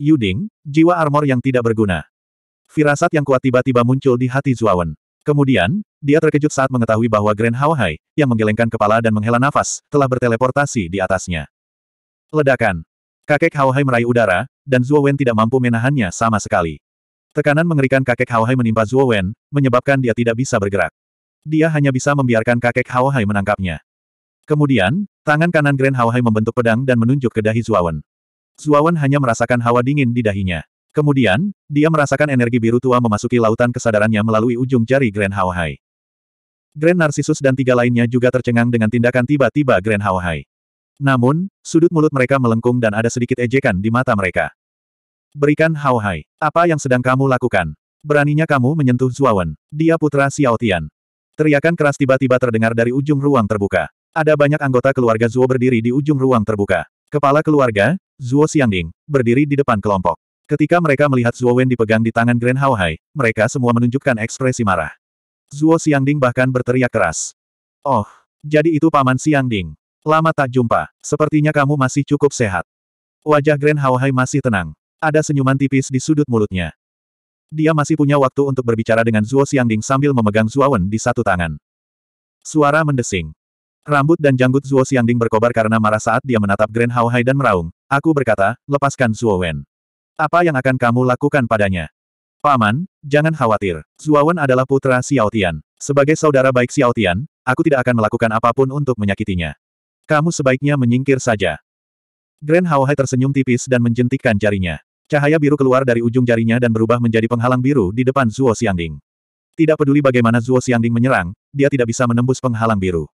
Yuding, jiwa armor yang tidak berguna. Firasat yang kuat tiba-tiba muncul di hati Zuawan. Kemudian, dia terkejut saat mengetahui bahwa Grand Hai yang menggelengkan kepala dan menghela nafas, telah berteleportasi di atasnya. Ledakan. Kakek Hai meraih udara, dan Zuo tidak mampu menahannya sama sekali. Tekanan mengerikan kakek Hai menimpa Zuo menyebabkan dia tidak bisa bergerak. Dia hanya bisa membiarkan kakek Hai menangkapnya. Kemudian, tangan kanan Grand Hai membentuk pedang dan menunjuk ke dahi Zuo Zuawan hanya merasakan hawa dingin di dahinya. Kemudian, dia merasakan energi biru tua memasuki lautan kesadarannya melalui ujung jari Grand Hai. Grand Narcissus dan tiga lainnya juga tercengang dengan tindakan tiba-tiba Grand Hai. Namun, sudut mulut mereka melengkung dan ada sedikit ejekan di mata mereka. Berikan Hai, Apa yang sedang kamu lakukan? Beraninya kamu menyentuh Zuawan. Dia putra Xiao Tian. Teriakan keras tiba-tiba terdengar dari ujung ruang terbuka. Ada banyak anggota keluarga Zuo berdiri di ujung ruang terbuka. Kepala keluarga, Zuo Xiangding, berdiri di depan kelompok. Ketika mereka melihat Zuo Wen dipegang di tangan Grand Hai, mereka semua menunjukkan ekspresi marah. Zuo Xiangding bahkan berteriak keras. Oh, jadi itu paman Xiangding. Lama tak jumpa, sepertinya kamu masih cukup sehat. Wajah Grand Hai masih tenang. Ada senyuman tipis di sudut mulutnya. Dia masih punya waktu untuk berbicara dengan Zuo Xiangding sambil memegang Zuo Wen di satu tangan. Suara mendesing. Rambut dan janggut Zuo Xiangding berkobar karena marah saat dia menatap Grand Hai dan meraung, Aku berkata, lepaskan Wen. Apa yang akan kamu lakukan padanya? Paman, jangan khawatir. Wen adalah putra Xiao Tian. Sebagai saudara baik Xiao Tian, aku tidak akan melakukan apapun untuk menyakitinya. Kamu sebaiknya menyingkir saja. Grand Hao Hai tersenyum tipis dan menjentikkan jarinya. Cahaya biru keluar dari ujung jarinya dan berubah menjadi penghalang biru di depan Zuo Xiangding. Tidak peduli bagaimana Zuo Xiangding menyerang, dia tidak bisa menembus penghalang biru.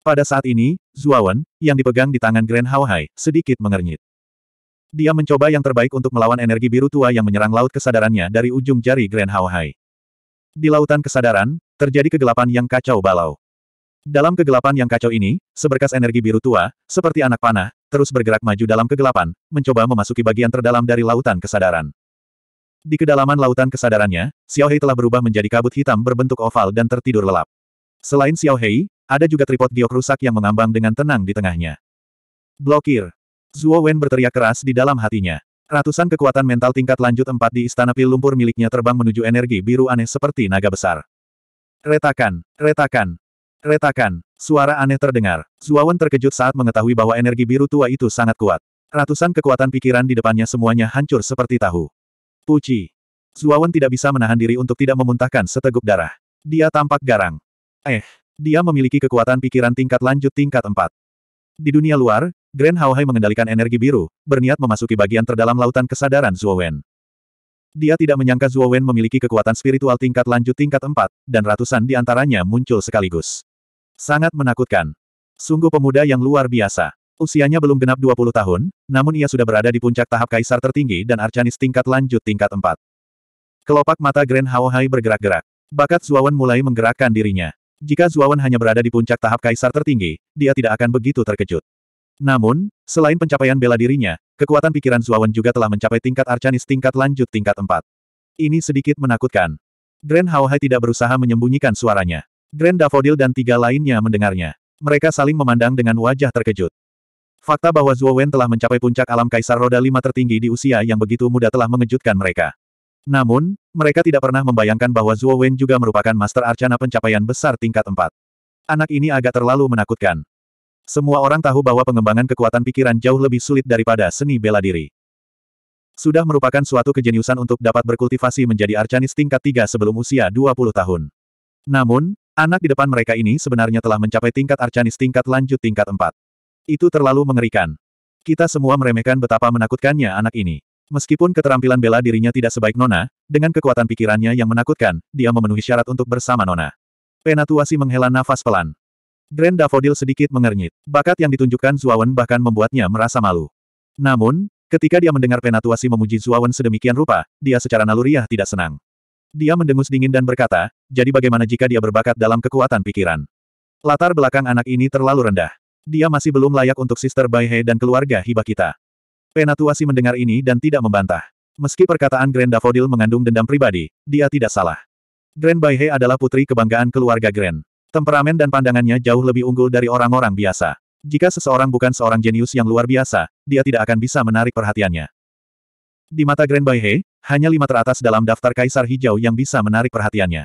Pada saat ini, Zuawan, yang dipegang di tangan Grand Hai sedikit mengernyit. Dia mencoba yang terbaik untuk melawan energi biru tua yang menyerang laut kesadarannya dari ujung jari Grand Hai. Di lautan kesadaran, terjadi kegelapan yang kacau balau. Dalam kegelapan yang kacau ini, seberkas energi biru tua, seperti anak panah, terus bergerak maju dalam kegelapan, mencoba memasuki bagian terdalam dari lautan kesadaran. Di kedalaman lautan kesadarannya, Xiaohei telah berubah menjadi kabut hitam berbentuk oval dan tertidur lelap. Selain Xiaohei, ada juga tripod giok rusak yang mengambang dengan tenang di tengahnya. Blokir. Zuo Wen berteriak keras di dalam hatinya. Ratusan kekuatan mental tingkat lanjut empat di istana pil lumpur miliknya terbang menuju energi biru aneh seperti naga besar. Retakan, retakan, retakan. Suara aneh terdengar. Zuo Wen terkejut saat mengetahui bahwa energi biru tua itu sangat kuat. Ratusan kekuatan pikiran di depannya semuanya hancur seperti tahu. Puci. Wen tidak bisa menahan diri untuk tidak memuntahkan seteguk darah. Dia tampak garang. Eh, dia memiliki kekuatan pikiran tingkat lanjut tingkat 4. Di dunia luar, Grand Haohai mengendalikan energi biru, berniat memasuki bagian terdalam lautan kesadaran Wen. Dia tidak menyangka Wen memiliki kekuatan spiritual tingkat lanjut tingkat 4, dan ratusan di antaranya muncul sekaligus. Sangat menakutkan. Sungguh pemuda yang luar biasa. Usianya belum genap 20 tahun, namun ia sudah berada di puncak tahap kaisar tertinggi dan arcanis tingkat lanjut tingkat 4. Kelopak mata Grand Haohai bergerak-gerak. Bakat Wen mulai menggerakkan dirinya. Jika Zuawan hanya berada di puncak tahap kaisar tertinggi, dia tidak akan begitu terkejut. Namun, selain pencapaian bela dirinya, kekuatan pikiran Zuawan juga telah mencapai tingkat Arcanis tingkat lanjut tingkat 4. Ini sedikit menakutkan. Grand Haohai tidak berusaha menyembunyikan suaranya. Grand Daffodil dan tiga lainnya mendengarnya. Mereka saling memandang dengan wajah terkejut. Fakta bahwa Zuowen telah mencapai puncak alam kaisar roda lima tertinggi di usia yang begitu muda telah mengejutkan mereka. Namun, mereka tidak pernah membayangkan bahwa Zuo Wen juga merupakan Master Arcana pencapaian besar tingkat 4. Anak ini agak terlalu menakutkan. Semua orang tahu bahwa pengembangan kekuatan pikiran jauh lebih sulit daripada seni bela diri. Sudah merupakan suatu kejeniusan untuk dapat berkultivasi menjadi arcanis tingkat 3 sebelum usia 20 tahun. Namun, anak di depan mereka ini sebenarnya telah mencapai tingkat arcanis tingkat lanjut tingkat 4. Itu terlalu mengerikan. Kita semua meremehkan betapa menakutkannya anak ini. Meskipun keterampilan bela dirinya tidak sebaik Nona, dengan kekuatan pikirannya yang menakutkan, dia memenuhi syarat untuk bersama Nona. Penatuasi menghela nafas pelan. Grand Daffodil sedikit mengernyit. Bakat yang ditunjukkan Zuawan bahkan membuatnya merasa malu. Namun, ketika dia mendengar penatuasi memuji Zuawan sedemikian rupa, dia secara naluriah tidak senang. Dia mendengus dingin dan berkata, jadi bagaimana jika dia berbakat dalam kekuatan pikiran? Latar belakang anak ini terlalu rendah. Dia masih belum layak untuk Sister Baihe dan keluarga hibah kita. Penatuasi mendengar ini dan tidak membantah. Meski perkataan Grand Davodil mengandung dendam pribadi, dia tidak salah. Grand Baihe adalah putri kebanggaan keluarga Grand. Temperamen dan pandangannya jauh lebih unggul dari orang-orang biasa. Jika seseorang bukan seorang jenius yang luar biasa, dia tidak akan bisa menarik perhatiannya. Di mata Grand Baihe, hanya lima teratas dalam daftar kaisar hijau yang bisa menarik perhatiannya.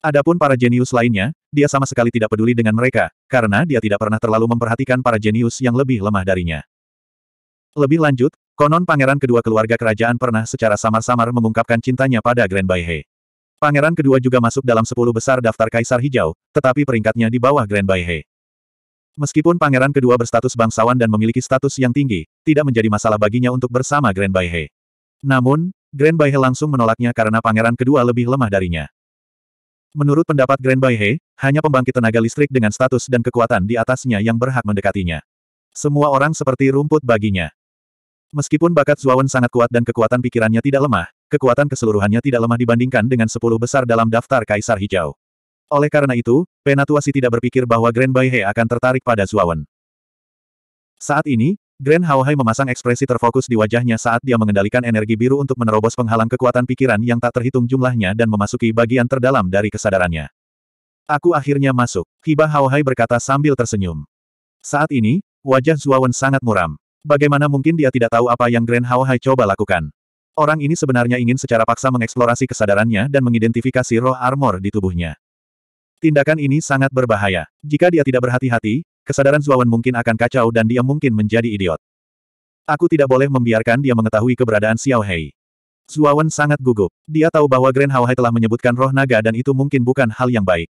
Adapun para jenius lainnya, dia sama sekali tidak peduli dengan mereka, karena dia tidak pernah terlalu memperhatikan para jenius yang lebih lemah darinya. Lebih lanjut, konon pangeran kedua keluarga kerajaan pernah secara samar-samar mengungkapkan cintanya pada Grand Baihe. Pangeran kedua juga masuk dalam sepuluh besar daftar Kaisar Hijau, tetapi peringkatnya di bawah Grand Baihe. Meskipun pangeran kedua berstatus bangsawan dan memiliki status yang tinggi, tidak menjadi masalah baginya untuk bersama Grand Baihe. Namun, Grand Baihe langsung menolaknya karena pangeran kedua lebih lemah darinya. Menurut pendapat Grand Baihe, hanya pembangkit tenaga listrik dengan status dan kekuatan di atasnya yang berhak mendekatinya. Semua orang seperti rumput baginya. Meskipun bakat Zuawan sangat kuat dan kekuatan pikirannya tidak lemah, kekuatan keseluruhannya tidak lemah dibandingkan dengan sepuluh besar dalam daftar Kaisar Hijau. Oleh karena itu, Penatuasi tidak berpikir bahwa Grand Baihe akan tertarik pada Zuawan. Saat ini, Grand Haohai memasang ekspresi terfokus di wajahnya saat dia mengendalikan energi biru untuk menerobos penghalang kekuatan pikiran yang tak terhitung jumlahnya dan memasuki bagian terdalam dari kesadarannya. Aku akhirnya masuk, hibah Haohai berkata sambil tersenyum. Saat ini, wajah Zuawan sangat muram. Bagaimana mungkin dia tidak tahu apa yang Grand Hao Hai coba lakukan? Orang ini sebenarnya ingin secara paksa mengeksplorasi kesadarannya dan mengidentifikasi roh armor di tubuhnya. Tindakan ini sangat berbahaya. Jika dia tidak berhati-hati, kesadaran Zuawan mungkin akan kacau dan dia mungkin menjadi idiot. Aku tidak boleh membiarkan dia mengetahui keberadaan Xiao Hei. Zuawan sangat gugup. Dia tahu bahwa Grand Hao Hai telah menyebutkan roh naga dan itu mungkin bukan hal yang baik.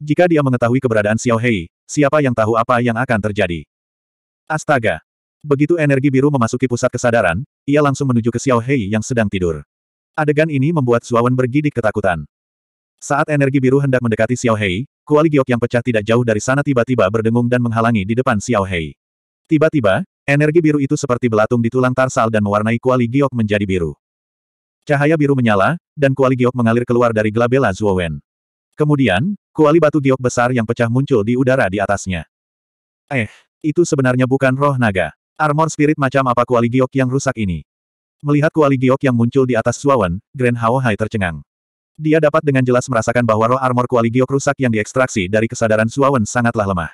Jika dia mengetahui keberadaan Xiao Hei, siapa yang tahu apa yang akan terjadi? Astaga, Begitu energi biru memasuki pusat kesadaran, ia langsung menuju ke Xiao Hei yang sedang tidur. Adegan ini membuat Zuawan bergidik ketakutan. Saat energi biru hendak mendekati Xiao Hei, kuali giok yang pecah tidak jauh dari sana tiba-tiba berdengung dan menghalangi di depan Xiao Hei. Tiba-tiba, energi biru itu seperti belatung di tulang tarsal dan mewarnai kuali giok menjadi biru. Cahaya biru menyala, dan kuali giok mengalir keluar dari gelabela Zuowen. Kemudian, kuali batu giok besar yang pecah muncul di udara di atasnya. Eh, itu sebenarnya bukan roh naga. Armor spirit macam apa kuali giok yang rusak ini? Melihat kuali giok yang muncul di atas suawan, Grand Hao Hai tercengang. Dia dapat dengan jelas merasakan bahwa roh armor kuali giok rusak yang diekstraksi dari kesadaran suawan sangatlah lemah.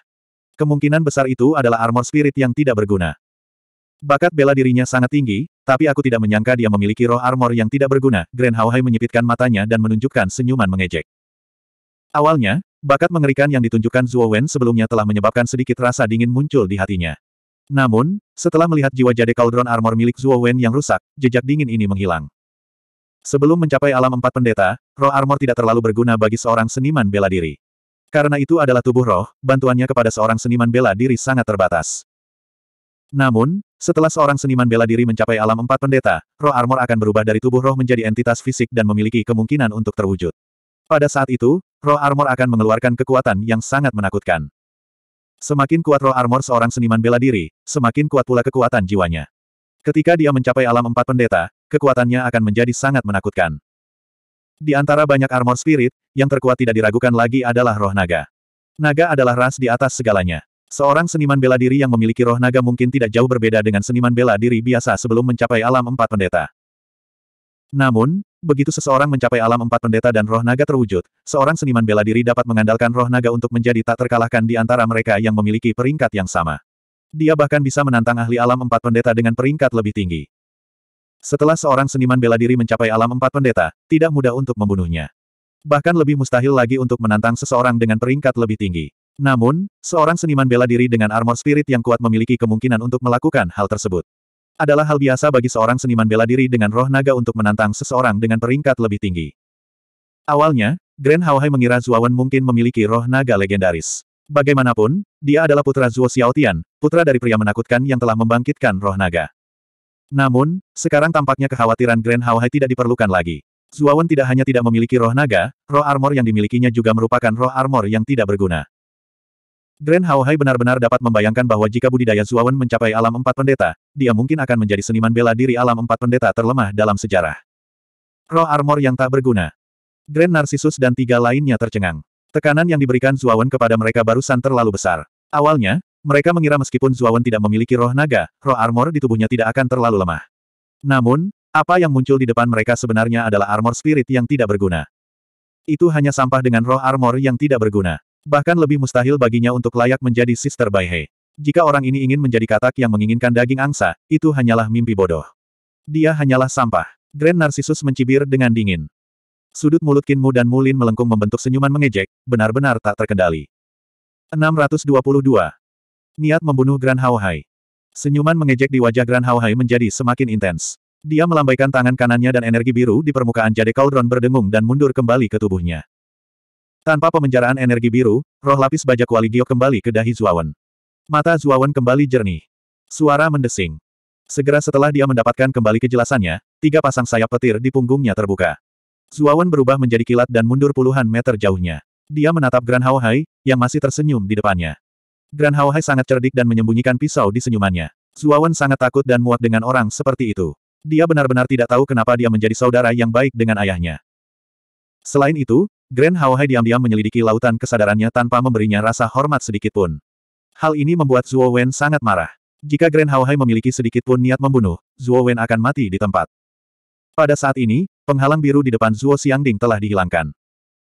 Kemungkinan besar itu adalah armor spirit yang tidak berguna. Bakat bela dirinya sangat tinggi, tapi aku tidak menyangka dia memiliki roh armor yang tidak berguna. Grand Hao Hai menyipitkan matanya dan menunjukkan senyuman mengejek. Awalnya, bakat mengerikan yang ditunjukkan Zuo Wen sebelumnya telah menyebabkan sedikit rasa dingin muncul di hatinya. Namun, setelah melihat jiwa jade kaldron Armor milik Zuo Wen yang rusak, jejak dingin ini menghilang. Sebelum mencapai alam empat pendeta, roh armor tidak terlalu berguna bagi seorang seniman bela diri. Karena itu adalah tubuh roh, bantuannya kepada seorang seniman bela diri sangat terbatas. Namun, setelah seorang seniman bela diri mencapai alam empat pendeta, roh armor akan berubah dari tubuh roh menjadi entitas fisik dan memiliki kemungkinan untuk terwujud. Pada saat itu, roh armor akan mengeluarkan kekuatan yang sangat menakutkan. Semakin kuat roh armor seorang seniman bela diri, semakin kuat pula kekuatan jiwanya. Ketika dia mencapai alam empat pendeta, kekuatannya akan menjadi sangat menakutkan. Di antara banyak armor spirit, yang terkuat tidak diragukan lagi adalah roh naga. Naga adalah ras di atas segalanya. Seorang seniman bela diri yang memiliki roh naga mungkin tidak jauh berbeda dengan seniman bela diri biasa sebelum mencapai alam empat pendeta. Namun, begitu seseorang mencapai alam empat pendeta dan roh naga terwujud, seorang seniman bela diri dapat mengandalkan roh naga untuk menjadi tak terkalahkan di antara mereka yang memiliki peringkat yang sama. Dia bahkan bisa menantang ahli alam empat pendeta dengan peringkat lebih tinggi. Setelah seorang seniman bela diri mencapai alam empat pendeta, tidak mudah untuk membunuhnya. Bahkan lebih mustahil lagi untuk menantang seseorang dengan peringkat lebih tinggi. Namun, seorang seniman bela diri dengan armor spirit yang kuat memiliki kemungkinan untuk melakukan hal tersebut adalah hal biasa bagi seorang seniman bela diri dengan roh naga untuk menantang seseorang dengan peringkat lebih tinggi. Awalnya, Grand Haohai mengira Zuawan mungkin memiliki roh naga legendaris. Bagaimanapun, dia adalah putra Zuo Xiaotian, putra dari pria menakutkan yang telah membangkitkan roh naga. Namun, sekarang tampaknya kekhawatiran Grand Haohai tidak diperlukan lagi. Zuawan tidak hanya tidak memiliki roh naga, roh armor yang dimilikinya juga merupakan roh armor yang tidak berguna. Grand Haohai benar-benar dapat membayangkan bahwa jika budidaya Zuawan mencapai alam empat pendeta, dia mungkin akan menjadi seniman bela diri alam empat pendeta terlemah dalam sejarah. Roh armor yang tak berguna. Grand Narcissus dan tiga lainnya tercengang. Tekanan yang diberikan Zuawan kepada mereka barusan terlalu besar. Awalnya, mereka mengira meskipun Zuawan tidak memiliki roh naga, roh armor di tubuhnya tidak akan terlalu lemah. Namun, apa yang muncul di depan mereka sebenarnya adalah armor spirit yang tidak berguna. Itu hanya sampah dengan roh armor yang tidak berguna. Bahkan lebih mustahil baginya untuk layak menjadi Sister Bai He. Jika orang ini ingin menjadi katak yang menginginkan daging angsa, itu hanyalah mimpi bodoh. Dia hanyalah sampah. Grand Narcissus mencibir dengan dingin. Sudut mulut Kinmu dan Mulin melengkung membentuk senyuman mengejek, benar-benar tak terkendali. 622. Niat membunuh Grand Hao Hai. Senyuman mengejek di wajah Grand Hao Hai menjadi semakin intens. Dia melambaikan tangan kanannya dan energi biru di permukaan jade cauldron berdengung dan mundur kembali ke tubuhnya. Tanpa pemenjaraan energi biru, roh lapis baja kuali Kualigio kembali ke dahi Zuawan. Mata Zuawan kembali jernih. Suara mendesing. Segera setelah dia mendapatkan kembali kejelasannya, tiga pasang sayap petir di punggungnya terbuka. Zuawan berubah menjadi kilat dan mundur puluhan meter jauhnya. Dia menatap Gran Hai, yang masih tersenyum di depannya. Gran Hai sangat cerdik dan menyembunyikan pisau di senyumannya. Zuawan sangat takut dan muak dengan orang seperti itu. Dia benar-benar tidak tahu kenapa dia menjadi saudara yang baik dengan ayahnya. Selain itu, Grand Haohai diam-diam menyelidiki lautan kesadarannya tanpa memberinya rasa hormat sedikitpun. Hal ini membuat Zuo Wen sangat marah. Jika Grand Haohai memiliki sedikitpun niat membunuh, Zuo Wen akan mati di tempat. Pada saat ini, penghalang biru di depan Zuo Xiangding telah dihilangkan.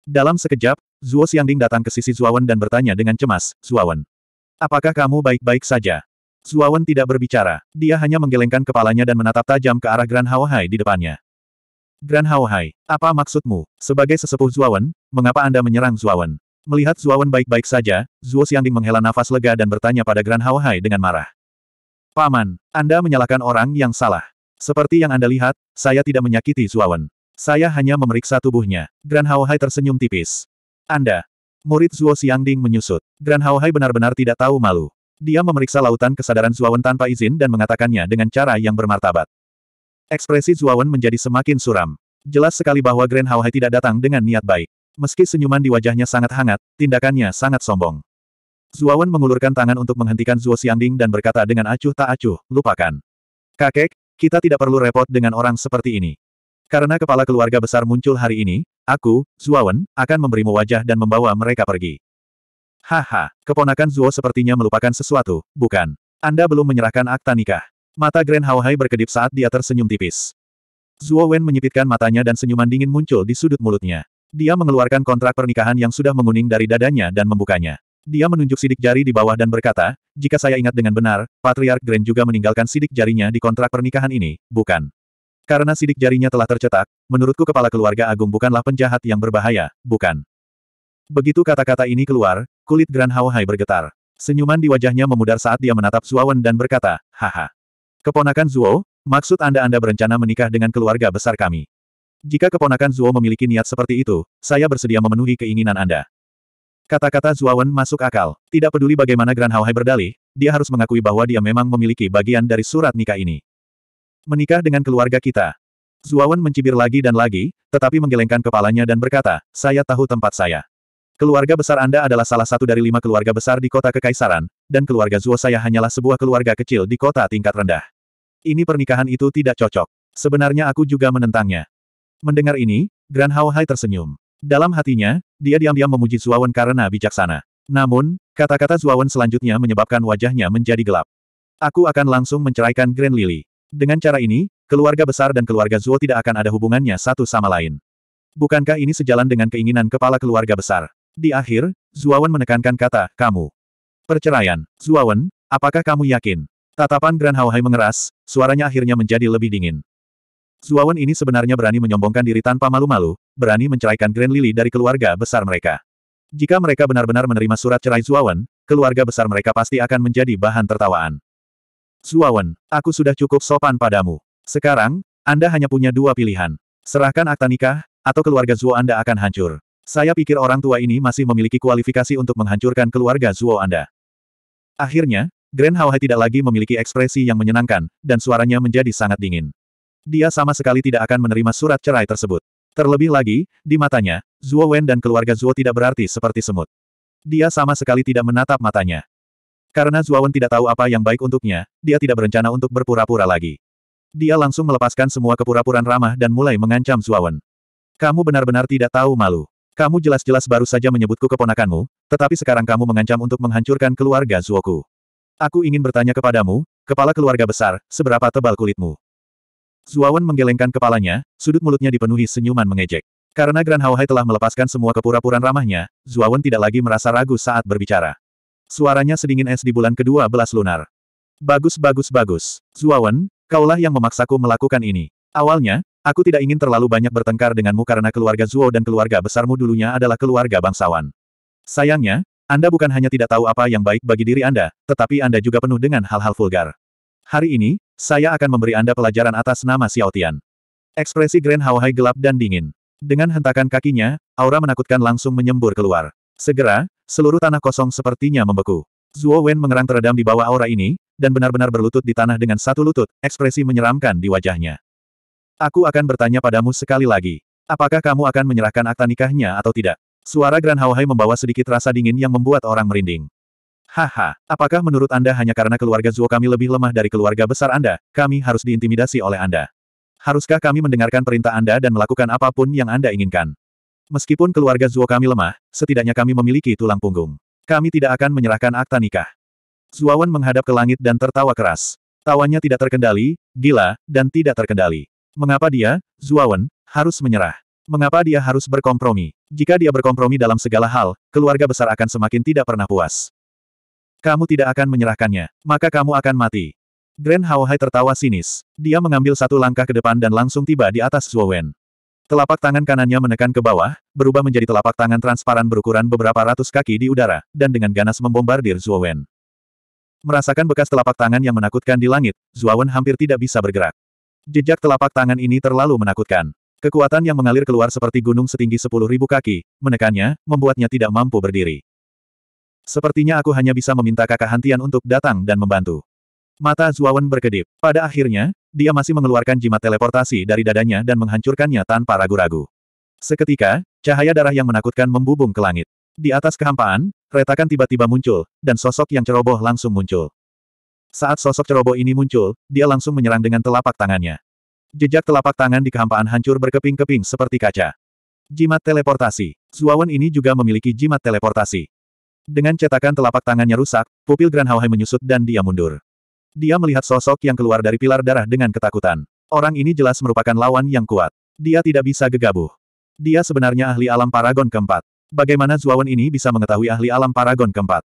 Dalam sekejap, Zuo Xiangding datang ke sisi Zuawan dan bertanya dengan cemas, Zuawan. Apakah kamu baik-baik saja? Zuawan tidak berbicara. Dia hanya menggelengkan kepalanya dan menatap tajam ke arah Grand Haohai di depannya. Gran Haohai, apa maksudmu? Sebagai sesepuh Zuawan, mengapa Anda menyerang Zuawan? Melihat Zuawan baik-baik saja, Zuo Xiangding menghela nafas lega dan bertanya pada Gran Haohai dengan marah. Paman, Anda menyalahkan orang yang salah. Seperti yang Anda lihat, saya tidak menyakiti Zuawan. Saya hanya memeriksa tubuhnya. Gran Haohai tersenyum tipis. Anda. Murid Zuo Xiangding menyusut. Gran Haohai benar-benar tidak tahu malu. Dia memeriksa lautan kesadaran Zuawan tanpa izin dan mengatakannya dengan cara yang bermartabat. Ekspresi Zuawan menjadi semakin suram. Jelas sekali bahwa Grand Hai tidak datang dengan niat baik. Meski senyuman di wajahnya sangat hangat, tindakannya sangat sombong. Zuawan mengulurkan tangan untuk menghentikan Zuo Xiangding dan berkata dengan acuh tak acuh, lupakan. Kakek, kita tidak perlu repot dengan orang seperti ini. Karena kepala keluarga besar muncul hari ini, aku, Zuawan, akan memberimu wajah dan membawa mereka pergi. Haha, keponakan Zuo sepertinya melupakan sesuatu, bukan? Anda belum menyerahkan akta nikah. Mata Grand Haohai berkedip saat dia tersenyum tipis. Zuo Wen menyipitkan matanya dan senyuman dingin muncul di sudut mulutnya. Dia mengeluarkan kontrak pernikahan yang sudah menguning dari dadanya dan membukanya. Dia menunjuk sidik jari di bawah dan berkata, jika saya ingat dengan benar, Patriark Grand juga meninggalkan sidik jarinya di kontrak pernikahan ini, bukan? Karena sidik jarinya telah tercetak, menurutku kepala keluarga agung bukanlah penjahat yang berbahaya, bukan? Begitu kata-kata ini keluar, kulit Grand Haohai bergetar. Senyuman di wajahnya memudar saat dia menatap Zuo Wen dan berkata, haha. Keponakan Zuo, maksud Anda Anda berencana menikah dengan keluarga besar kami. Jika keponakan Zuo memiliki niat seperti itu, saya bersedia memenuhi keinginan Anda. Kata-kata Wen masuk akal. Tidak peduli bagaimana Gran Hai berdalih, dia harus mengakui bahwa dia memang memiliki bagian dari surat nikah ini. Menikah dengan keluarga kita. Wen mencibir lagi dan lagi, tetapi menggelengkan kepalanya dan berkata, saya tahu tempat saya. Keluarga besar Anda adalah salah satu dari lima keluarga besar di kota Kekaisaran, dan keluarga Zuo saya hanyalah sebuah keluarga kecil di kota tingkat rendah. Ini pernikahan itu tidak cocok. Sebenarnya aku juga menentangnya. Mendengar ini, Grand Hao Hai tersenyum. Dalam hatinya, dia diam-diam memuji Zuawan karena bijaksana. Namun, kata-kata Zuawan selanjutnya menyebabkan wajahnya menjadi gelap. Aku akan langsung menceraikan Grand Lily. Dengan cara ini, keluarga besar dan keluarga Zuo tidak akan ada hubungannya satu sama lain. Bukankah ini sejalan dengan keinginan kepala keluarga besar? Di akhir, Zuawan menekankan kata, kamu. Perceraian. Zuawan, apakah kamu yakin? Tatapan Grand Hao Hai mengeras, suaranya akhirnya menjadi lebih dingin. Zuawan ini sebenarnya berani menyombongkan diri tanpa malu-malu, berani menceraikan Grand Lily dari keluarga besar mereka. Jika mereka benar-benar menerima surat cerai Zuawan, keluarga besar mereka pasti akan menjadi bahan tertawaan. Zuawan, aku sudah cukup sopan padamu. Sekarang, Anda hanya punya dua pilihan. Serahkan akta nikah, atau keluarga Zuo Anda akan hancur. Saya pikir orang tua ini masih memiliki kualifikasi untuk menghancurkan keluarga Zuo Anda. Akhirnya, Grand Haohai tidak lagi memiliki ekspresi yang menyenangkan, dan suaranya menjadi sangat dingin. Dia sama sekali tidak akan menerima surat cerai tersebut. Terlebih lagi, di matanya, Zuo Wen dan keluarga Zuo tidak berarti seperti semut. Dia sama sekali tidak menatap matanya. Karena Zuo Wen tidak tahu apa yang baik untuknya, dia tidak berencana untuk berpura-pura lagi. Dia langsung melepaskan semua kepura-puraan ramah dan mulai mengancam Zuo Wen. Kamu benar-benar tidak tahu malu. Kamu jelas-jelas baru saja menyebutku keponakanmu, tetapi sekarang kamu mengancam untuk menghancurkan keluarga Zuoku. Aku ingin bertanya kepadamu, kepala keluarga besar, seberapa tebal kulitmu? Zuawan menggelengkan kepalanya, sudut mulutnya dipenuhi senyuman mengejek. Karena Grand Hauhai telah melepaskan semua kepura-puraan ramahnya, Zuawan tidak lagi merasa ragu saat berbicara. Suaranya sedingin es di bulan kedua belas lunar. Bagus bagus bagus. Zuawan, kaulah yang memaksaku melakukan ini. Awalnya, Aku tidak ingin terlalu banyak bertengkar denganmu karena keluarga Zuo dan keluarga besarmu dulunya adalah keluarga bangsawan. Sayangnya, Anda bukan hanya tidak tahu apa yang baik bagi diri Anda, tetapi Anda juga penuh dengan hal-hal vulgar. Hari ini, saya akan memberi Anda pelajaran atas nama Xiao Tian. Ekspresi Grand Hai gelap dan dingin. Dengan hentakan kakinya, aura menakutkan langsung menyembur keluar. Segera, seluruh tanah kosong sepertinya membeku. Zuo Wen mengerang teredam di bawah aura ini, dan benar-benar berlutut di tanah dengan satu lutut, ekspresi menyeramkan di wajahnya. Aku akan bertanya padamu sekali lagi. Apakah kamu akan menyerahkan akta nikahnya atau tidak? Suara Gran Hai membawa sedikit rasa dingin yang membuat orang merinding. Haha, apakah menurut Anda hanya karena keluarga Zuo kami lebih lemah dari keluarga besar Anda, kami harus diintimidasi oleh Anda? Haruskah kami mendengarkan perintah Anda dan melakukan apapun yang Anda inginkan? Meskipun keluarga Zuo kami lemah, setidaknya kami memiliki tulang punggung. Kami tidak akan menyerahkan akta nikah. Zuawan menghadap ke langit dan tertawa keras. Tawanya tidak terkendali, gila, dan tidak terkendali. Mengapa dia, Zuawan, harus menyerah? Mengapa dia harus berkompromi? Jika dia berkompromi dalam segala hal, keluarga besar akan semakin tidak pernah puas. Kamu tidak akan menyerahkannya, maka kamu akan mati. Grand Haohai tertawa sinis. Dia mengambil satu langkah ke depan dan langsung tiba di atas Zuowen. Telapak tangan kanannya menekan ke bawah, berubah menjadi telapak tangan transparan berukuran beberapa ratus kaki di udara, dan dengan ganas membombardir Zuowen. Merasakan bekas telapak tangan yang menakutkan di langit, Zuowen hampir tidak bisa bergerak. Jejak telapak tangan ini terlalu menakutkan. Kekuatan yang mengalir keluar seperti gunung setinggi sepuluh ribu kaki, menekannya, membuatnya tidak mampu berdiri. Sepertinya aku hanya bisa meminta kakak Hantian untuk datang dan membantu. Mata Zuawan berkedip. Pada akhirnya, dia masih mengeluarkan jimat teleportasi dari dadanya dan menghancurkannya tanpa ragu-ragu. Seketika, cahaya darah yang menakutkan membubung ke langit. Di atas kehampaan, retakan tiba-tiba muncul, dan sosok yang ceroboh langsung muncul. Saat sosok ceroboh ini muncul, dia langsung menyerang dengan telapak tangannya. Jejak telapak tangan di kehampaan hancur berkeping-keping seperti kaca. Jimat teleportasi. Zuawan ini juga memiliki jimat teleportasi. Dengan cetakan telapak tangannya rusak, pupil Gran Haohai menyusut dan dia mundur. Dia melihat sosok yang keluar dari pilar darah dengan ketakutan. Orang ini jelas merupakan lawan yang kuat. Dia tidak bisa gegabah. Dia sebenarnya ahli alam paragon keempat. Bagaimana Zuawan ini bisa mengetahui ahli alam paragon keempat?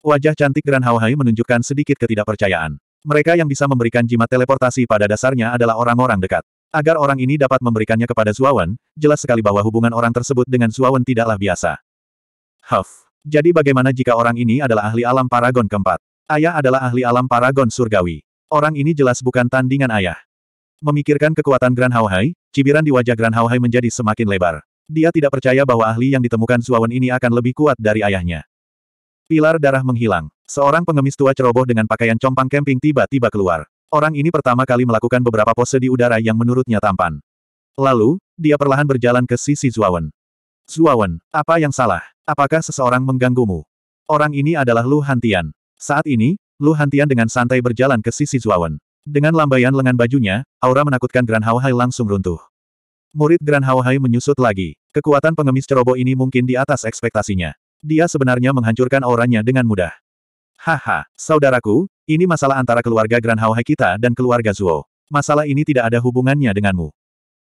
Wajah cantik Gran hai menunjukkan sedikit ketidakpercayaan. Mereka yang bisa memberikan jimat teleportasi pada dasarnya adalah orang-orang dekat. Agar orang ini dapat memberikannya kepada Zuawan, jelas sekali bahwa hubungan orang tersebut dengan Zuawan tidaklah biasa. Huff. Jadi bagaimana jika orang ini adalah ahli alam paragon keempat? Ayah adalah ahli alam paragon surgawi. Orang ini jelas bukan tandingan ayah. Memikirkan kekuatan Gran Hauhai, cibiran di wajah Gran Hauhai menjadi semakin lebar. Dia tidak percaya bahwa ahli yang ditemukan Zuawan ini akan lebih kuat dari ayahnya. Pilar darah menghilang. Seorang pengemis tua ceroboh dengan pakaian compang camping tiba-tiba keluar. Orang ini pertama kali melakukan beberapa pose di udara yang menurutnya tampan. Lalu, dia perlahan berjalan ke sisi Zuawan. Zuawan, apa yang salah? Apakah seseorang mengganggumu? Orang ini adalah Lu Hantian. Saat ini, Lu Hantian dengan santai berjalan ke sisi Zuawan. Dengan lambaian lengan bajunya, aura menakutkan Grand Hao langsung runtuh. Murid Grand Hao menyusut lagi. Kekuatan pengemis ceroboh ini mungkin di atas ekspektasinya. Dia sebenarnya menghancurkan auranya dengan mudah. Haha, saudaraku, ini masalah antara keluarga Grand Hao kita dan keluarga Zuo. Masalah ini tidak ada hubungannya denganmu.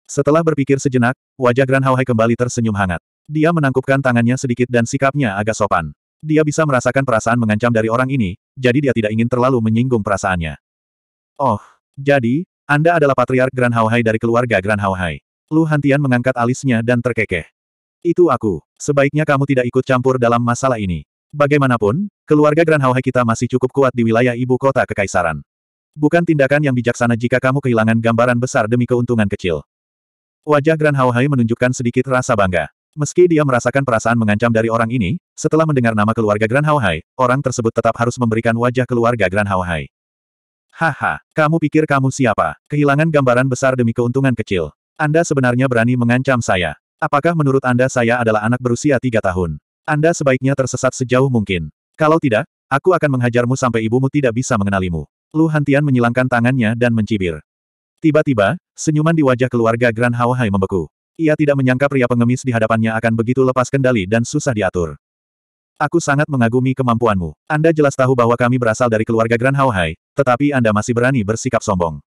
Setelah berpikir sejenak, wajah Grand Hao kembali tersenyum hangat. Dia menangkupkan tangannya sedikit dan sikapnya agak sopan. Dia bisa merasakan perasaan mengancam dari orang ini, jadi dia tidak ingin terlalu menyinggung perasaannya. Oh, jadi, Anda adalah patriark Grand Hao dari keluarga Grand Hao Lu Hantian mengangkat alisnya dan terkekeh. Itu aku. Sebaiknya kamu tidak ikut campur dalam masalah ini. Bagaimanapun, keluarga Grand Hauhe kita masih cukup kuat di wilayah ibu kota Kekaisaran. Bukan tindakan yang bijaksana jika kamu kehilangan gambaran besar demi keuntungan kecil. Wajah Grand Hauhe menunjukkan sedikit rasa bangga. Meski dia merasakan perasaan mengancam dari orang ini, setelah mendengar nama keluarga Grand Hauhe, orang tersebut tetap harus memberikan wajah keluarga Grand Hauhe. Haha, kamu pikir kamu siapa? Kehilangan gambaran besar demi keuntungan kecil. Anda sebenarnya berani mengancam saya. Apakah menurut Anda saya adalah anak berusia tiga tahun? Anda sebaiknya tersesat sejauh mungkin. Kalau tidak, aku akan menghajarmu sampai ibumu tidak bisa mengenalimu. Lu Hantian menyilangkan tangannya dan mencibir. Tiba-tiba, senyuman di wajah keluarga Gran Hai membeku. Ia tidak menyangka pria pengemis di hadapannya akan begitu lepas kendali dan susah diatur. Aku sangat mengagumi kemampuanmu. Anda jelas tahu bahwa kami berasal dari keluarga Gran Hai, tetapi Anda masih berani bersikap sombong.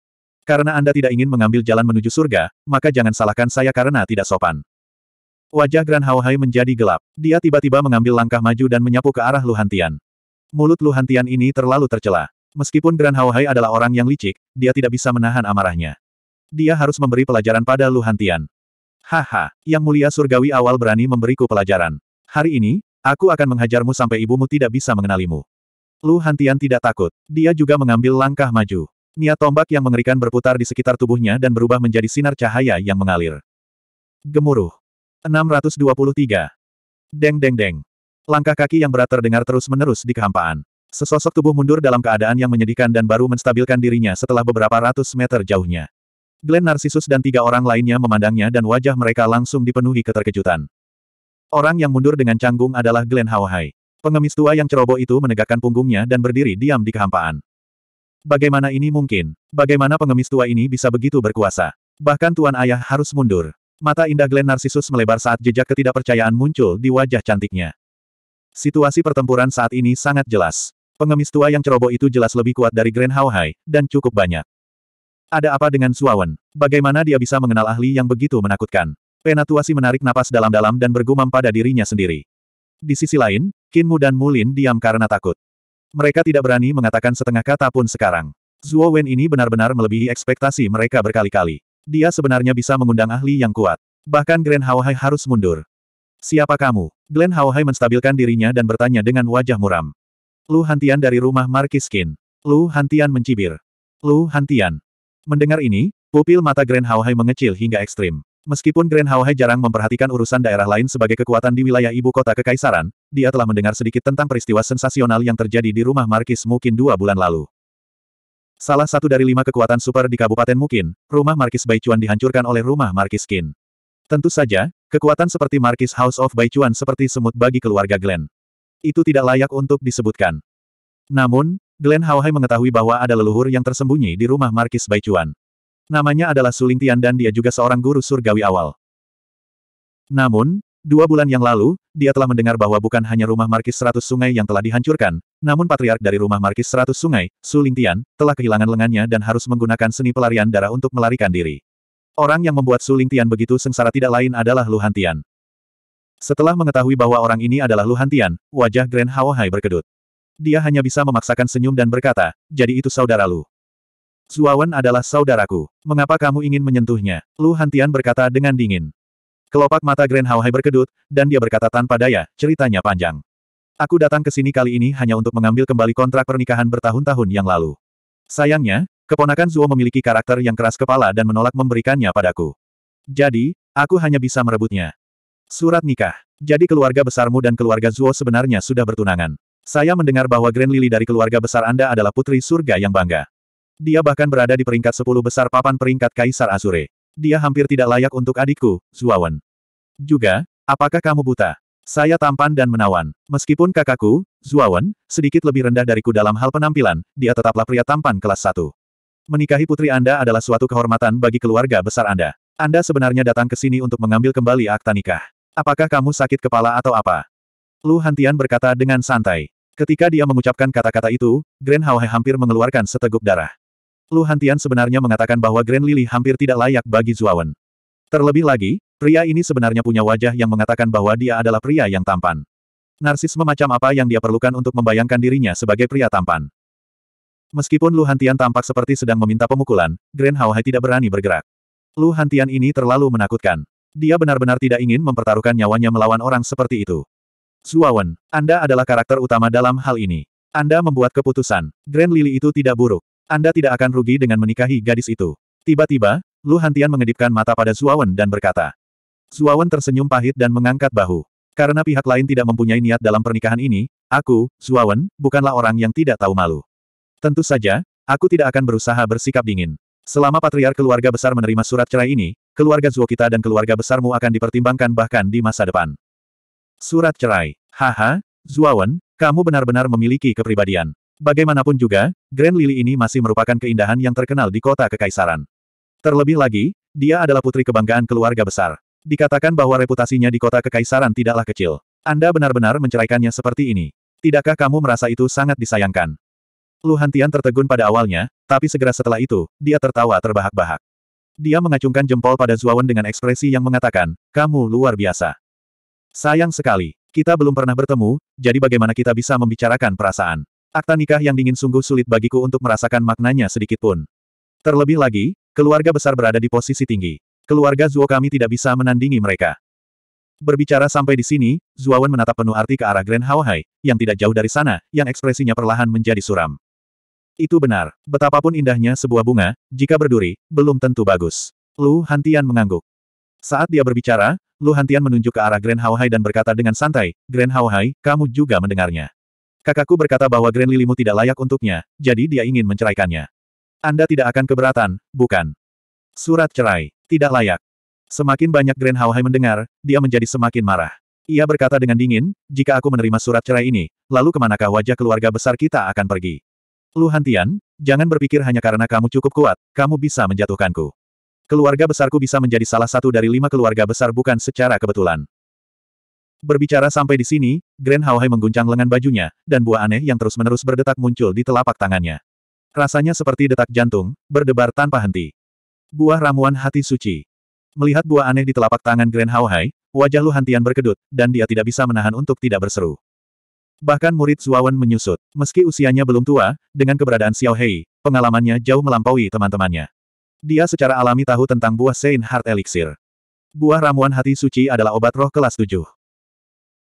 Karena Anda tidak ingin mengambil jalan menuju surga, maka jangan salahkan saya karena tidak sopan. Wajah Gran Haohai menjadi gelap. Dia tiba-tiba mengambil langkah maju dan menyapu ke arah Luhantian. Mulut Luhantian ini terlalu tercela. Meskipun Gran Haohai adalah orang yang licik, dia tidak bisa menahan amarahnya. Dia harus memberi pelajaran pada Luhantian. Haha, Yang Mulia Surgawi awal berani memberiku pelajaran. Hari ini, aku akan menghajarmu sampai ibumu tidak bisa mengenalimu. Luhantian tidak takut. Dia juga mengambil langkah maju. Niat tombak yang mengerikan berputar di sekitar tubuhnya dan berubah menjadi sinar cahaya yang mengalir. Gemuruh. 623. Deng deng deng. Langkah kaki yang berat terdengar terus-menerus di kehampaan. Sesosok tubuh mundur dalam keadaan yang menyedihkan dan baru menstabilkan dirinya setelah beberapa ratus meter jauhnya. Glenn Narcissus dan tiga orang lainnya memandangnya dan wajah mereka langsung dipenuhi keterkejutan. Orang yang mundur dengan canggung adalah Glenn Hawahai. Pengemis tua yang ceroboh itu menegakkan punggungnya dan berdiri diam di kehampaan. Bagaimana ini mungkin? Bagaimana pengemis tua ini bisa begitu berkuasa? Bahkan tuan ayah harus mundur. Mata indah Glenn Narcissus melebar saat jejak ketidakpercayaan muncul di wajah cantiknya. Situasi pertempuran saat ini sangat jelas. Pengemis tua yang ceroboh itu jelas lebih kuat dari Grand Haohai, dan cukup banyak. Ada apa dengan Suawen? Bagaimana dia bisa mengenal ahli yang begitu menakutkan? Penatuasi menarik napas dalam-dalam dan bergumam pada dirinya sendiri. Di sisi lain, Kinmu dan Mulin diam karena takut. Mereka tidak berani mengatakan setengah kata pun sekarang. Zuo Wen ini benar-benar melebihi ekspektasi mereka berkali-kali. Dia sebenarnya bisa mengundang ahli yang kuat. Bahkan Grand Haohai harus mundur. Siapa kamu? Glenn Haohai menstabilkan dirinya dan bertanya dengan wajah muram. Lu Hantian dari rumah Markiskin. Lu Hantian mencibir. Lu Hantian. Mendengar ini, pupil mata Grand Haohai mengecil hingga ekstrim. Meskipun Grand Haohai jarang memperhatikan urusan daerah lain sebagai kekuatan di wilayah ibu kota kekaisaran, dia telah mendengar sedikit tentang peristiwa sensasional yang terjadi di rumah Markis mungkin dua bulan lalu. Salah satu dari lima kekuatan super di Kabupaten Mukin, rumah Markis Baichuan dihancurkan oleh rumah Markis Qin. Tentu saja, kekuatan seperti Markis House of Baichuan seperti semut bagi keluarga Glenn. Itu tidak layak untuk disebutkan. Namun, Glenn Haohai mengetahui bahwa ada leluhur yang tersembunyi di rumah Markis Baichuan. Namanya adalah Suling Tian dan dia juga seorang guru surgawi awal. Namun, Dua bulan yang lalu, dia telah mendengar bahwa bukan hanya rumah Markis seratus sungai yang telah dihancurkan, namun patriark dari rumah Markis seratus sungai, Su Lingtian, telah kehilangan lengannya dan harus menggunakan seni pelarian darah untuk melarikan diri. Orang yang membuat Su Lingtian begitu sengsara tidak lain adalah Lu Hantian. Setelah mengetahui bahwa orang ini adalah Lu Hantian, wajah Grand Haohai berkedut. Dia hanya bisa memaksakan senyum dan berkata, jadi itu saudara Lu. Zuawan adalah saudaraku. Mengapa kamu ingin menyentuhnya? Lu Hantian berkata dengan dingin. Kelopak mata Grand Haohai berkedut, dan dia berkata tanpa daya, ceritanya panjang. Aku datang ke sini kali ini hanya untuk mengambil kembali kontrak pernikahan bertahun-tahun yang lalu. Sayangnya, keponakan Zuo memiliki karakter yang keras kepala dan menolak memberikannya padaku. Jadi, aku hanya bisa merebutnya. Surat nikah. Jadi keluarga besarmu dan keluarga Zuo sebenarnya sudah bertunangan. Saya mendengar bahwa Grand Lily dari keluarga besar Anda adalah putri surga yang bangga. Dia bahkan berada di peringkat 10 besar papan peringkat Kaisar Azure. Dia hampir tidak layak untuk adikku, Zuawan. Juga, apakah kamu buta? Saya tampan dan menawan. Meskipun kakakku, Zuawan, sedikit lebih rendah dariku dalam hal penampilan, dia tetaplah pria tampan kelas satu. Menikahi putri Anda adalah suatu kehormatan bagi keluarga besar Anda. Anda sebenarnya datang ke sini untuk mengambil kembali akta nikah. Apakah kamu sakit kepala atau apa? Lu Hantian berkata dengan santai. Ketika dia mengucapkan kata-kata itu, Grand Hauhe hampir mengeluarkan seteguk darah. Lu Hantian sebenarnya mengatakan bahwa Grand Lily hampir tidak layak bagi Zuawan. Terlebih lagi, pria ini sebenarnya punya wajah yang mengatakan bahwa dia adalah pria yang tampan. Narsis macam apa yang dia perlukan untuk membayangkan dirinya sebagai pria tampan. Meskipun Lu Hantian tampak seperti sedang meminta pemukulan, Grand Hao Hai tidak berani bergerak. Lu Hantian ini terlalu menakutkan. Dia benar-benar tidak ingin mempertaruhkan nyawanya melawan orang seperti itu. Zuawan, Anda adalah karakter utama dalam hal ini. Anda membuat keputusan. Grand Lily itu tidak buruk. Anda tidak akan rugi dengan menikahi gadis itu. Tiba-tiba, Lu Hantian mengedipkan mata pada Zuawan dan berkata. Zuawan tersenyum pahit dan mengangkat bahu. Karena pihak lain tidak mempunyai niat dalam pernikahan ini, aku, Zuawan, bukanlah orang yang tidak tahu malu. Tentu saja, aku tidak akan berusaha bersikap dingin. Selama patriark keluarga besar menerima surat cerai ini, keluarga Zuo kita dan keluarga besarmu akan dipertimbangkan bahkan di masa depan. Surat cerai. Haha, Zuawan, kamu benar-benar memiliki kepribadian. Bagaimanapun juga, Grand Lily ini masih merupakan keindahan yang terkenal di kota Kekaisaran. Terlebih lagi, dia adalah putri kebanggaan keluarga besar. Dikatakan bahwa reputasinya di kota Kekaisaran tidaklah kecil. Anda benar-benar menceraikannya seperti ini. Tidakkah kamu merasa itu sangat disayangkan? Lu Hantian tertegun pada awalnya, tapi segera setelah itu, dia tertawa terbahak-bahak. Dia mengacungkan jempol pada Zuawan dengan ekspresi yang mengatakan, kamu luar biasa. Sayang sekali, kita belum pernah bertemu, jadi bagaimana kita bisa membicarakan perasaan. Akta nikah yang dingin sungguh sulit bagiku untuk merasakan maknanya sedikit pun. Terlebih lagi, keluarga besar berada di posisi tinggi. Keluarga Zuo kami tidak bisa menandingi mereka. Berbicara sampai di sini, Zuawan menatap penuh arti ke arah Grand Hai, yang tidak jauh dari sana, yang ekspresinya perlahan menjadi suram. Itu benar, betapapun indahnya sebuah bunga, jika berduri, belum tentu bagus. Lu Hantian mengangguk. Saat dia berbicara, Lu Hantian menunjuk ke arah Grand Hai dan berkata dengan santai, Grand Hai, kamu juga mendengarnya. Kakakku berkata bahwa Grand Lilimu tidak layak untuknya, jadi dia ingin menceraikannya. Anda tidak akan keberatan, bukan? Surat cerai. Tidak layak. Semakin banyak Grand Haohai mendengar, dia menjadi semakin marah. Ia berkata dengan dingin, jika aku menerima surat cerai ini, lalu kemanakah wajah keluarga besar kita akan pergi? Luhantian, jangan berpikir hanya karena kamu cukup kuat, kamu bisa menjatuhkanku. Keluarga besarku bisa menjadi salah satu dari lima keluarga besar bukan secara kebetulan. Berbicara sampai di sini, Grand Hao Hai mengguncang lengan bajunya, dan buah aneh yang terus-menerus berdetak muncul di telapak tangannya. Rasanya seperti detak jantung, berdebar tanpa henti. Buah ramuan hati suci. Melihat buah aneh di telapak tangan Grand Hao Hai, wajah Lu Hantian berkedut, dan dia tidak bisa menahan untuk tidak berseru. Bahkan murid Zuawan menyusut. Meski usianya belum tua, dengan keberadaan Xiao Hei, pengalamannya jauh melampaui teman-temannya. Dia secara alami tahu tentang buah Sein Heart Elixir. Buah ramuan hati suci adalah obat roh kelas tujuh.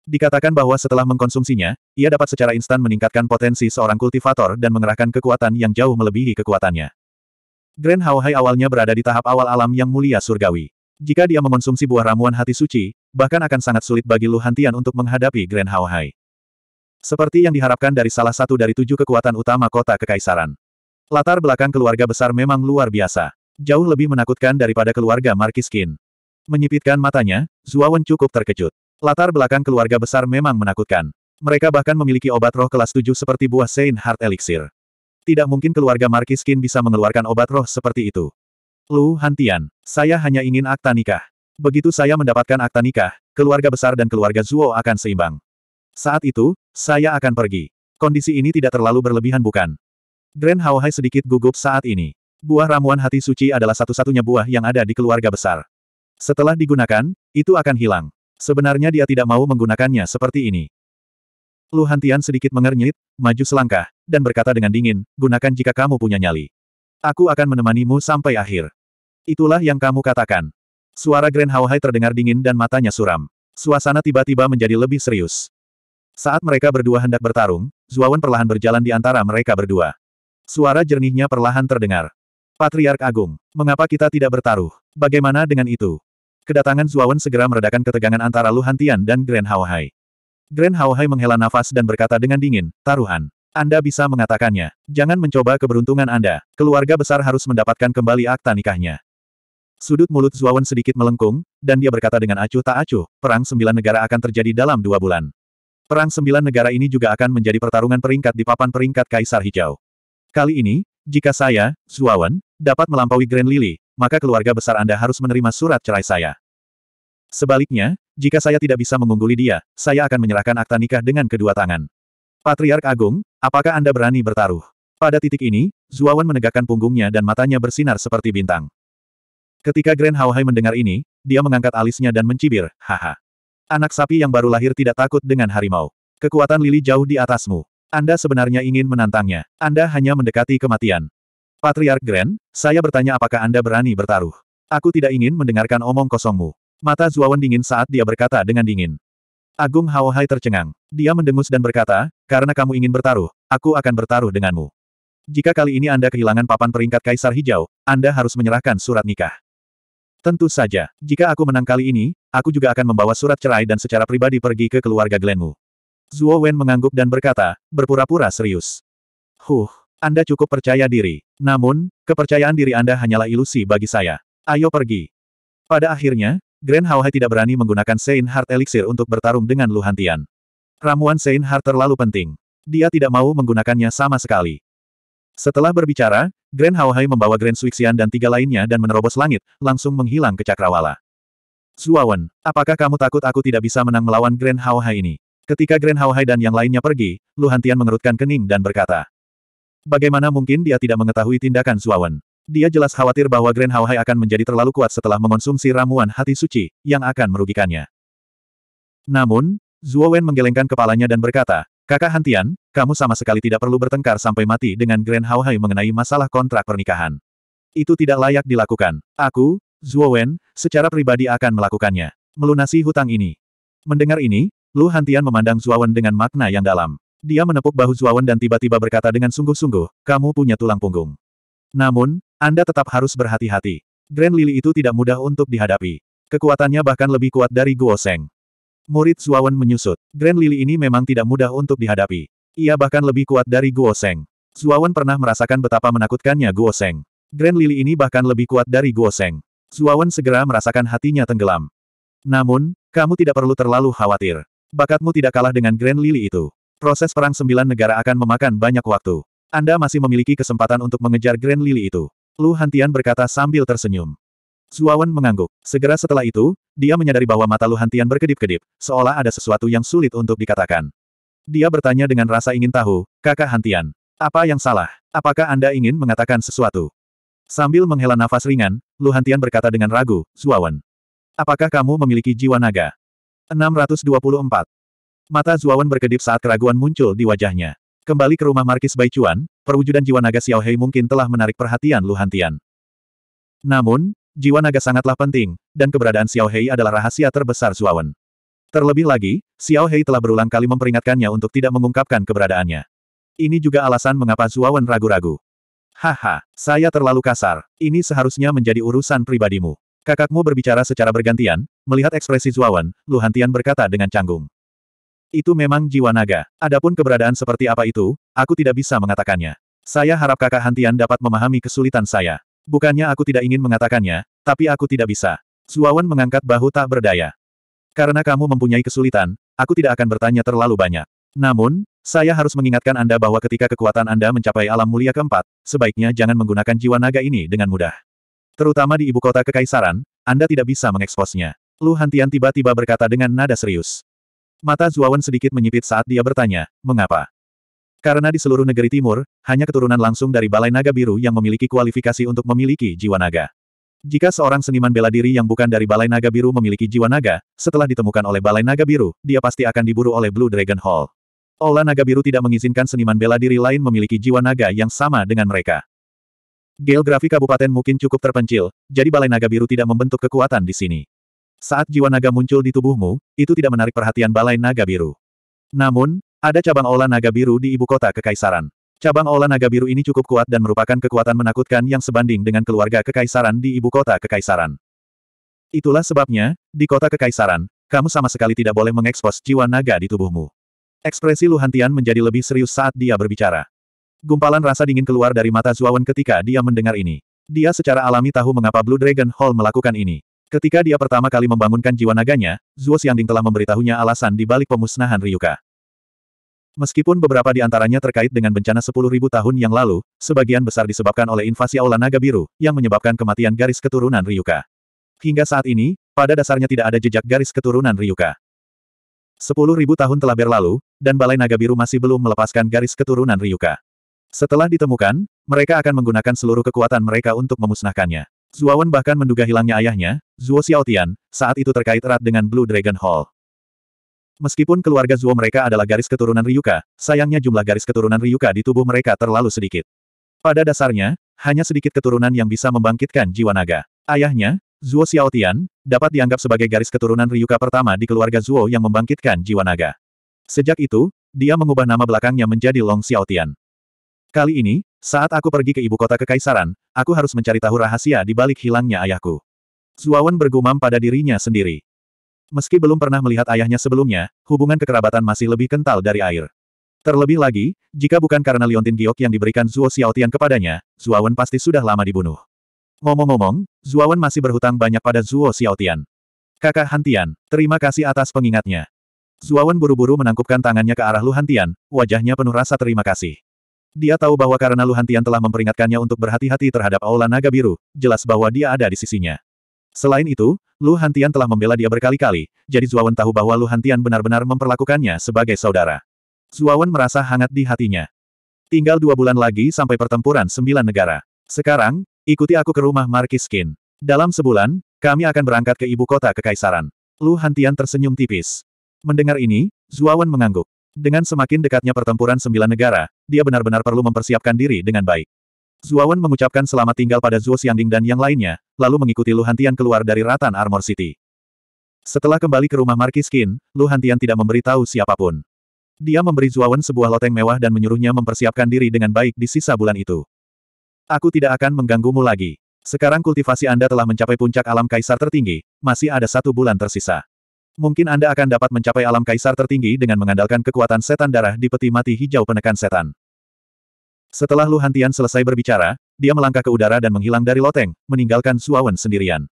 Dikatakan bahwa setelah mengkonsumsinya, ia dapat secara instan meningkatkan potensi seorang kultivator dan mengerahkan kekuatan yang jauh melebihi kekuatannya. Grand Haohai awalnya berada di tahap awal alam yang mulia surgawi. Jika dia mengonsumsi buah ramuan hati suci, bahkan akan sangat sulit bagi Lu Hantian untuk menghadapi Grand Haohai. Seperti yang diharapkan dari salah satu dari tujuh kekuatan utama kota kekaisaran. Latar belakang keluarga besar memang luar biasa. Jauh lebih menakutkan daripada keluarga Markiskin. Menyipitkan matanya, Zuawan cukup terkejut. Latar belakang keluarga besar memang menakutkan. Mereka bahkan memiliki obat roh kelas 7 seperti buah Saint Heart Elixir. Tidak mungkin keluarga Skin bisa mengeluarkan obat roh seperti itu. Lu Hantian, saya hanya ingin akta nikah. Begitu saya mendapatkan akta nikah, keluarga besar dan keluarga Zuo akan seimbang. Saat itu, saya akan pergi. Kondisi ini tidak terlalu berlebihan bukan? Grand Haohai sedikit gugup saat ini. Buah ramuan hati suci adalah satu-satunya buah yang ada di keluarga besar. Setelah digunakan, itu akan hilang. Sebenarnya dia tidak mau menggunakannya seperti ini. Lu Hantian sedikit mengernyit, maju selangkah, dan berkata dengan dingin, gunakan jika kamu punya nyali. Aku akan menemanimu sampai akhir. Itulah yang kamu katakan. Suara Grand Hawhai terdengar dingin dan matanya suram. Suasana tiba-tiba menjadi lebih serius. Saat mereka berdua hendak bertarung, Zuawan perlahan berjalan di antara mereka berdua. Suara jernihnya perlahan terdengar. Patriark Agung, mengapa kita tidak bertaruh? Bagaimana dengan itu? Kedatangan Zuawan segera meredakan ketegangan antara Lu Hantian dan Grand Hai. Grand Hai menghela nafas dan berkata dengan dingin, taruhan. Anda bisa mengatakannya. Jangan mencoba keberuntungan Anda. Keluarga besar harus mendapatkan kembali akta nikahnya. Sudut mulut Zuawan sedikit melengkung, dan dia berkata dengan acuh tak acuh, Perang Sembilan Negara akan terjadi dalam dua bulan. Perang Sembilan Negara ini juga akan menjadi pertarungan peringkat di papan peringkat Kaisar Hijau. Kali ini, jika saya, Zuawan, dapat melampaui Grand Lily, maka keluarga besar Anda harus menerima surat cerai saya. Sebaliknya, jika saya tidak bisa mengungguli dia, saya akan menyerahkan akta nikah dengan kedua tangan. Patriark Agung, apakah Anda berani bertaruh? Pada titik ini, Zuawan menegakkan punggungnya dan matanya bersinar seperti bintang. Ketika Grand Hao mendengar ini, dia mengangkat alisnya dan mencibir, haha. Anak sapi yang baru lahir tidak takut dengan harimau. Kekuatan Lili jauh di atasmu. Anda sebenarnya ingin menantangnya. Anda hanya mendekati kematian. Patriark Grand, saya bertanya apakah Anda berani bertaruh. Aku tidak ingin mendengarkan omong kosongmu. Mata Zuawan dingin saat dia berkata dengan dingin. Agung Haohai tercengang. Dia mendengus dan berkata, karena kamu ingin bertaruh, aku akan bertaruh denganmu. Jika kali ini Anda kehilangan papan peringkat Kaisar Hijau, Anda harus menyerahkan surat nikah. Tentu saja, jika aku menang kali ini, aku juga akan membawa surat cerai dan secara pribadi pergi ke keluarga Glenmu. Zuo Wen mengangguk dan berkata, berpura-pura serius. Huh, anda cukup percaya diri. Namun, kepercayaan diri Anda hanyalah ilusi bagi saya. Ayo pergi. Pada akhirnya, Grand Hai tidak berani menggunakan Saint Heart Elixir untuk bertarung dengan Luhantian. Hantian. Ramuan Saint Heart terlalu penting. Dia tidak mau menggunakannya sama sekali. Setelah berbicara, Grand Hai membawa Grand Suixian dan tiga lainnya dan menerobos langit, langsung menghilang ke Cakrawala. Zuawan, apakah kamu takut aku tidak bisa menang melawan Grand Hai ini? Ketika Grand Hai dan yang lainnya pergi, Luhantian mengerutkan kening dan berkata, Bagaimana mungkin dia tidak mengetahui tindakan Zuawan? Dia jelas khawatir bahwa Grand Hai akan menjadi terlalu kuat setelah mengonsumsi ramuan hati suci, yang akan merugikannya. Namun, Zuo Wen menggelengkan kepalanya dan berkata, Kakak Hantian, kamu sama sekali tidak perlu bertengkar sampai mati dengan Grand Hai mengenai masalah kontrak pernikahan. Itu tidak layak dilakukan. Aku, Zuo Wen, secara pribadi akan melakukannya. Melunasi hutang ini. Mendengar ini, Lu Hantian memandang Zuo Wen dengan makna yang dalam. Dia menepuk bahu Zuawan dan tiba-tiba berkata dengan sungguh-sungguh, kamu punya tulang punggung. Namun, Anda tetap harus berhati-hati. Grand Lily itu tidak mudah untuk dihadapi. Kekuatannya bahkan lebih kuat dari Guo Seng. Murid Zuawan menyusut. Grand Lily ini memang tidak mudah untuk dihadapi. Ia bahkan lebih kuat dari Guo Seng. Zuawan pernah merasakan betapa menakutkannya Guo Seng. Grand Lily ini bahkan lebih kuat dari Guo Seng. Zuawan segera merasakan hatinya tenggelam. Namun, kamu tidak perlu terlalu khawatir. Bakatmu tidak kalah dengan Grand Lily itu. Proses perang sembilan negara akan memakan banyak waktu. Anda masih memiliki kesempatan untuk mengejar Grand Lily itu. Lu Hantian berkata sambil tersenyum. Zuawan mengangguk. Segera setelah itu, dia menyadari bahwa mata Lu Hantian berkedip-kedip, seolah ada sesuatu yang sulit untuk dikatakan. Dia bertanya dengan rasa ingin tahu, kakak Hantian. Apa yang salah? Apakah Anda ingin mengatakan sesuatu? Sambil menghela nafas ringan, Lu Hantian berkata dengan ragu, Zuawan. Apakah kamu memiliki jiwa naga? 624. Mata Zuawan berkedip saat keraguan muncul di wajahnya. Kembali ke rumah Markis Baichuan, perwujudan jiwa naga Xiao Hei mungkin telah menarik perhatian Luhantian. Hantian. Namun, jiwa naga sangatlah penting, dan keberadaan Xiao Hei adalah rahasia terbesar Zuawan. Terlebih lagi, Xiao Hei telah berulang kali memperingatkannya untuk tidak mengungkapkan keberadaannya. Ini juga alasan mengapa Zuawan ragu-ragu. Haha, saya terlalu kasar. Ini seharusnya menjadi urusan pribadimu. Kakakmu berbicara secara bergantian, melihat ekspresi Zuawan, Luhantian berkata dengan canggung. Itu memang jiwa naga. Adapun keberadaan seperti apa itu, aku tidak bisa mengatakannya. Saya harap kakak Hantian dapat memahami kesulitan saya. Bukannya aku tidak ingin mengatakannya, tapi aku tidak bisa. Zuawan mengangkat bahu tak berdaya. Karena kamu mempunyai kesulitan, aku tidak akan bertanya terlalu banyak. Namun, saya harus mengingatkan Anda bahwa ketika kekuatan Anda mencapai alam mulia keempat, sebaiknya jangan menggunakan jiwa naga ini dengan mudah. Terutama di ibu kota kekaisaran, Anda tidak bisa mengeksposnya. Lu Hantian tiba-tiba berkata dengan nada serius. Mata Zuawan sedikit menyipit saat dia bertanya, mengapa? Karena di seluruh negeri timur, hanya keturunan langsung dari Balai Naga Biru yang memiliki kualifikasi untuk memiliki jiwa naga. Jika seorang seniman bela diri yang bukan dari Balai Naga Biru memiliki jiwa naga, setelah ditemukan oleh Balai Naga Biru, dia pasti akan diburu oleh Blue Dragon Hall. Ola Naga Biru tidak mengizinkan seniman bela diri lain memiliki jiwa naga yang sama dengan mereka. Geografi kabupaten mungkin cukup terpencil, jadi Balai Naga Biru tidak membentuk kekuatan di sini. Saat jiwa naga muncul di tubuhmu, itu tidak menarik perhatian balai naga biru. Namun, ada cabang olah naga biru di ibu kota kekaisaran. Cabang olah naga biru ini cukup kuat dan merupakan kekuatan menakutkan yang sebanding dengan keluarga kekaisaran di ibu kota kekaisaran. Itulah sebabnya, di kota kekaisaran, kamu sama sekali tidak boleh mengekspos jiwa naga di tubuhmu. Ekspresi Luhantian menjadi lebih serius saat dia berbicara. Gumpalan rasa dingin keluar dari mata Zuawan ketika dia mendengar ini. Dia secara alami tahu mengapa Blue Dragon Hall melakukan ini. Ketika dia pertama kali membangunkan jiwa naganya, Zuo Xiangding telah memberitahunya alasan di balik pemusnahan Ryuka. Meskipun beberapa di antaranya terkait dengan bencana 10.000 tahun yang lalu, sebagian besar disebabkan oleh invasi Aula Naga Biru, yang menyebabkan kematian garis keturunan Ryuka. Hingga saat ini, pada dasarnya tidak ada jejak garis keturunan Ryuka. 10.000 tahun telah berlalu, dan Balai Naga Biru masih belum melepaskan garis keturunan Ryuka. Setelah ditemukan, mereka akan menggunakan seluruh kekuatan mereka untuk memusnahkannya. Zuawan bahkan menduga hilangnya ayahnya, Zuo Xiaotian, saat itu terkait erat dengan Blue Dragon Hall. Meskipun keluarga Zuo mereka adalah garis keturunan Ryuka, sayangnya jumlah garis keturunan Ryuka di tubuh mereka terlalu sedikit. Pada dasarnya, hanya sedikit keturunan yang bisa membangkitkan jiwa naga. Ayahnya, Zuo Xiaotian, dapat dianggap sebagai garis keturunan Ryuka pertama di keluarga Zuo yang membangkitkan jiwa naga. Sejak itu, dia mengubah nama belakangnya menjadi Long Xiaotian. Kali ini, saat aku pergi ke ibu kota kekaisaran, aku harus mencari tahu rahasia di balik hilangnya ayahku. Zuawan bergumam pada dirinya sendiri. Meski belum pernah melihat ayahnya sebelumnya, hubungan kekerabatan masih lebih kental dari air. Terlebih lagi, jika bukan karena Liontin Giok yang diberikan Zuo Xiaotian kepadanya, Zuawan pasti sudah lama dibunuh. Ngomong-ngomong, Zuawan masih berhutang banyak pada Zuo Xiaotian. Kakak Hantian, terima kasih atas pengingatnya. Zuawan buru-buru menangkupkan tangannya ke arah Lu Hantian, wajahnya penuh rasa terima kasih. Dia tahu bahwa karena Luhantian telah memperingatkannya untuk berhati-hati terhadap Aula Naga Biru, jelas bahwa dia ada di sisinya. Selain itu, Luhantian telah membela dia berkali-kali, jadi Zuawan tahu bahwa Luhantian benar-benar memperlakukannya sebagai saudara. Zuawan merasa hangat di hatinya. Tinggal dua bulan lagi sampai pertempuran sembilan negara. Sekarang, ikuti aku ke rumah Kin. Dalam sebulan, kami akan berangkat ke ibu kota kekaisaran. Luhantian tersenyum tipis. Mendengar ini, Zuawan mengangguk. Dengan semakin dekatnya pertempuran sembilan negara, dia benar-benar perlu mempersiapkan diri dengan baik. Zuawan mengucapkan selamat tinggal pada Zuo Xiangding dan yang lainnya, lalu mengikuti Lu Hantian keluar dari Ratan Armor City. Setelah kembali ke rumah Marquis Qin, Lu Hantian tidak memberitahu siapapun. Dia memberi Zuawan sebuah loteng mewah dan menyuruhnya mempersiapkan diri dengan baik di sisa bulan itu. Aku tidak akan mengganggumu lagi. Sekarang kultivasi Anda telah mencapai puncak alam kaisar tertinggi, masih ada satu bulan tersisa. Mungkin Anda akan dapat mencapai alam kaisar tertinggi dengan mengandalkan kekuatan setan darah di peti mati hijau penekan setan. Setelah Lu Hantian selesai berbicara, dia melangkah ke udara dan menghilang dari loteng, meninggalkan Zuawan sendirian.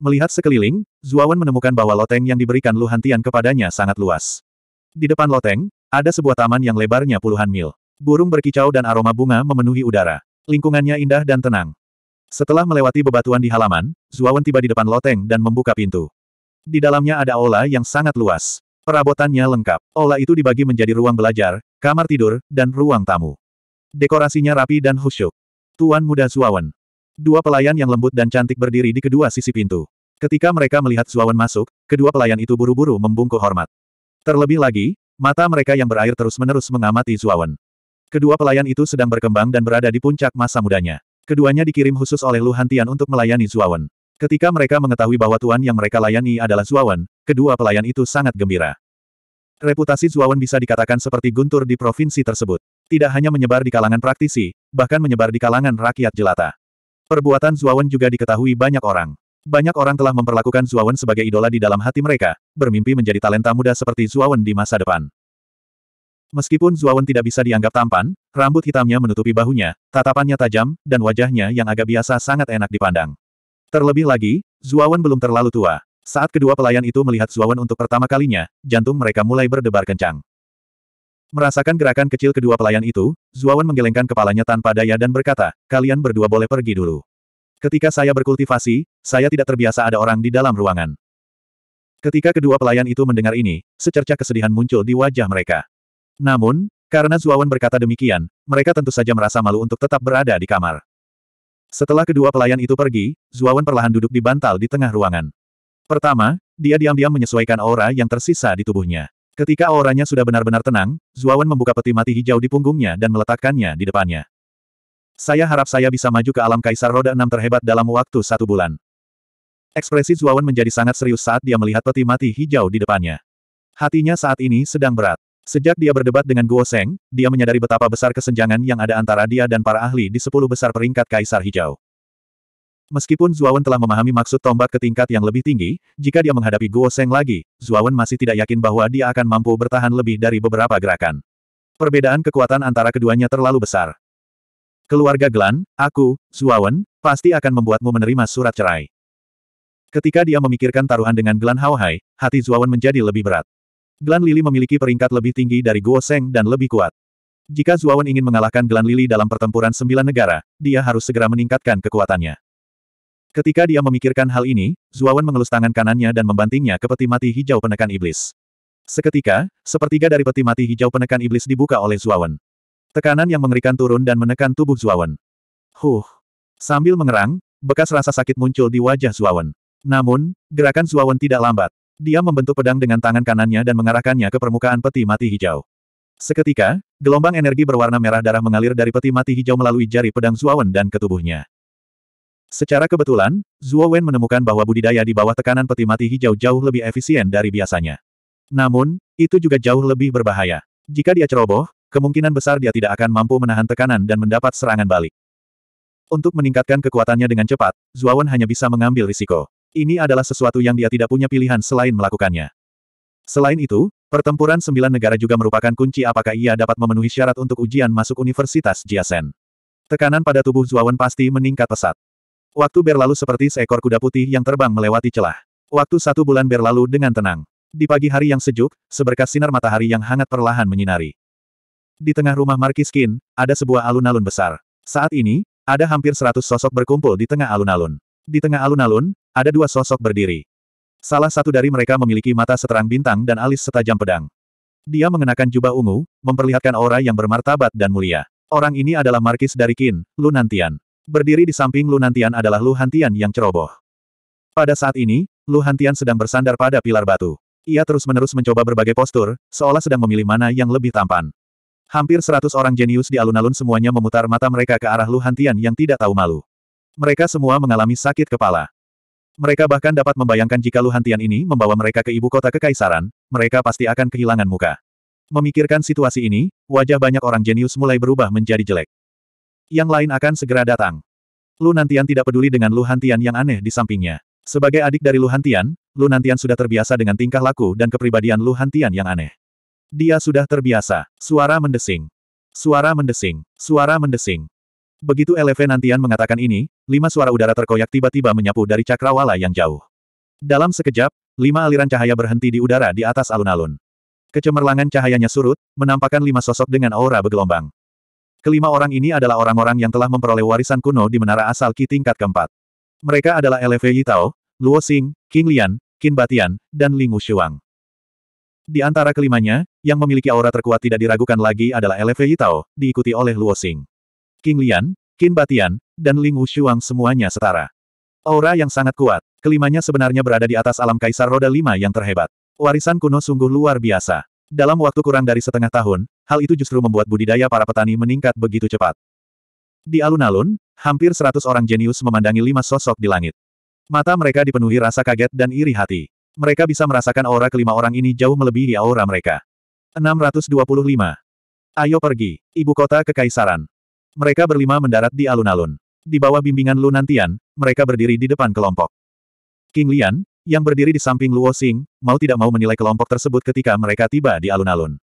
Melihat sekeliling, Zuawan menemukan bahwa loteng yang diberikan Lu Hantian kepadanya sangat luas. Di depan loteng, ada sebuah taman yang lebarnya puluhan mil. Burung berkicau dan aroma bunga memenuhi udara. Lingkungannya indah dan tenang. Setelah melewati bebatuan di halaman, Zuawan tiba di depan loteng dan membuka pintu. Di dalamnya ada aula yang sangat luas. Perabotannya lengkap. Aula itu dibagi menjadi ruang belajar, kamar tidur, dan ruang tamu. Dekorasinya rapi dan khusyuk. Tuan muda Zuawan. Dua pelayan yang lembut dan cantik berdiri di kedua sisi pintu. Ketika mereka melihat Zuawan masuk, kedua pelayan itu buru-buru membungkuk hormat. Terlebih lagi, mata mereka yang berair terus-menerus mengamati Zuawan. Kedua pelayan itu sedang berkembang dan berada di puncak masa mudanya. Keduanya dikirim khusus oleh Luhantian untuk melayani Zuawan. Ketika mereka mengetahui bahwa tuan yang mereka layani adalah Zuawan, kedua pelayan itu sangat gembira. Reputasi Zuawan bisa dikatakan seperti guntur di provinsi tersebut. Tidak hanya menyebar di kalangan praktisi, bahkan menyebar di kalangan rakyat jelata. Perbuatan Zuawan juga diketahui banyak orang. Banyak orang telah memperlakukan Zuawan sebagai idola di dalam hati mereka, bermimpi menjadi talenta muda seperti Zuawan di masa depan. Meskipun Zuawan tidak bisa dianggap tampan, rambut hitamnya menutupi bahunya, tatapannya tajam, dan wajahnya yang agak biasa sangat enak dipandang. Terlebih lagi, Zuawan belum terlalu tua. Saat kedua pelayan itu melihat Zuawan untuk pertama kalinya, jantung mereka mulai berdebar kencang. Merasakan gerakan kecil kedua pelayan itu, Zuawan menggelengkan kepalanya tanpa daya dan berkata, kalian berdua boleh pergi dulu. Ketika saya berkultivasi, saya tidak terbiasa ada orang di dalam ruangan. Ketika kedua pelayan itu mendengar ini, secerca kesedihan muncul di wajah mereka. Namun, karena Zuawan berkata demikian, mereka tentu saja merasa malu untuk tetap berada di kamar. Setelah kedua pelayan itu pergi, Zuawan perlahan duduk di bantal di tengah ruangan. Pertama, dia diam-diam menyesuaikan aura yang tersisa di tubuhnya. Ketika auranya sudah benar-benar tenang, Zuawan membuka peti mati hijau di punggungnya dan meletakkannya di depannya. Saya harap saya bisa maju ke alam kaisar roda enam terhebat dalam waktu satu bulan. Ekspresi Zuawan menjadi sangat serius saat dia melihat peti mati hijau di depannya. Hatinya saat ini sedang berat. Sejak dia berdebat dengan Guo Seng, dia menyadari betapa besar kesenjangan yang ada antara dia dan para ahli di sepuluh besar peringkat Kaisar Hijau. Meskipun Zuawan telah memahami maksud tombak ke tingkat yang lebih tinggi, jika dia menghadapi Guo Seng lagi, Zuawan masih tidak yakin bahwa dia akan mampu bertahan lebih dari beberapa gerakan. Perbedaan kekuatan antara keduanya terlalu besar. Keluarga Glan, aku, Zuawan, pasti akan membuatmu menerima surat cerai. Ketika dia memikirkan taruhan dengan Glan Haohai, hati Zuawan menjadi lebih berat. Glan Lili memiliki peringkat lebih tinggi dari Guo Seng dan lebih kuat. Jika Zuawan ingin mengalahkan Glan Lili dalam pertempuran sembilan negara, dia harus segera meningkatkan kekuatannya. Ketika dia memikirkan hal ini, Zuawan mengelus tangan kanannya dan membantingnya ke peti mati hijau penekan iblis. Seketika, sepertiga dari peti mati hijau penekan iblis dibuka oleh Zuawan. Tekanan yang mengerikan turun dan menekan tubuh Zuawan. Huh. Sambil mengerang, bekas rasa sakit muncul di wajah Zuawan. Namun, gerakan Zuawan tidak lambat. Dia membentuk pedang dengan tangan kanannya dan mengarahkannya ke permukaan peti mati hijau. Seketika, gelombang energi berwarna merah darah mengalir dari peti mati hijau melalui jari pedang Zuowen dan ke tubuhnya. Secara kebetulan, Zuowen menemukan bahwa budidaya di bawah tekanan peti mati hijau jauh lebih efisien dari biasanya. Namun, itu juga jauh lebih berbahaya. Jika dia ceroboh, kemungkinan besar dia tidak akan mampu menahan tekanan dan mendapat serangan balik. Untuk meningkatkan kekuatannya dengan cepat, Zuawan hanya bisa mengambil risiko. Ini adalah sesuatu yang dia tidak punya pilihan selain melakukannya. Selain itu, pertempuran sembilan negara juga merupakan kunci apakah ia dapat memenuhi syarat untuk ujian masuk Universitas Jiasen. Tekanan pada tubuh Zuawan pasti meningkat pesat. Waktu berlalu seperti seekor kuda putih yang terbang melewati celah. Waktu satu bulan berlalu dengan tenang. Di pagi hari yang sejuk, seberkas sinar matahari yang hangat perlahan menyinari. Di tengah rumah Kin, ada sebuah alun-alun besar. Saat ini, ada hampir seratus sosok berkumpul di tengah alun-alun. Di tengah alun-alun, ada dua sosok berdiri. Salah satu dari mereka memiliki mata seterang bintang dan alis setajam pedang. Dia mengenakan jubah ungu, memperlihatkan aura yang bermartabat dan mulia. Orang ini adalah Markis dari Qin, Nantian. Berdiri di samping Lu Nantian adalah Lu Hantian yang ceroboh. Pada saat ini, Lu Hantian sedang bersandar pada pilar batu. Ia terus-menerus mencoba berbagai postur, seolah sedang memilih mana yang lebih tampan. Hampir seratus orang jenius di alun-alun semuanya memutar mata mereka ke arah Lu Hantian yang tidak tahu malu. Mereka semua mengalami sakit kepala. Mereka bahkan dapat membayangkan jika Luhantian ini membawa mereka ke ibu kota kekaisaran, mereka pasti akan kehilangan muka. Memikirkan situasi ini, wajah banyak orang jenius mulai berubah menjadi jelek. Yang lain akan segera datang. nantian tidak peduli dengan Luhantian yang aneh di sampingnya. Sebagai adik dari Luhantian, nantian sudah terbiasa dengan tingkah laku dan kepribadian Luhantian yang aneh. Dia sudah terbiasa. Suara mendesing. Suara mendesing. Suara mendesing. Begitu Eleven Nantian mengatakan ini, lima suara udara terkoyak tiba-tiba menyapu dari cakrawala yang jauh. Dalam sekejap, lima aliran cahaya berhenti di udara di atas alun-alun. Kecemerlangan cahayanya surut, menampakkan lima sosok dengan aura bergelombang. Kelima orang ini adalah orang-orang yang telah memperoleh warisan kuno di menara asal Ki tingkat keempat. Mereka adalah Eleve Yitao, Luo Xing, King Lian, Qin Batian, dan Ling Wushuang. Di antara kelimanya, yang memiliki aura terkuat tidak diragukan lagi adalah Eleve Yitao, diikuti oleh Luo Xing. King Lian, Qin Batian, dan Ling Wushuang semuanya setara. Aura yang sangat kuat. Kelimanya sebenarnya berada di atas alam Kaisar Roda Lima yang terhebat. Warisan kuno sungguh luar biasa. Dalam waktu kurang dari setengah tahun, hal itu justru membuat budidaya para petani meningkat begitu cepat. Di alun-alun, hampir seratus orang jenius memandangi lima sosok di langit. Mata mereka dipenuhi rasa kaget dan iri hati. Mereka bisa merasakan aura kelima orang ini jauh melebihi aura mereka. 625. Ayo pergi, ibu kota kekaisaran. Mereka berlima mendarat di alun-alun. Di bawah bimbingan Lu Nantian, mereka berdiri di depan kelompok. King Lian, yang berdiri di samping Luo Xing, mau tidak mau menilai kelompok tersebut ketika mereka tiba di alun-alun.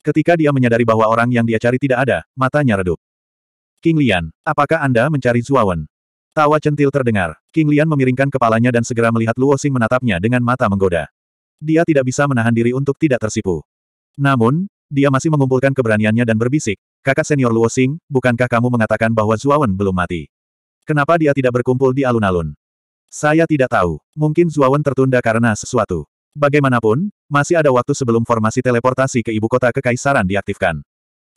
Ketika dia menyadari bahwa orang yang dia cari tidak ada, matanya redup. King Lian, apakah Anda mencari Zuawan? Tawa centil terdengar. King Lian memiringkan kepalanya dan segera melihat Luo Xing menatapnya dengan mata menggoda. Dia tidak bisa menahan diri untuk tidak tersipu. Namun, dia masih mengumpulkan keberaniannya dan berbisik, Kakak senior Luo Xing, bukankah kamu mengatakan bahwa Zuawan belum mati? Kenapa dia tidak berkumpul di alun-alun? Saya tidak tahu. Mungkin Zuawan tertunda karena sesuatu. Bagaimanapun, masih ada waktu sebelum formasi teleportasi ke ibu kota kekaisaran diaktifkan.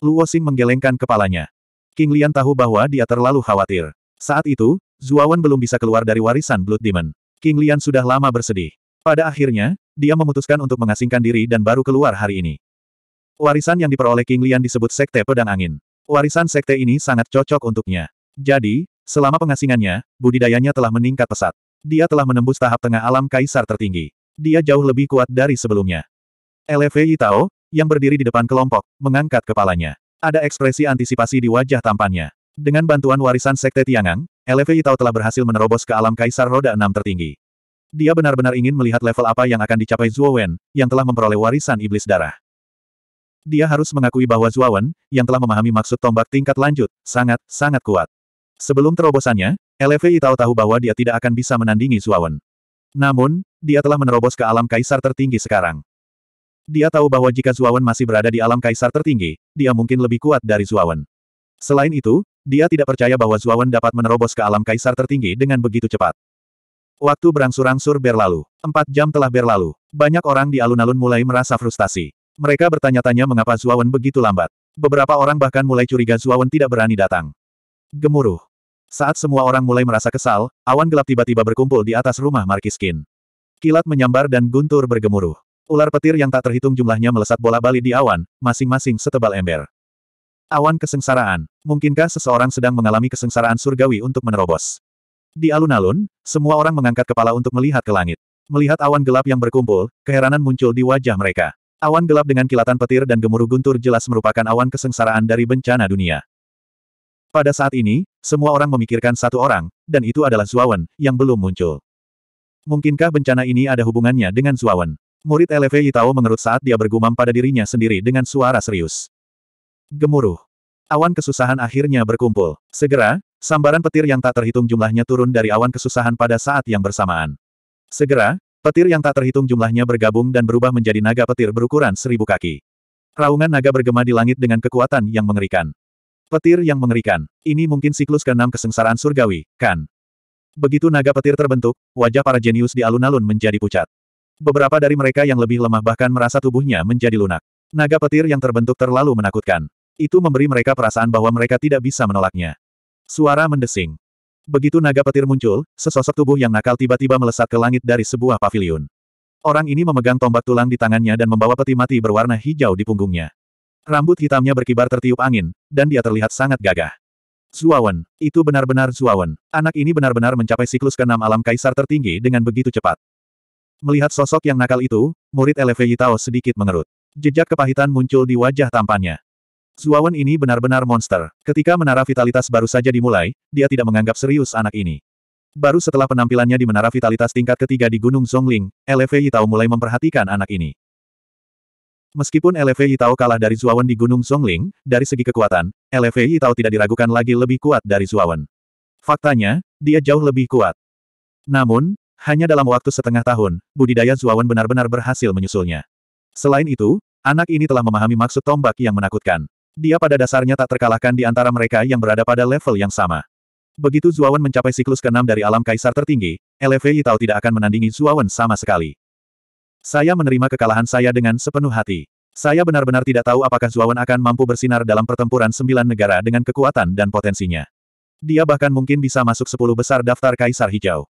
Luo Xing menggelengkan kepalanya. King Lian tahu bahwa dia terlalu khawatir. Saat itu, Zuawan belum bisa keluar dari warisan Blood Demon. King Lian sudah lama bersedih. Pada akhirnya, dia memutuskan untuk mengasingkan diri dan baru keluar hari ini. Warisan yang diperoleh King Lian disebut Sekte Pedang Angin. Warisan sekte ini sangat cocok untuknya. Jadi, selama pengasingannya, budidayanya telah meningkat pesat. Dia telah menembus tahap tengah alam kaisar tertinggi. Dia jauh lebih kuat dari sebelumnya. LV Itao, yang berdiri di depan kelompok, mengangkat kepalanya. Ada ekspresi antisipasi di wajah tampannya. Dengan bantuan warisan Sekte Tiangang, LV Itao telah berhasil menerobos ke alam kaisar roda enam tertinggi. Dia benar-benar ingin melihat level apa yang akan dicapai Zhuo Wen, yang telah memperoleh warisan iblis darah dia harus mengakui bahwa Zuawan, yang telah memahami maksud tombak tingkat lanjut, sangat, sangat kuat. Sebelum terobosannya, LFI tahu tahu bahwa dia tidak akan bisa menandingi Zuawan. Namun, dia telah menerobos ke alam kaisar tertinggi sekarang. Dia tahu bahwa jika Zuawan masih berada di alam kaisar tertinggi, dia mungkin lebih kuat dari Zuawan. Selain itu, dia tidak percaya bahwa Zuawan dapat menerobos ke alam kaisar tertinggi dengan begitu cepat. Waktu berangsur-angsur berlalu. Empat jam telah berlalu. Banyak orang di alun-alun mulai merasa frustasi. Mereka bertanya-tanya mengapa Zuawan begitu lambat. Beberapa orang bahkan mulai curiga Zuawan tidak berani datang. Gemuruh. Saat semua orang mulai merasa kesal, awan gelap tiba-tiba berkumpul di atas rumah Kin. Kilat menyambar dan guntur bergemuruh. Ular petir yang tak terhitung jumlahnya melesat bola balik di awan, masing-masing setebal ember. Awan kesengsaraan. Mungkinkah seseorang sedang mengalami kesengsaraan surgawi untuk menerobos? Di alun-alun, semua orang mengangkat kepala untuk melihat ke langit. Melihat awan gelap yang berkumpul, keheranan muncul di wajah mereka. Awan gelap dengan kilatan petir dan gemuruh guntur jelas merupakan awan kesengsaraan dari bencana dunia. Pada saat ini, semua orang memikirkan satu orang, dan itu adalah Zuawan, yang belum muncul. Mungkinkah bencana ini ada hubungannya dengan Zuawan? Murid LV Yitao mengerut saat dia bergumam pada dirinya sendiri dengan suara serius. Gemuruh. Awan kesusahan akhirnya berkumpul. Segera, sambaran petir yang tak terhitung jumlahnya turun dari awan kesusahan pada saat yang bersamaan. Segera, Petir yang tak terhitung jumlahnya bergabung dan berubah menjadi naga petir berukuran seribu kaki. Raungan naga bergema di langit dengan kekuatan yang mengerikan. Petir yang mengerikan. Ini mungkin siklus ke-6 kesengsaraan surgawi, kan? Begitu naga petir terbentuk, wajah para jenius di alun-alun menjadi pucat. Beberapa dari mereka yang lebih lemah bahkan merasa tubuhnya menjadi lunak. Naga petir yang terbentuk terlalu menakutkan. Itu memberi mereka perasaan bahwa mereka tidak bisa menolaknya. Suara mendesing. Begitu naga petir muncul, sesosok tubuh yang nakal tiba-tiba melesat ke langit dari sebuah paviliun. Orang ini memegang tombak tulang di tangannya dan membawa peti mati berwarna hijau di punggungnya. Rambut hitamnya berkibar tertiup angin, dan dia terlihat sangat gagah. Zuawan, itu benar-benar Zuawan. Anak ini benar-benar mencapai siklus keenam alam kaisar tertinggi dengan begitu cepat. Melihat sosok yang nakal itu, murid Elevei Tao sedikit mengerut. Jejak kepahitan muncul di wajah tampannya. Zuawan ini benar-benar monster. Ketika menara vitalitas baru saja dimulai, dia tidak menganggap serius anak ini. Baru setelah penampilannya di menara vitalitas tingkat ketiga di Gunung Zhongling, LV Yitao mulai memperhatikan anak ini. Meskipun LV Yitao kalah dari Zuawan di Gunung Zhongling, dari segi kekuatan, LV Yitao tidak diragukan lagi lebih kuat dari Zuawan. Faktanya, dia jauh lebih kuat. Namun, hanya dalam waktu setengah tahun, budidaya Zuawan benar-benar berhasil menyusulnya. Selain itu, anak ini telah memahami maksud tombak yang menakutkan. Dia pada dasarnya tak terkalahkan di antara mereka yang berada pada level yang sama. Begitu Zuawan mencapai siklus ke-6 dari alam kaisar tertinggi, LV Yitao tidak akan menandingi Zuawan sama sekali. Saya menerima kekalahan saya dengan sepenuh hati. Saya benar-benar tidak tahu apakah Zuawan akan mampu bersinar dalam pertempuran sembilan negara dengan kekuatan dan potensinya. Dia bahkan mungkin bisa masuk sepuluh besar daftar kaisar hijau.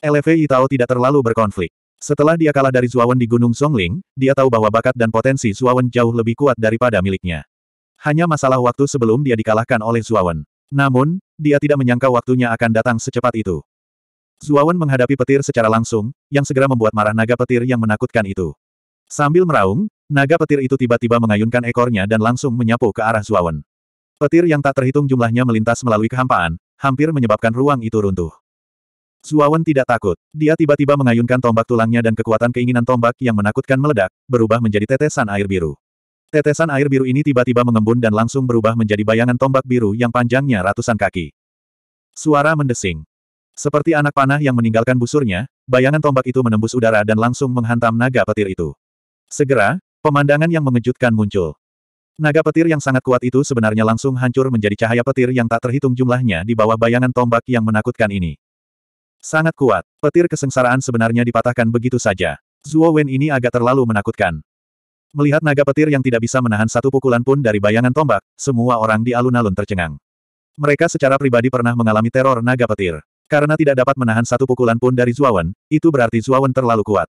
LV Yitao tidak terlalu berkonflik. Setelah dia kalah dari Zuawan di Gunung Songling, dia tahu bahwa bakat dan potensi Zuawan jauh lebih kuat daripada miliknya. Hanya masalah waktu sebelum dia dikalahkan oleh Zuawan. Namun, dia tidak menyangka waktunya akan datang secepat itu. Zuawan menghadapi petir secara langsung, yang segera membuat marah naga petir yang menakutkan itu. Sambil meraung, naga petir itu tiba-tiba mengayunkan ekornya dan langsung menyapu ke arah Zuawan. Petir yang tak terhitung jumlahnya melintas melalui kehampaan, hampir menyebabkan ruang itu runtuh. Zuawan tidak takut. Dia tiba-tiba mengayunkan tombak tulangnya dan kekuatan keinginan tombak yang menakutkan meledak, berubah menjadi tetesan air biru. Tetesan air biru ini tiba-tiba mengembun dan langsung berubah menjadi bayangan tombak biru yang panjangnya ratusan kaki. Suara mendesing. Seperti anak panah yang meninggalkan busurnya, bayangan tombak itu menembus udara dan langsung menghantam naga petir itu. Segera, pemandangan yang mengejutkan muncul. Naga petir yang sangat kuat itu sebenarnya langsung hancur menjadi cahaya petir yang tak terhitung jumlahnya di bawah bayangan tombak yang menakutkan ini. Sangat kuat, petir kesengsaraan sebenarnya dipatahkan begitu saja. Zuo Wen ini agak terlalu menakutkan. Melihat naga petir yang tidak bisa menahan satu pukulan pun dari bayangan tombak, semua orang di alun-alun tercengang. Mereka secara pribadi pernah mengalami teror naga petir. Karena tidak dapat menahan satu pukulan pun dari Zuawan, itu berarti Zuawan terlalu kuat.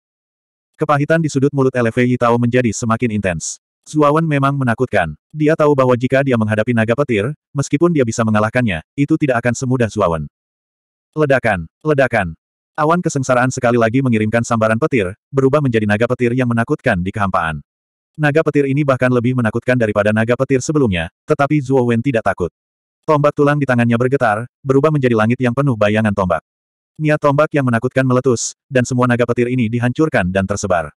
Kepahitan di sudut mulut Elevei Yitao menjadi semakin intens. Zuawan memang menakutkan. Dia tahu bahwa jika dia menghadapi naga petir, meskipun dia bisa mengalahkannya, itu tidak akan semudah Zuawan. Ledakan, ledakan. Awan kesengsaraan sekali lagi mengirimkan sambaran petir, berubah menjadi naga petir yang menakutkan di kehampaan. Naga petir ini bahkan lebih menakutkan daripada naga petir sebelumnya, tetapi Zuo Wen tidak takut. Tombak tulang di tangannya bergetar, berubah menjadi langit yang penuh bayangan tombak. Niat tombak yang menakutkan meletus, dan semua naga petir ini dihancurkan dan tersebar.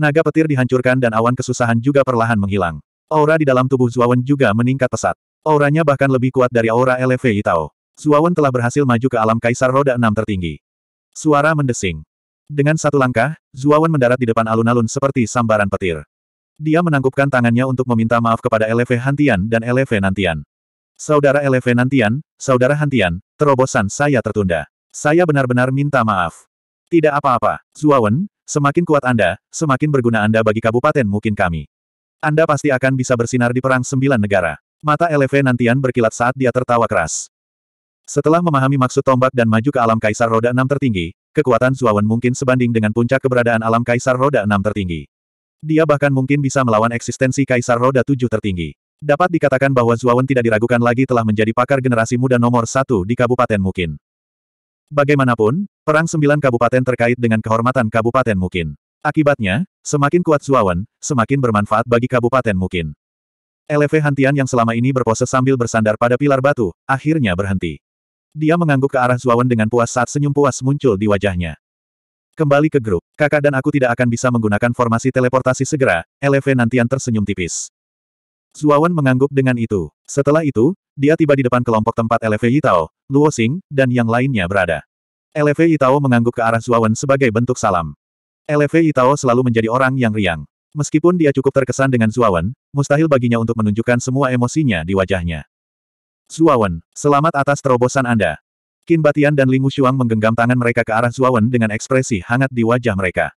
Naga petir dihancurkan dan awan kesusahan juga perlahan menghilang. Aura di dalam tubuh Zuo Wen juga meningkat pesat. Auranya bahkan lebih kuat dari aura LV Yitao. Zuo Wen telah berhasil maju ke alam kaisar roda enam tertinggi. Suara mendesing. Dengan satu langkah, Wen mendarat di depan alun-alun seperti sambaran petir. Dia menangkupkan tangannya untuk meminta maaf kepada Eleve Hantian dan Eleve Nantian. Saudara Eleve Nantian, Saudara Hantian, terobosan saya tertunda. Saya benar-benar minta maaf. Tidak apa-apa, Zuawan, semakin kuat Anda, semakin berguna Anda bagi kabupaten mungkin kami. Anda pasti akan bisa bersinar di perang sembilan negara. Mata Eleve Nantian berkilat saat dia tertawa keras. Setelah memahami maksud tombak dan maju ke alam kaisar roda enam tertinggi, kekuatan Zuawan mungkin sebanding dengan puncak keberadaan alam kaisar roda enam tertinggi. Dia bahkan mungkin bisa melawan eksistensi Kaisar Roda Tujuh tertinggi. Dapat dikatakan bahwa Zuawan tidak diragukan lagi telah menjadi pakar generasi muda nomor satu di Kabupaten Mukin. Bagaimanapun, perang sembilan kabupaten terkait dengan kehormatan Kabupaten Mukin. Akibatnya, semakin kuat Zuawan, semakin bermanfaat bagi Kabupaten Mukin. LV Hantian yang selama ini berpose sambil bersandar pada pilar batu, akhirnya berhenti. Dia mengangguk ke arah Zuawan dengan puas saat senyum puas muncul di wajahnya. Kembali ke grup, Kakak dan aku tidak akan bisa menggunakan formasi teleportasi segera, LV Nantian tersenyum tipis. Zuawan mengangguk dengan itu. Setelah itu, dia tiba di depan kelompok tempat LV Yitao, Luo Xing, dan yang lainnya berada. LV Yitao mengangguk ke arah Zuawan sebagai bentuk salam. LV Yitao selalu menjadi orang yang riang. Meskipun dia cukup terkesan dengan Zuawan, mustahil baginya untuk menunjukkan semua emosinya di wajahnya. Zuawan, selamat atas terobosan Anda. Qin Batian dan Ling Shuang menggenggam tangan mereka ke arah Zuawan dengan ekspresi hangat di wajah mereka.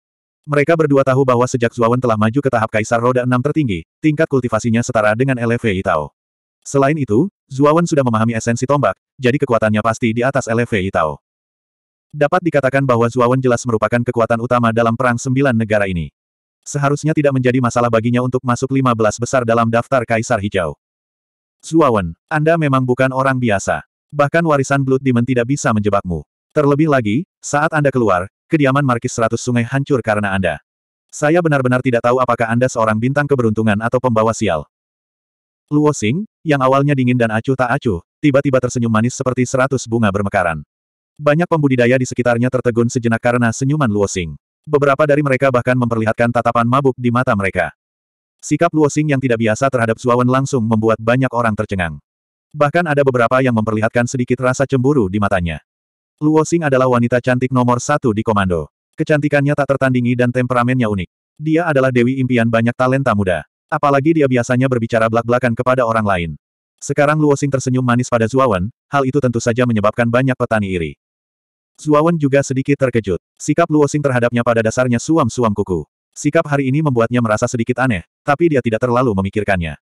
Mereka berdua tahu bahwa sejak Zuawan telah maju ke tahap Kaisar Roda 6 tertinggi, tingkat kultivasinya setara dengan LFV Itao. Selain itu, Zuawan sudah memahami esensi tombak, jadi kekuatannya pasti di atas LFV Itao. Dapat dikatakan bahwa Zuawan jelas merupakan kekuatan utama dalam Perang Sembilan Negara ini. Seharusnya tidak menjadi masalah baginya untuk masuk 15 besar dalam daftar Kaisar Hijau. Zuawan, Anda memang bukan orang biasa. Bahkan warisan Blood Demon tidak bisa menjebakmu. Terlebih lagi, saat Anda keluar, kediaman Markis 100 sungai hancur karena Anda. Saya benar-benar tidak tahu apakah Anda seorang bintang keberuntungan atau pembawa sial. Luo Xing, yang awalnya dingin dan acuh tak acuh, tiba-tiba tersenyum manis seperti seratus bunga bermekaran. Banyak pembudidaya di sekitarnya tertegun sejenak karena senyuman Luo Xing. Beberapa dari mereka bahkan memperlihatkan tatapan mabuk di mata mereka. Sikap Luo Xing yang tidak biasa terhadap Zuawan langsung membuat banyak orang tercengang. Bahkan ada beberapa yang memperlihatkan sedikit rasa cemburu di matanya. Luo Xing adalah wanita cantik nomor satu di komando. Kecantikannya tak tertandingi dan temperamennya unik. Dia adalah dewi impian banyak talenta muda. Apalagi dia biasanya berbicara belak-belakan kepada orang lain. Sekarang Luo Xing tersenyum manis pada Zuawan, hal itu tentu saja menyebabkan banyak petani iri. Zuawan juga sedikit terkejut. Sikap Luo Xing terhadapnya pada dasarnya suam-suam kuku. Sikap hari ini membuatnya merasa sedikit aneh, tapi dia tidak terlalu memikirkannya.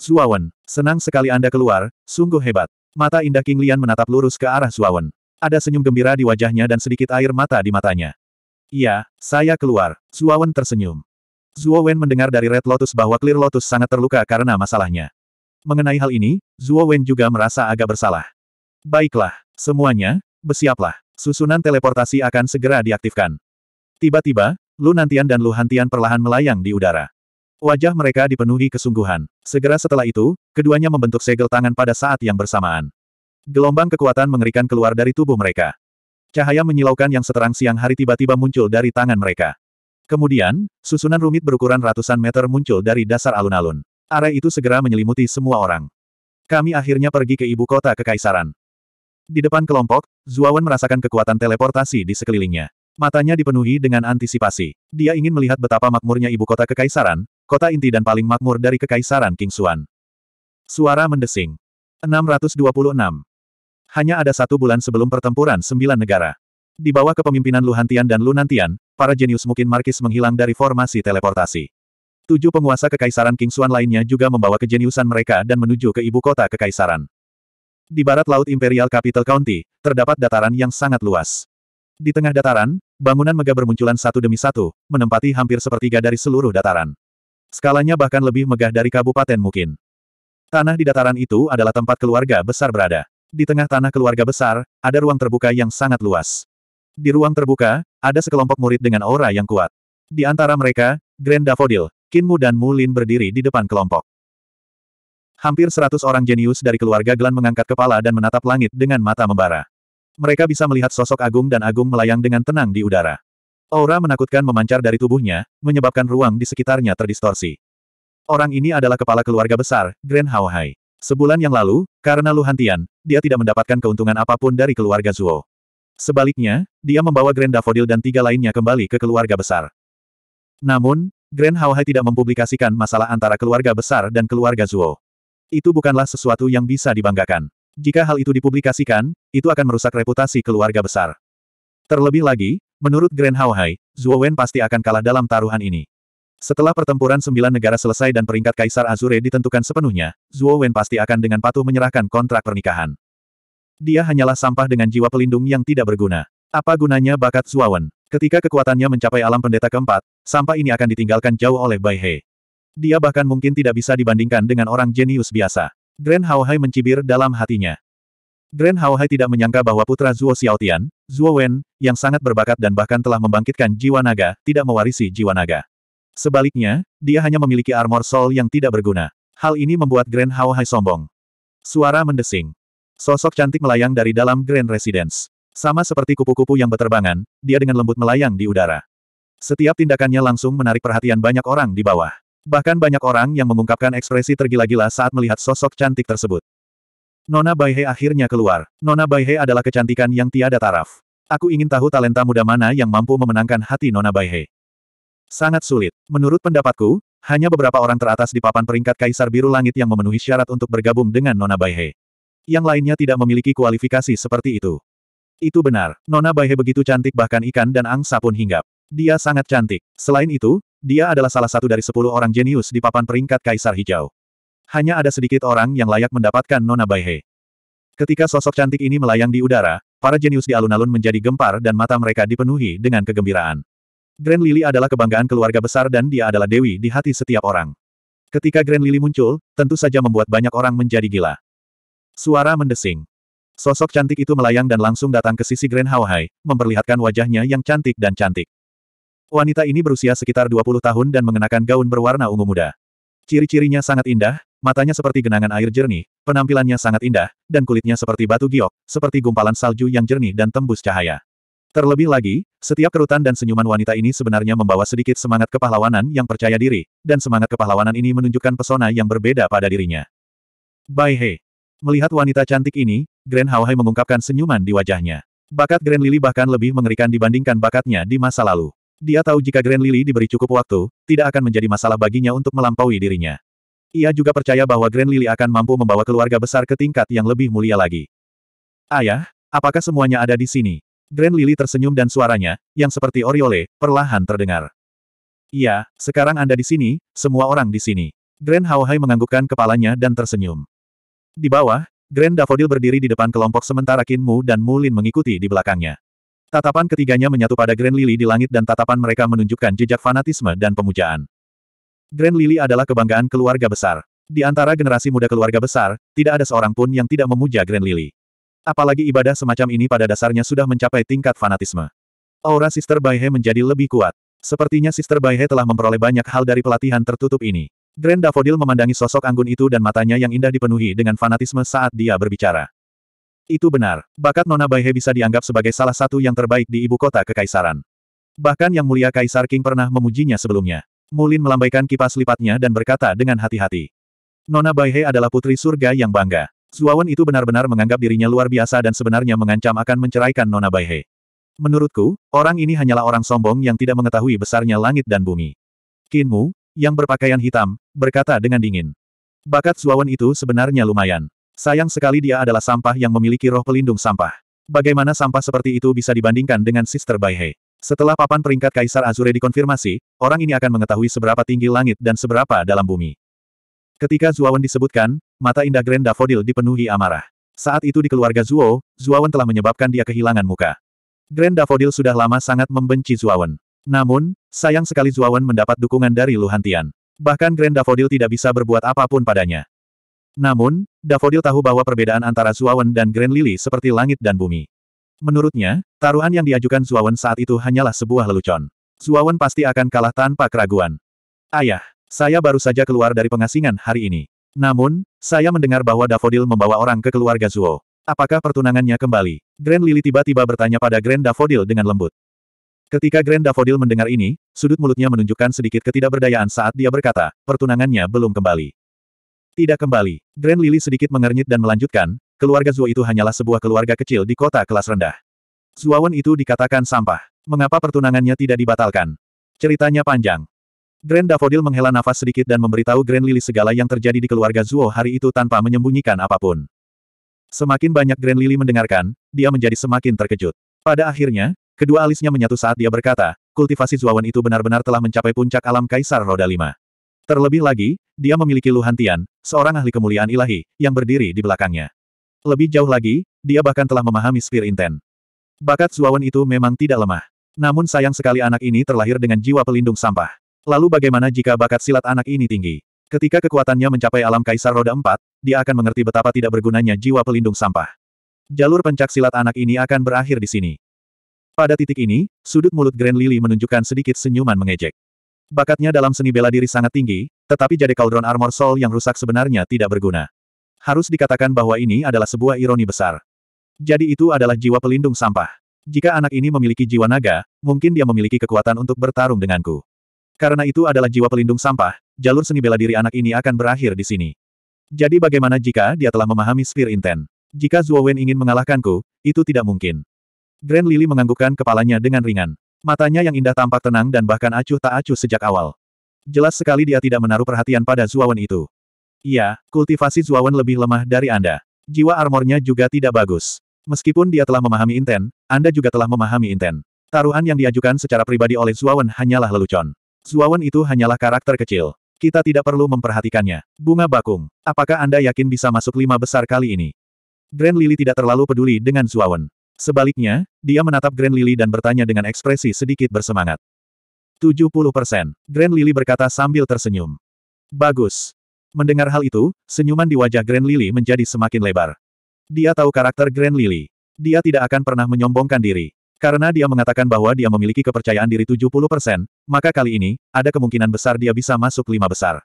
Zuawan, senang sekali Anda keluar, sungguh hebat. Mata indah King Lian menatap lurus ke arah Zuawan. Ada senyum gembira di wajahnya dan sedikit air mata di matanya. Iya, saya keluar. Zuawan tersenyum. Zuo Wen mendengar dari Red Lotus bahwa Clear Lotus sangat terluka karena masalahnya. Mengenai hal ini, Zuo Wen juga merasa agak bersalah. Baiklah, semuanya, bersiaplah. Susunan teleportasi akan segera diaktifkan. Tiba-tiba, Lu Nantian dan Lu Hantian perlahan melayang di udara. Wajah mereka dipenuhi kesungguhan. Segera setelah itu, keduanya membentuk segel tangan pada saat yang bersamaan. Gelombang kekuatan mengerikan keluar dari tubuh mereka. Cahaya menyilaukan yang seterang siang hari tiba-tiba muncul dari tangan mereka. Kemudian, susunan rumit berukuran ratusan meter muncul dari dasar alun-alun. Arai itu segera menyelimuti semua orang. Kami akhirnya pergi ke ibu kota kekaisaran. Di depan kelompok, Zuawan merasakan kekuatan teleportasi di sekelilingnya. Matanya dipenuhi dengan antisipasi. Dia ingin melihat betapa makmurnya ibu kota kekaisaran, kota inti dan paling makmur dari Kekaisaran King Xuan. Suara mendesing. 626. Hanya ada satu bulan sebelum pertempuran sembilan negara. Di bawah kepemimpinan Luhantian dan Lunantian, para jenius mungkin Markis menghilang dari formasi teleportasi. Tujuh penguasa Kekaisaran King Xuan lainnya juga membawa kejeniusan mereka dan menuju ke ibu kota Kekaisaran. Di barat laut Imperial Capital County, terdapat dataran yang sangat luas. Di tengah dataran, bangunan megah bermunculan satu demi satu, menempati hampir sepertiga dari seluruh dataran. Skalanya bahkan lebih megah dari kabupaten mungkin. Tanah di dataran itu adalah tempat keluarga besar berada. Di tengah tanah keluarga besar, ada ruang terbuka yang sangat luas. Di ruang terbuka, ada sekelompok murid dengan aura yang kuat. Di antara mereka, Grand Daffodil, Kinmu dan Mulin berdiri di depan kelompok. Hampir seratus orang jenius dari keluarga Glan mengangkat kepala dan menatap langit dengan mata membara. Mereka bisa melihat sosok Agung dan Agung melayang dengan tenang di udara. Aura menakutkan memancar dari tubuhnya, menyebabkan ruang di sekitarnya terdistorsi. Orang ini adalah kepala keluarga besar, Grand Hao Hai. Sebulan yang lalu, karena Luhantian, dia tidak mendapatkan keuntungan apapun dari keluarga Zuo. Sebaliknya, dia membawa Grand Daffodil dan tiga lainnya kembali ke keluarga besar. Namun, Grand Hao Hai tidak mempublikasikan masalah antara keluarga besar dan keluarga Zuo. Itu bukanlah sesuatu yang bisa dibanggakan. Jika hal itu dipublikasikan, itu akan merusak reputasi keluarga besar. Terlebih lagi, Menurut Grand Hawhai, Zhuo Wen pasti akan kalah dalam taruhan ini. Setelah pertempuran sembilan negara selesai dan peringkat Kaisar Azure ditentukan sepenuhnya, Zhuo Wen pasti akan dengan patuh menyerahkan kontrak pernikahan. Dia hanyalah sampah dengan jiwa pelindung yang tidak berguna. Apa gunanya bakat Zhuo Wen? Ketika kekuatannya mencapai alam pendeta keempat, sampah ini akan ditinggalkan jauh oleh Bai He. Dia bahkan mungkin tidak bisa dibandingkan dengan orang jenius biasa. Grand Hawhai mencibir dalam hatinya. Grand Hai tidak menyangka bahwa putra Zuo Xiaotian, Zuo Wen, yang sangat berbakat dan bahkan telah membangkitkan jiwa naga, tidak mewarisi jiwa naga. Sebaliknya, dia hanya memiliki armor soul yang tidak berguna. Hal ini membuat Grand Hai sombong. Suara mendesing. Sosok cantik melayang dari dalam Grand Residence. Sama seperti kupu-kupu yang berterbangan, dia dengan lembut melayang di udara. Setiap tindakannya langsung menarik perhatian banyak orang di bawah. Bahkan banyak orang yang mengungkapkan ekspresi tergila-gila saat melihat sosok cantik tersebut. Nona Baihe akhirnya keluar. Nona Baihe adalah kecantikan yang tiada taraf. Aku ingin tahu talenta muda mana yang mampu memenangkan hati Nona Baihe. Sangat sulit. Menurut pendapatku, hanya beberapa orang teratas di papan peringkat Kaisar Biru Langit yang memenuhi syarat untuk bergabung dengan Nona Baihe. Yang lainnya tidak memiliki kualifikasi seperti itu. Itu benar, Nona Baihe begitu cantik bahkan ikan dan angsa pun hinggap. Dia sangat cantik. Selain itu, dia adalah salah satu dari sepuluh orang jenius di papan peringkat Kaisar Hijau. Hanya ada sedikit orang yang layak mendapatkan Nona Baihe. Ketika sosok cantik ini melayang di udara, para jenius di alun-alun menjadi gempar dan mata mereka dipenuhi dengan kegembiraan. Grand Lily adalah kebanggaan keluarga besar dan dia adalah dewi di hati setiap orang. Ketika Grand Lily muncul, tentu saja membuat banyak orang menjadi gila. Suara mendesing. Sosok cantik itu melayang dan langsung datang ke sisi Grand Hawaii, memperlihatkan wajahnya yang cantik dan cantik. Wanita ini berusia sekitar 20 tahun dan mengenakan gaun berwarna ungu muda. Ciri-cirinya sangat indah, matanya seperti genangan air jernih, penampilannya sangat indah, dan kulitnya seperti batu giok, seperti gumpalan salju yang jernih dan tembus cahaya. Terlebih lagi, setiap kerutan dan senyuman wanita ini sebenarnya membawa sedikit semangat kepahlawanan yang percaya diri, dan semangat kepahlawanan ini menunjukkan pesona yang berbeda pada dirinya. Bai He. Melihat wanita cantik ini, Grand Hao Hai mengungkapkan senyuman di wajahnya. Bakat Grand Lily bahkan lebih mengerikan dibandingkan bakatnya di masa lalu. Dia tahu jika Grand Lily diberi cukup waktu, tidak akan menjadi masalah baginya untuk melampaui dirinya. Ia juga percaya bahwa Grand Lily akan mampu membawa keluarga besar ke tingkat yang lebih mulia lagi. Ayah, apakah semuanya ada di sini? Grand Lily tersenyum dan suaranya, yang seperti Oriole, perlahan terdengar. Iya, sekarang Anda di sini, semua orang di sini. Grand Haohai menganggukkan kepalanya dan tersenyum. Di bawah, Grand Daffodil berdiri di depan kelompok sementara Mu dan Mulin mengikuti di belakangnya. Tatapan ketiganya menyatu pada Grand Lily di langit dan tatapan mereka menunjukkan jejak fanatisme dan pemujaan. Grand Lily adalah kebanggaan keluarga besar. Di antara generasi muda keluarga besar, tidak ada seorang pun yang tidak memuja Grand Lily. Apalagi ibadah semacam ini pada dasarnya sudah mencapai tingkat fanatisme. Aura Sister Baihe menjadi lebih kuat. Sepertinya Sister Baihe telah memperoleh banyak hal dari pelatihan tertutup ini. Grand Daffodil memandangi sosok anggun itu dan matanya yang indah dipenuhi dengan fanatisme saat dia berbicara. Itu benar, bakat Nona Baihe bisa dianggap sebagai salah satu yang terbaik di ibu kota kekaisaran. Bahkan Yang Mulia Kaisar King pernah memujinya sebelumnya. Mulin melambaikan kipas lipatnya dan berkata dengan hati-hati. Nona Baihe adalah putri surga yang bangga. Zuawan itu benar-benar menganggap dirinya luar biasa dan sebenarnya mengancam akan menceraikan Nona Baihe. Menurutku, orang ini hanyalah orang sombong yang tidak mengetahui besarnya langit dan bumi. Kinmu, yang berpakaian hitam, berkata dengan dingin. Bakat Zuawan itu sebenarnya lumayan. Sayang sekali dia adalah sampah yang memiliki roh pelindung sampah. Bagaimana sampah seperti itu bisa dibandingkan dengan Sister Baihe? Setelah papan peringkat Kaisar Azure dikonfirmasi, orang ini akan mengetahui seberapa tinggi langit dan seberapa dalam bumi. Ketika Zuawan disebutkan, mata indah Grand Davodil dipenuhi amarah. Saat itu di keluarga Zuo, Zuawan telah menyebabkan dia kehilangan muka. Grand Davodil sudah lama sangat membenci Zuawan. Namun, sayang sekali Zuawan mendapat dukungan dari Luhantian. Bahkan Grand Davodil tidak bisa berbuat apapun padanya. Namun, Davodil tahu bahwa perbedaan antara Zuawan dan Grand Lily seperti langit dan bumi. Menurutnya, taruhan yang diajukan Zuawan saat itu hanyalah sebuah lelucon. Zuawan pasti akan kalah tanpa keraguan. Ayah, saya baru saja keluar dari pengasingan hari ini. Namun, saya mendengar bahwa Davodil membawa orang ke keluarga Zuo. Apakah pertunangannya kembali? Grand Lily tiba-tiba bertanya pada Grand Davodil dengan lembut. Ketika Grand Davodil mendengar ini, sudut mulutnya menunjukkan sedikit ketidakberdayaan saat dia berkata, pertunangannya belum kembali. Tidak kembali. Grand Lily sedikit mengernyit dan melanjutkan, keluarga Zuo itu hanyalah sebuah keluarga kecil di kota kelas rendah. Zuawan itu dikatakan sampah. Mengapa pertunangannya tidak dibatalkan? Ceritanya panjang. Grand Daffodil menghela nafas sedikit dan memberitahu Grand Lily segala yang terjadi di keluarga Zuo hari itu tanpa menyembunyikan apapun. Semakin banyak Grand Lily mendengarkan, dia menjadi semakin terkejut. Pada akhirnya, kedua alisnya menyatu saat dia berkata, kultivasi Zuawan itu benar-benar telah mencapai puncak alam Kaisar Roda lima Terlebih lagi, dia memiliki Luhantian, seorang ahli kemuliaan ilahi, yang berdiri di belakangnya. Lebih jauh lagi, dia bahkan telah memahami spirit intent. Bakat Zuawan itu memang tidak lemah. Namun sayang sekali anak ini terlahir dengan jiwa pelindung sampah. Lalu bagaimana jika bakat silat anak ini tinggi? Ketika kekuatannya mencapai alam kaisar roda empat, dia akan mengerti betapa tidak bergunanya jiwa pelindung sampah. Jalur pencak silat anak ini akan berakhir di sini. Pada titik ini, sudut mulut Grand Lily menunjukkan sedikit senyuman mengejek. Bakatnya dalam seni bela diri sangat tinggi, tetapi jadi Cauldron Armor Soul yang rusak sebenarnya tidak berguna. Harus dikatakan bahwa ini adalah sebuah ironi besar. Jadi itu adalah jiwa pelindung sampah. Jika anak ini memiliki jiwa naga, mungkin dia memiliki kekuatan untuk bertarung denganku. Karena itu adalah jiwa pelindung sampah, jalur seni bela diri anak ini akan berakhir di sini. Jadi bagaimana jika dia telah memahami Spirit intent? Jika Zuo Wen ingin mengalahkanku, itu tidak mungkin. Grand Lily menganggukkan kepalanya dengan ringan. Matanya yang indah tampak tenang dan bahkan acuh tak acuh sejak awal. Jelas sekali dia tidak menaruh perhatian pada Wen itu. Iya, kultivasi Zuawan lebih lemah dari Anda. Jiwa armornya juga tidak bagus. Meskipun dia telah memahami Inten, Anda juga telah memahami Inten. Taruhan yang diajukan secara pribadi oleh Zuawan hanyalah lelucon. Zuawan itu hanyalah karakter kecil. Kita tidak perlu memperhatikannya. Bunga bakung. Apakah Anda yakin bisa masuk lima besar kali ini? Grand Lily tidak terlalu peduli dengan Zuawan. Sebaliknya, dia menatap Grand Lily dan bertanya dengan ekspresi sedikit bersemangat. 70%. Grand Lily berkata sambil tersenyum. Bagus. Mendengar hal itu, senyuman di wajah Grand Lily menjadi semakin lebar. Dia tahu karakter Grand Lily. Dia tidak akan pernah menyombongkan diri. Karena dia mengatakan bahwa dia memiliki kepercayaan diri 70%, maka kali ini, ada kemungkinan besar dia bisa masuk lima besar.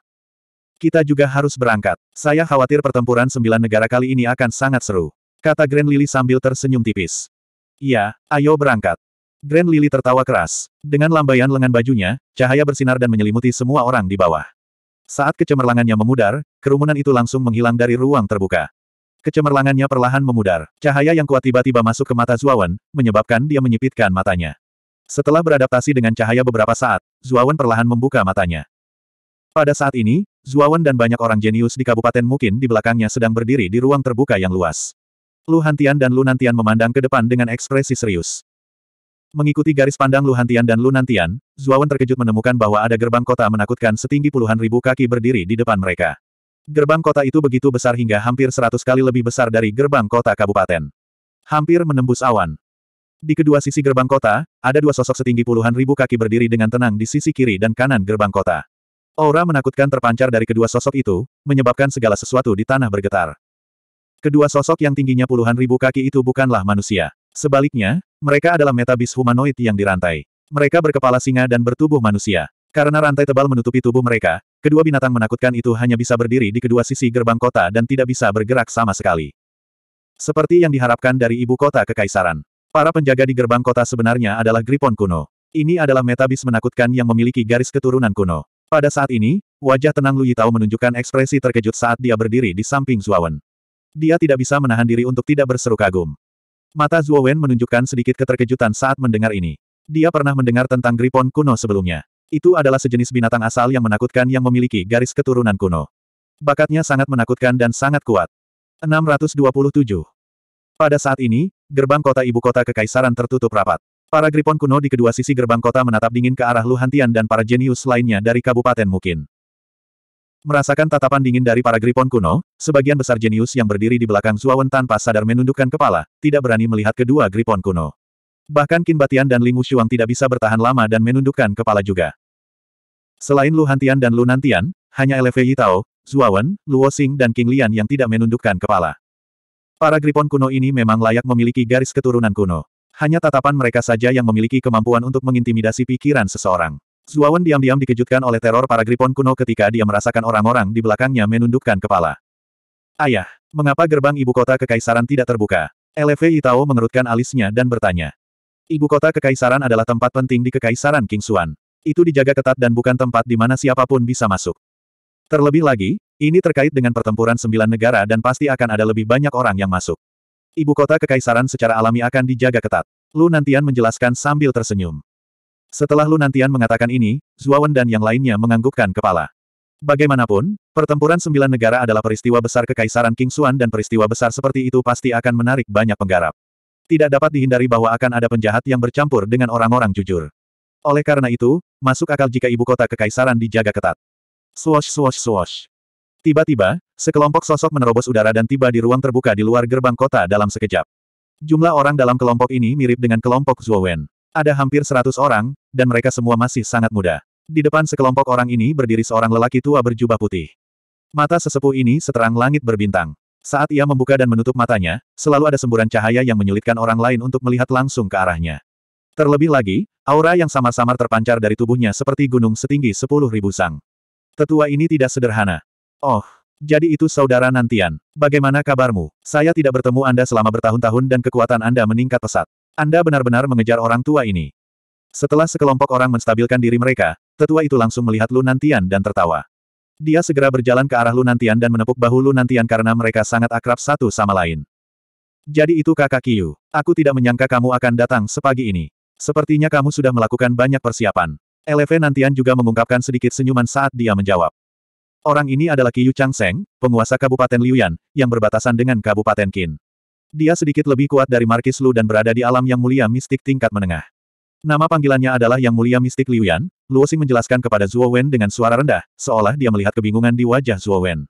Kita juga harus berangkat. Saya khawatir pertempuran sembilan negara kali ini akan sangat seru. Kata Grand Lily sambil tersenyum tipis. Iya, ayo berangkat. Grand Lily tertawa keras. Dengan lambaian lengan bajunya, cahaya bersinar dan menyelimuti semua orang di bawah. Saat kecemerlangannya memudar, kerumunan itu langsung menghilang dari ruang terbuka. Kecemerlangannya perlahan memudar. Cahaya yang kuat tiba-tiba masuk ke mata Zuawan, menyebabkan dia menyipitkan matanya. Setelah beradaptasi dengan cahaya beberapa saat, Zuawan perlahan membuka matanya. Pada saat ini, Zuawan dan banyak orang jenius di kabupaten mungkin di belakangnya sedang berdiri di ruang terbuka yang luas. Lu Hantian dan Lu Nantian memandang ke depan dengan ekspresi serius. Mengikuti garis pandang Luhantian dan Lunantian, Zuawan terkejut menemukan bahwa ada gerbang kota menakutkan setinggi puluhan ribu kaki berdiri di depan mereka. Gerbang kota itu begitu besar hingga hampir seratus kali lebih besar dari gerbang kota kabupaten. Hampir menembus awan. Di kedua sisi gerbang kota, ada dua sosok setinggi puluhan ribu kaki berdiri dengan tenang di sisi kiri dan kanan gerbang kota. Aura menakutkan terpancar dari kedua sosok itu, menyebabkan segala sesuatu di tanah bergetar. Kedua sosok yang tingginya puluhan ribu kaki itu bukanlah manusia. Sebaliknya, mereka adalah metabis humanoid yang dirantai. Mereka berkepala singa dan bertubuh manusia. Karena rantai tebal menutupi tubuh mereka, kedua binatang menakutkan itu hanya bisa berdiri di kedua sisi gerbang kota dan tidak bisa bergerak sama sekali. Seperti yang diharapkan dari ibu kota kekaisaran. Para penjaga di gerbang kota sebenarnya adalah Gripon kuno. Ini adalah metabis menakutkan yang memiliki garis keturunan kuno. Pada saat ini, wajah tenang Lu Yitao menunjukkan ekspresi terkejut saat dia berdiri di samping Zuawan. Dia tidak bisa menahan diri untuk tidak berseru kagum. Mata Zhuo Wen menunjukkan sedikit keterkejutan saat mendengar ini. Dia pernah mendengar tentang Gripon kuno sebelumnya. Itu adalah sejenis binatang asal yang menakutkan yang memiliki garis keturunan kuno. Bakatnya sangat menakutkan dan sangat kuat. 627. Pada saat ini, gerbang kota ibu kota kekaisaran tertutup rapat. Para Gripon kuno di kedua sisi gerbang kota menatap dingin ke arah Luhantian dan para jenius lainnya dari Kabupaten Mukin. Merasakan tatapan dingin dari para Gripon kuno, sebagian besar jenius yang berdiri di belakang Zuawan tanpa sadar menundukkan kepala, tidak berani melihat kedua Gripon kuno. Bahkan Qin Batian dan Ling Wushuang tidak bisa bertahan lama dan menundukkan kepala juga. Selain Lu Hantian dan Lu Nantian, hanya LFI Tao, Zuawan, Luo Xing dan King Lian yang tidak menundukkan kepala. Para Gripon kuno ini memang layak memiliki garis keturunan kuno. Hanya tatapan mereka saja yang memiliki kemampuan untuk mengintimidasi pikiran seseorang. Zuawan diam-diam dikejutkan oleh teror para Gripon kuno ketika dia merasakan orang-orang di belakangnya menundukkan kepala. Ayah, mengapa gerbang ibu kota kekaisaran tidak terbuka? Eleve Itao mengerutkan alisnya dan bertanya. Ibu kota kekaisaran adalah tempat penting di kekaisaran King Kingsuan. Itu dijaga ketat dan bukan tempat di mana siapapun bisa masuk. Terlebih lagi, ini terkait dengan pertempuran sembilan negara dan pasti akan ada lebih banyak orang yang masuk. Ibu kota kekaisaran secara alami akan dijaga ketat. Lu Nantian menjelaskan sambil tersenyum. Setelah Lunantian mengatakan ini, Zuawan dan yang lainnya menganggukkan kepala. Bagaimanapun, pertempuran sembilan negara adalah peristiwa besar kekaisaran King Xuan dan peristiwa besar seperti itu pasti akan menarik banyak penggarap. Tidak dapat dihindari bahwa akan ada penjahat yang bercampur dengan orang-orang jujur. Oleh karena itu, masuk akal jika ibu kota kekaisaran dijaga ketat. Swosh swosh swosh. Tiba-tiba, sekelompok sosok menerobos udara dan tiba di ruang terbuka di luar gerbang kota dalam sekejap. Jumlah orang dalam kelompok ini mirip dengan kelompok Zuowen. Ada hampir seratus orang, dan mereka semua masih sangat muda. Di depan sekelompok orang ini berdiri seorang lelaki tua berjubah putih. Mata sesepuh ini seterang langit berbintang. Saat ia membuka dan menutup matanya, selalu ada semburan cahaya yang menyulitkan orang lain untuk melihat langsung ke arahnya. Terlebih lagi, aura yang samar-samar terpancar dari tubuhnya seperti gunung setinggi sepuluh ribu sang. Tetua ini tidak sederhana. Oh, jadi itu saudara Nantian. Bagaimana kabarmu? Saya tidak bertemu Anda selama bertahun-tahun dan kekuatan Anda meningkat pesat. Anda benar-benar mengejar orang tua ini. Setelah sekelompok orang menstabilkan diri mereka, tetua itu langsung melihat Lunantian dan tertawa. Dia segera berjalan ke arah Lunantian dan menepuk bahu Lunantian karena mereka sangat akrab satu sama lain. Jadi itu kakak Kiyu. Aku tidak menyangka kamu akan datang sepagi ini. Sepertinya kamu sudah melakukan banyak persiapan. Eleve Nantian juga mengungkapkan sedikit senyuman saat dia menjawab. Orang ini adalah Kiyu Changseng, penguasa Kabupaten Liuyan, yang berbatasan dengan Kabupaten Qin. Dia sedikit lebih kuat dari Markis Lu dan berada di alam yang mulia mistik tingkat menengah. Nama panggilannya adalah Yang Mulia Mistik Liu Yan, Luo Xing menjelaskan kepada Zuo Wen dengan suara rendah, seolah dia melihat kebingungan di wajah Zuo Wen.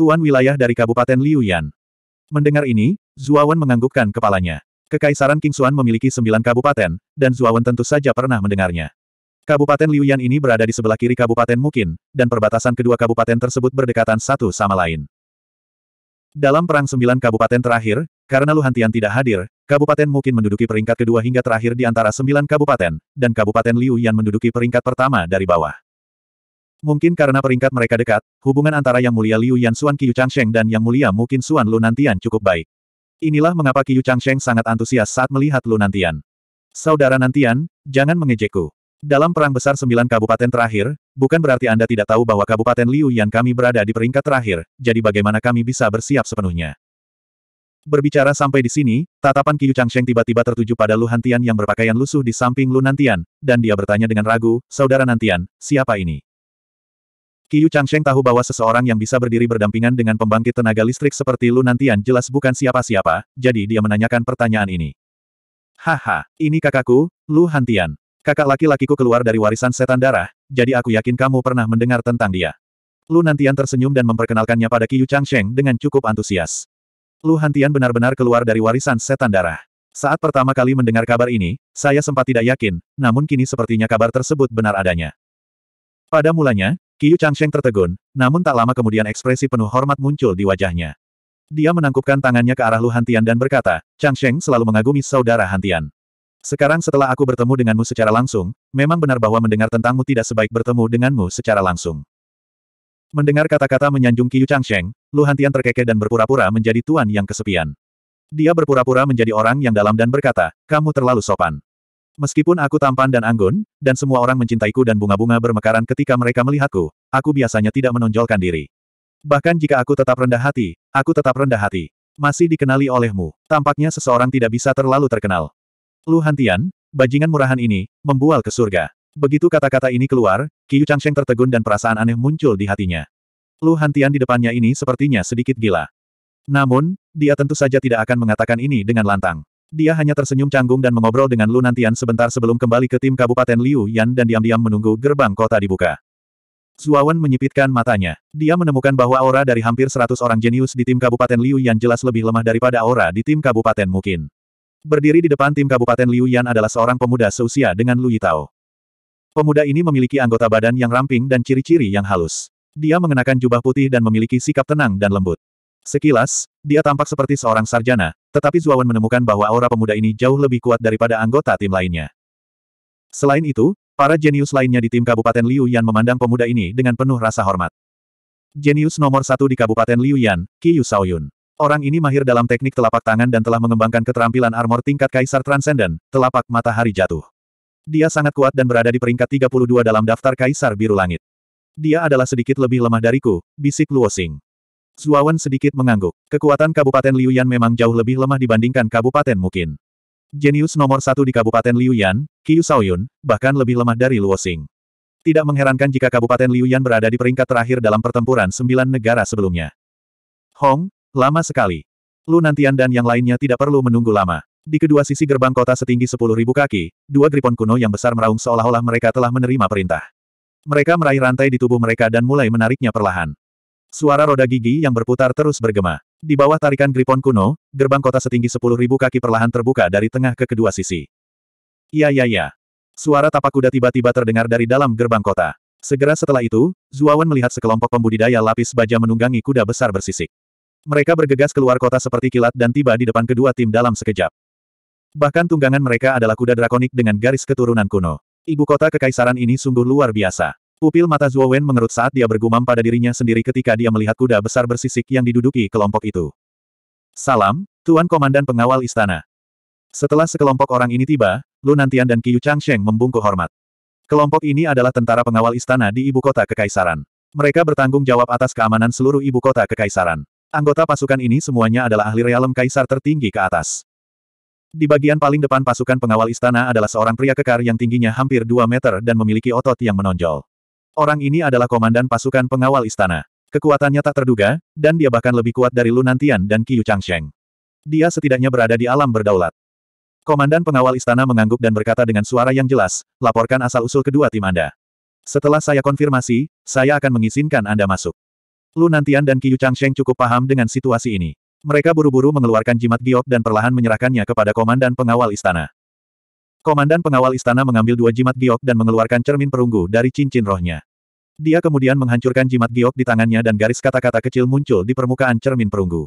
Tuan wilayah dari Kabupaten Liu Yan. Mendengar ini, Zuo Wen menganggukkan kepalanya. Kekaisaran King Xuan memiliki sembilan kabupaten, dan Zuo Wen tentu saja pernah mendengarnya. Kabupaten Liu Yan ini berada di sebelah kiri Kabupaten Mukin, dan perbatasan kedua kabupaten tersebut berdekatan satu sama lain. Dalam perang sembilan kabupaten terakhir, karena Luhantian tidak hadir, kabupaten mungkin menduduki peringkat kedua hingga terakhir di antara sembilan kabupaten, dan kabupaten Liu Yan menduduki peringkat pertama dari bawah. Mungkin karena peringkat mereka dekat, hubungan antara Yang Mulia Liu Yan Xuan Qiyu Changsheng dan Yang Mulia Mukin Xuan Nantian cukup baik. Inilah mengapa Qiyu Changsheng sangat antusias saat melihat Lu Nantian. Saudara Nantian, jangan mengejekku. Dalam perang besar sembilan kabupaten terakhir, Bukan berarti Anda tidak tahu bahwa Kabupaten Liu Yan kami berada di peringkat terakhir, jadi bagaimana kami bisa bersiap sepenuhnya? Berbicara sampai di sini, tatapan Qiu Changsheng tiba-tiba tertuju pada Lu Hantian yang berpakaian lusuh di samping Lu Nantian, dan dia bertanya dengan ragu, Saudara Nantian, siapa ini? Qiu Changsheng tahu bahwa seseorang yang bisa berdiri berdampingan dengan pembangkit tenaga listrik seperti Lu Nantian jelas bukan siapa-siapa, jadi dia menanyakan pertanyaan ini. Haha, ini kakakku, Lu Hantian. Kakak laki-lakiku keluar dari warisan setan darah, jadi aku yakin kamu pernah mendengar tentang dia. Lu Nantian tersenyum dan memperkenalkannya pada Qiyu Changsheng dengan cukup antusias. Lu Hantian benar-benar keluar dari warisan setan darah. Saat pertama kali mendengar kabar ini, saya sempat tidak yakin, namun kini sepertinya kabar tersebut benar adanya. Pada mulanya, Qiyu Changsheng tertegun, namun tak lama kemudian ekspresi penuh hormat muncul di wajahnya. Dia menangkupkan tangannya ke arah Lu Hantian dan berkata, Changsheng selalu mengagumi saudara Hantian. Sekarang setelah aku bertemu denganmu secara langsung, memang benar bahwa mendengar tentangmu tidak sebaik bertemu denganmu secara langsung. Mendengar kata-kata menyanjung Qiyu Changsheng, Lu Hantian terkekeh dan berpura-pura menjadi tuan yang kesepian. Dia berpura-pura menjadi orang yang dalam dan berkata, kamu terlalu sopan. Meskipun aku tampan dan anggun, dan semua orang mencintaiku dan bunga-bunga bermekaran ketika mereka melihatku, aku biasanya tidak menonjolkan diri. Bahkan jika aku tetap rendah hati, aku tetap rendah hati. Masih dikenali olehmu. Tampaknya seseorang tidak bisa terlalu terkenal. Lu Hantian, bajingan murahan ini, membual ke surga. Begitu kata-kata ini keluar, Qiu Changsheng tertegun dan perasaan aneh muncul di hatinya. Lu Hantian di depannya ini sepertinya sedikit gila. Namun, dia tentu saja tidak akan mengatakan ini dengan lantang. Dia hanya tersenyum canggung dan mengobrol dengan Lu Nantian sebentar sebelum kembali ke tim Kabupaten Liu Yan dan diam-diam menunggu gerbang kota dibuka. Zuawan menyipitkan matanya. Dia menemukan bahwa aura dari hampir 100 orang jenius di tim Kabupaten Liu Yan jelas lebih lemah daripada aura di tim Kabupaten Mukin. Berdiri di depan tim Kabupaten Liu Yan adalah seorang pemuda seusia dengan Lu Yitao. Pemuda ini memiliki anggota badan yang ramping dan ciri-ciri yang halus. Dia mengenakan jubah putih dan memiliki sikap tenang dan lembut. Sekilas, dia tampak seperti seorang sarjana, tetapi Zuawan menemukan bahwa aura pemuda ini jauh lebih kuat daripada anggota tim lainnya. Selain itu, para jenius lainnya di tim Kabupaten Liu Yan memandang pemuda ini dengan penuh rasa hormat. Jenius nomor satu di Kabupaten Liu Yan, Qiyu Saoyun. Orang ini mahir dalam teknik telapak tangan dan telah mengembangkan keterampilan armor tingkat kaisar Transcendent, telapak matahari jatuh. Dia sangat kuat dan berada di peringkat 32 dalam daftar kaisar biru langit. Dia adalah sedikit lebih lemah dariku, bisik Luo Xing. Zuawan sedikit mengangguk. Kekuatan Kabupaten Liuyan memang jauh lebih lemah dibandingkan Kabupaten Mukin. Jenius nomor satu di Kabupaten Liuyan, Qiu Shaoyun, bahkan lebih lemah dari Luo Xing. Tidak mengherankan jika Kabupaten Liuyan berada di peringkat terakhir dalam pertempuran sembilan negara sebelumnya. Hong, Lama sekali. Lu Nantian dan yang lainnya tidak perlu menunggu lama. Di kedua sisi gerbang kota setinggi 10.000 kaki, dua gripon kuno yang besar meraung seolah-olah mereka telah menerima perintah. Mereka meraih rantai di tubuh mereka dan mulai menariknya perlahan. Suara roda gigi yang berputar terus bergema. Di bawah tarikan gripon kuno, gerbang kota setinggi 10.000 kaki perlahan terbuka dari tengah ke kedua sisi. Iya ya ya. Suara tapak kuda tiba-tiba terdengar dari dalam gerbang kota. Segera setelah itu, Zuawan melihat sekelompok pembudidaya lapis baja menunggangi kuda besar bersisik. Mereka bergegas keluar kota seperti kilat dan tiba di depan kedua tim dalam sekejap. Bahkan tunggangan mereka adalah kuda drakonik dengan garis keturunan kuno. Ibu kota kekaisaran ini sungguh luar biasa. Pupil mata Zhuo Wen mengerut saat dia bergumam pada dirinya sendiri ketika dia melihat kuda besar bersisik yang diduduki kelompok itu. Salam, Tuan Komandan Pengawal Istana. Setelah sekelompok orang ini tiba, Lu Nantian dan Qiyu Changsheng membungkuk hormat. Kelompok ini adalah tentara pengawal istana di ibu kota kekaisaran. Mereka bertanggung jawab atas keamanan seluruh ibu kota kekaisaran. Anggota pasukan ini semuanya adalah ahli realem kaisar tertinggi ke atas. Di bagian paling depan pasukan pengawal istana adalah seorang pria kekar yang tingginya hampir 2 meter dan memiliki otot yang menonjol. Orang ini adalah komandan pasukan pengawal istana. Kekuatannya tak terduga, dan dia bahkan lebih kuat dari Lunantian dan Qiu Changsheng. Dia setidaknya berada di alam berdaulat. Komandan pengawal istana mengangguk dan berkata dengan suara yang jelas, laporkan asal-usul kedua tim Anda. Setelah saya konfirmasi, saya akan mengizinkan Anda masuk. Lu Nantian dan Qiyu Changsheng cukup paham dengan situasi ini. Mereka buru-buru mengeluarkan jimat giok dan perlahan menyerahkannya kepada komandan pengawal istana. Komandan pengawal istana mengambil dua jimat giok dan mengeluarkan cermin perunggu dari cincin rohnya. Dia kemudian menghancurkan jimat giok di tangannya dan garis kata-kata kecil muncul di permukaan cermin perunggu.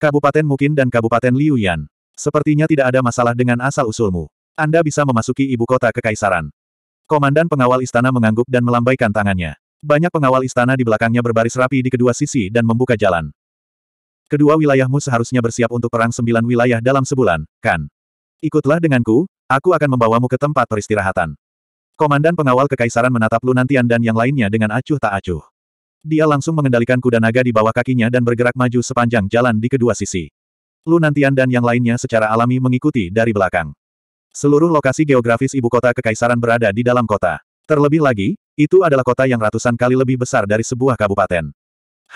Kabupaten Mukin dan Kabupaten Liu Yan. Sepertinya tidak ada masalah dengan asal-usulmu. Anda bisa memasuki ibu kota kekaisaran. Komandan pengawal istana mengangguk dan melambaikan tangannya. Banyak pengawal istana di belakangnya berbaris rapi di kedua sisi dan membuka jalan. Kedua wilayahmu seharusnya bersiap untuk perang sembilan wilayah dalam sebulan, kan? Ikutlah denganku, aku akan membawamu ke tempat peristirahatan. Komandan pengawal kekaisaran menatap Lunantian dan yang lainnya dengan acuh tak acuh. Dia langsung mengendalikan kuda naga di bawah kakinya dan bergerak maju sepanjang jalan di kedua sisi. Lunantian dan yang lainnya secara alami mengikuti dari belakang. Seluruh lokasi geografis ibu kota kekaisaran berada di dalam kota. Terlebih lagi, itu adalah kota yang ratusan kali lebih besar dari sebuah kabupaten.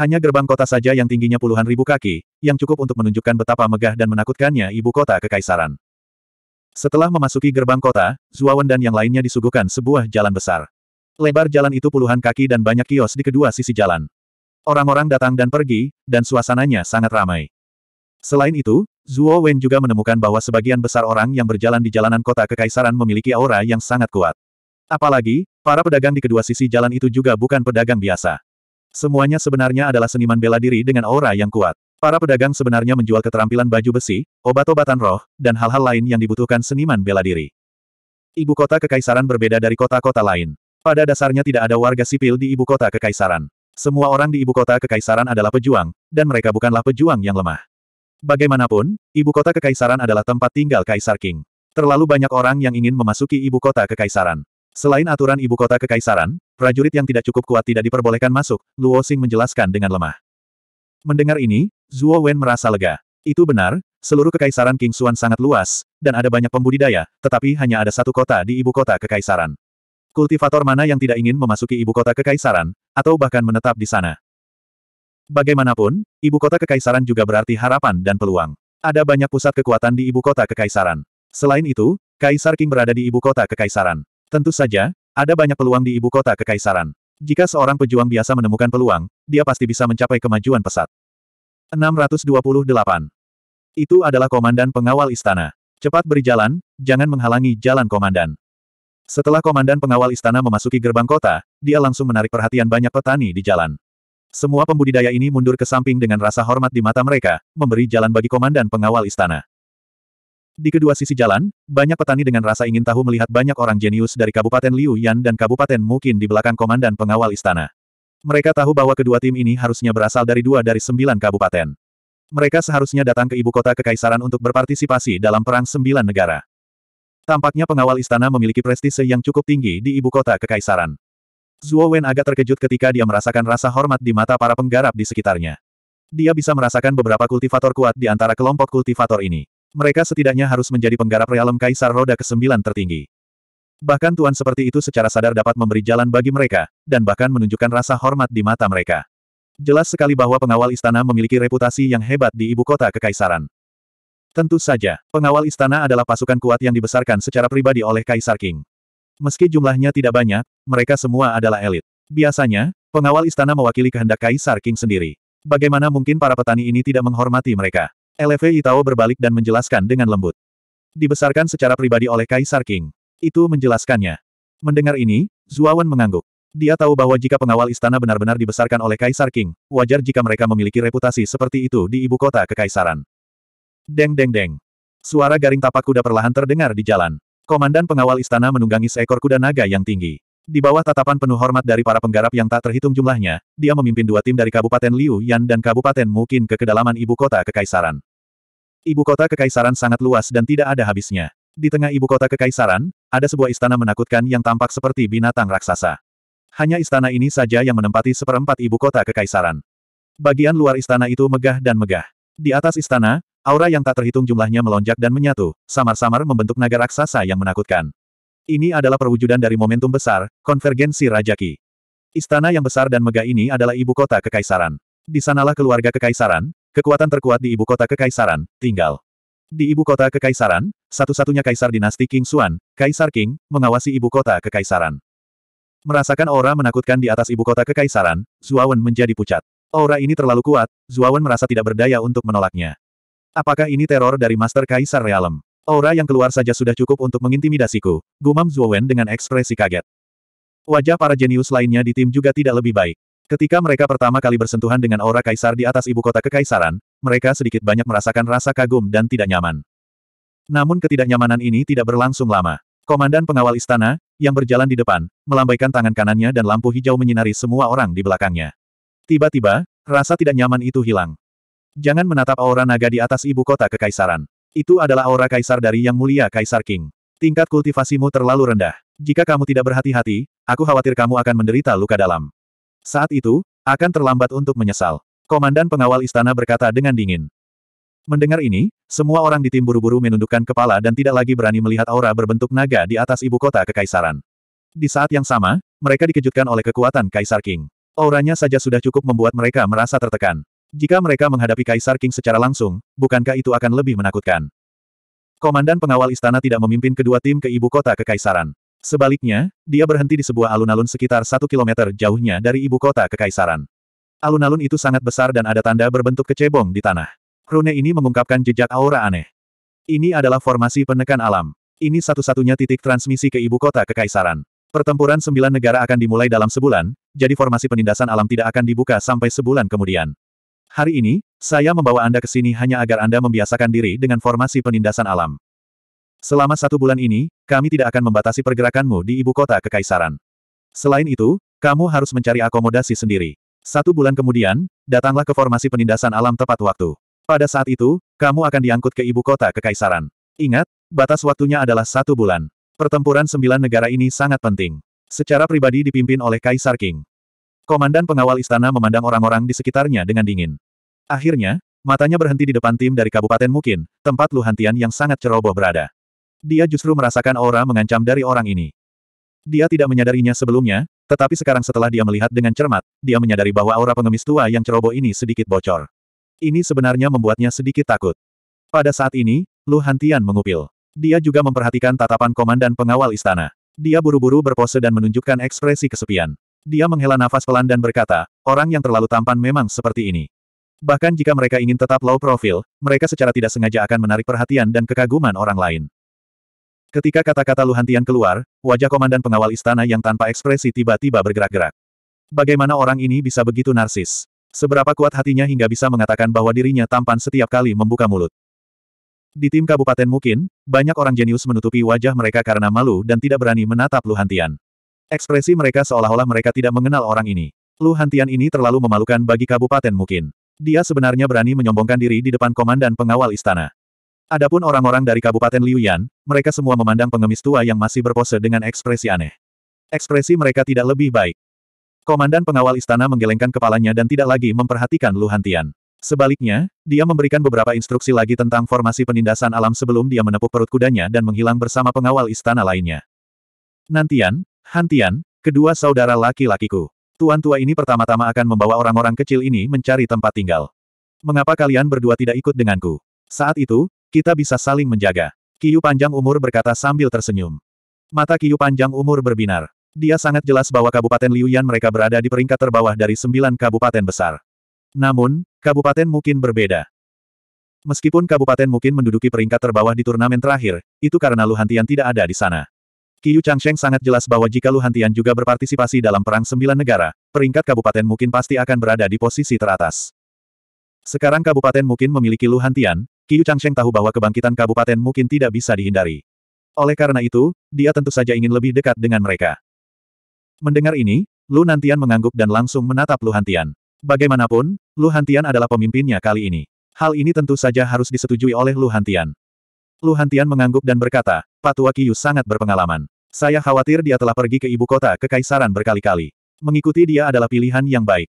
Hanya gerbang kota saja yang tingginya puluhan ribu kaki, yang cukup untuk menunjukkan betapa megah dan menakutkannya ibu kota kekaisaran. Setelah memasuki gerbang kota, Zuawan dan yang lainnya disuguhkan sebuah jalan besar. Lebar jalan itu puluhan kaki dan banyak kios di kedua sisi jalan. Orang-orang datang dan pergi, dan suasananya sangat ramai. Selain itu, Zuo Wen juga menemukan bahwa sebagian besar orang yang berjalan di jalanan kota kekaisaran memiliki aura yang sangat kuat. Apalagi, para pedagang di kedua sisi jalan itu juga bukan pedagang biasa. Semuanya sebenarnya adalah seniman bela diri dengan aura yang kuat. Para pedagang sebenarnya menjual keterampilan baju besi, obat-obatan roh, dan hal-hal lain yang dibutuhkan seniman bela diri. Ibu kota kekaisaran berbeda dari kota-kota lain. Pada dasarnya tidak ada warga sipil di ibu kota kekaisaran. Semua orang di ibu kota kekaisaran adalah pejuang, dan mereka bukanlah pejuang yang lemah. Bagaimanapun, ibu kota kekaisaran adalah tempat tinggal Kaisar King. Terlalu banyak orang yang ingin memasuki ibu kota kekaisaran. Selain aturan ibu kota kekaisaran, prajurit yang tidak cukup kuat tidak diperbolehkan masuk, Luo Xing menjelaskan dengan lemah. Mendengar ini, Zhuo Wen merasa lega. Itu benar, seluruh kekaisaran King Xuan sangat luas, dan ada banyak pembudidaya, tetapi hanya ada satu kota di ibu kota kekaisaran. Kultivator mana yang tidak ingin memasuki ibu kota kekaisaran, atau bahkan menetap di sana? Bagaimanapun, ibu kota kekaisaran juga berarti harapan dan peluang. Ada banyak pusat kekuatan di ibu kota kekaisaran. Selain itu, Kaisar King berada di ibu kota kekaisaran. Tentu saja, ada banyak peluang di ibu kota kekaisaran. Jika seorang pejuang biasa menemukan peluang, dia pasti bisa mencapai kemajuan pesat. 628. Itu adalah komandan pengawal istana. Cepat berjalan, jangan menghalangi jalan komandan. Setelah komandan pengawal istana memasuki gerbang kota, dia langsung menarik perhatian banyak petani di jalan. Semua pembudidaya ini mundur ke samping dengan rasa hormat di mata mereka, memberi jalan bagi komandan pengawal istana. Di kedua sisi jalan, banyak petani dengan rasa ingin tahu melihat banyak orang jenius dari Kabupaten Liu Yan dan Kabupaten Mukin di belakang komandan pengawal istana. Mereka tahu bahwa kedua tim ini harusnya berasal dari dua dari sembilan kabupaten. Mereka seharusnya datang ke ibu kota kekaisaran untuk berpartisipasi dalam perang sembilan negara. Tampaknya pengawal istana memiliki prestise yang cukup tinggi di ibu kota kekaisaran. Zhuo Wen agak terkejut ketika dia merasakan rasa hormat di mata para penggarap di sekitarnya. Dia bisa merasakan beberapa kultivator kuat di antara kelompok kultivator ini. Mereka setidaknya harus menjadi penggarap realem kaisar roda ke-9 tertinggi. Bahkan tuan seperti itu secara sadar dapat memberi jalan bagi mereka, dan bahkan menunjukkan rasa hormat di mata mereka. Jelas sekali bahwa pengawal istana memiliki reputasi yang hebat di ibu kota kekaisaran. Tentu saja, pengawal istana adalah pasukan kuat yang dibesarkan secara pribadi oleh Kaisar King. Meski jumlahnya tidak banyak, mereka semua adalah elit. Biasanya, pengawal istana mewakili kehendak Kaisar King sendiri. Bagaimana mungkin para petani ini tidak menghormati mereka? LV Itao berbalik dan menjelaskan dengan lembut. Dibesarkan secara pribadi oleh Kaisar King. Itu menjelaskannya. Mendengar ini, Zuawan mengangguk. Dia tahu bahwa jika pengawal istana benar-benar dibesarkan oleh Kaisar King, wajar jika mereka memiliki reputasi seperti itu di ibu kota kekaisaran. Deng deng deng. Suara garing tapak kuda perlahan terdengar di jalan. Komandan pengawal istana menunggangi seekor kuda naga yang tinggi. Di bawah tatapan penuh hormat dari para penggarap yang tak terhitung jumlahnya, dia memimpin dua tim dari Kabupaten Liu Yan dan Kabupaten Mukin ke kedalaman ibu kota Kekaisaran. Ibu kota Kekaisaran sangat luas dan tidak ada habisnya. Di tengah ibu kota Kekaisaran, ada sebuah istana menakutkan yang tampak seperti binatang raksasa. Hanya istana ini saja yang menempati seperempat ibu kota Kekaisaran. Bagian luar istana itu megah dan megah. Di atas istana, aura yang tak terhitung jumlahnya melonjak dan menyatu, samar-samar membentuk naga raksasa yang menakutkan. Ini adalah perwujudan dari momentum besar, konvergensi Rajaki. Istana yang besar dan megah ini adalah ibu kota kekaisaran. Di sanalah keluarga kekaisaran, kekuatan terkuat di ibu kota kekaisaran, tinggal. Di ibu kota kekaisaran, satu-satunya kaisar dinasti King Xuan, Kaisar King, mengawasi ibu kota kekaisaran. Merasakan aura menakutkan di atas ibu kota kekaisaran, Zuawan menjadi pucat. Aura ini terlalu kuat, Zuawan merasa tidak berdaya untuk menolaknya. Apakah ini teror dari Master Kaisar Realem? Aura yang keluar saja sudah cukup untuk mengintimidasiku, gumam Wen dengan ekspresi kaget. Wajah para jenius lainnya di tim juga tidak lebih baik. Ketika mereka pertama kali bersentuhan dengan aura kaisar di atas ibu kota kekaisaran, mereka sedikit banyak merasakan rasa kagum dan tidak nyaman. Namun ketidaknyamanan ini tidak berlangsung lama. Komandan pengawal istana, yang berjalan di depan, melambaikan tangan kanannya dan lampu hijau menyinari semua orang di belakangnya. Tiba-tiba, rasa tidak nyaman itu hilang. Jangan menatap aura naga di atas ibu kota kekaisaran. Itu adalah aura kaisar dari Yang Mulia Kaisar King. Tingkat kultivasimu terlalu rendah. Jika kamu tidak berhati-hati, aku khawatir kamu akan menderita luka dalam. Saat itu, akan terlambat untuk menyesal. Komandan pengawal istana berkata dengan dingin. Mendengar ini, semua orang di tim buru-buru menundukkan kepala dan tidak lagi berani melihat aura berbentuk naga di atas ibu kota kekaisaran. Di saat yang sama, mereka dikejutkan oleh kekuatan Kaisar King. Auranya saja sudah cukup membuat mereka merasa tertekan. Jika mereka menghadapi Kaisar King secara langsung, bukankah itu akan lebih menakutkan? Komandan pengawal istana tidak memimpin kedua tim ke ibu kota kekaisaran. Sebaliknya, dia berhenti di sebuah alun-alun sekitar satu kilometer jauhnya dari ibu kota kekaisaran. Alun-alun itu sangat besar dan ada tanda berbentuk kecebong di tanah. Rune ini mengungkapkan jejak aura aneh. Ini adalah formasi penekan alam. Ini satu-satunya titik transmisi ke ibu kota kekaisaran. Pertempuran sembilan negara akan dimulai dalam sebulan, jadi formasi penindasan alam tidak akan dibuka sampai sebulan kemudian. Hari ini, saya membawa Anda ke sini hanya agar Anda membiasakan diri dengan formasi penindasan alam. Selama satu bulan ini, kami tidak akan membatasi pergerakanmu di ibu kota kekaisaran. Selain itu, kamu harus mencari akomodasi sendiri. Satu bulan kemudian, datanglah ke formasi penindasan alam tepat waktu. Pada saat itu, kamu akan diangkut ke ibu kota kekaisaran. Ingat, batas waktunya adalah satu bulan. Pertempuran sembilan negara ini sangat penting. Secara pribadi dipimpin oleh Kaisar King. Komandan pengawal istana memandang orang-orang di sekitarnya dengan dingin. Akhirnya, matanya berhenti di depan tim dari Kabupaten Mukin, tempat Luhantian yang sangat ceroboh berada. Dia justru merasakan aura mengancam dari orang ini. Dia tidak menyadarinya sebelumnya, tetapi sekarang setelah dia melihat dengan cermat, dia menyadari bahwa aura pengemis tua yang ceroboh ini sedikit bocor. Ini sebenarnya membuatnya sedikit takut. Pada saat ini, Luhantian mengupil. Dia juga memperhatikan tatapan komandan pengawal istana. Dia buru-buru berpose dan menunjukkan ekspresi kesepian. Dia menghela nafas pelan dan berkata, orang yang terlalu tampan memang seperti ini. Bahkan jika mereka ingin tetap low profile, mereka secara tidak sengaja akan menarik perhatian dan kekaguman orang lain. Ketika kata-kata Luhantian keluar, wajah komandan pengawal istana yang tanpa ekspresi tiba-tiba bergerak-gerak. Bagaimana orang ini bisa begitu narsis? Seberapa kuat hatinya hingga bisa mengatakan bahwa dirinya tampan setiap kali membuka mulut? Di tim kabupaten mungkin, banyak orang jenius menutupi wajah mereka karena malu dan tidak berani menatap Luhantian. Ekspresi mereka seolah-olah mereka tidak mengenal orang ini. Lu Hantian ini terlalu memalukan bagi kabupaten mungkin. Dia sebenarnya berani menyombongkan diri di depan komandan pengawal istana. Adapun orang-orang dari kabupaten Liuyan, mereka semua memandang pengemis tua yang masih berpose dengan ekspresi aneh. Ekspresi mereka tidak lebih baik. Komandan pengawal istana menggelengkan kepalanya dan tidak lagi memperhatikan Lu Hantian. Sebaliknya, dia memberikan beberapa instruksi lagi tentang formasi penindasan alam sebelum dia menepuk perut kudanya dan menghilang bersama pengawal istana lainnya. Nantian, Hantian, kedua saudara laki-lakiku. Tuan tua ini pertama-tama akan membawa orang-orang kecil ini mencari tempat tinggal. Mengapa kalian berdua tidak ikut denganku? Saat itu, kita bisa saling menjaga. Kiyu panjang umur berkata sambil tersenyum. Mata Kiyu panjang umur berbinar. Dia sangat jelas bahwa Kabupaten Liuyan mereka berada di peringkat terbawah dari sembilan kabupaten besar. Namun, kabupaten mungkin berbeda. Meskipun kabupaten mungkin menduduki peringkat terbawah di turnamen terakhir, itu karena Luhantian tidak ada di sana. Qiyu Changsheng sangat jelas bahwa jika Lu Hantian juga berpartisipasi dalam Perang Sembilan Negara, peringkat kabupaten mungkin pasti akan berada di posisi teratas. Sekarang kabupaten mungkin memiliki Lu Hantian, Qiyu Changsheng tahu bahwa kebangkitan kabupaten mungkin tidak bisa dihindari. Oleh karena itu, dia tentu saja ingin lebih dekat dengan mereka. Mendengar ini, Lu Nantian mengangguk dan langsung menatap Lu Hantian. Bagaimanapun, Lu Hantian adalah pemimpinnya kali ini. Hal ini tentu saja harus disetujui oleh Lu Hantian. Lu Hantian mengangguk dan berkata, Patua Kiyu sangat berpengalaman. Saya khawatir dia telah pergi ke ibu kota kekaisaran berkali-kali. Mengikuti dia adalah pilihan yang baik.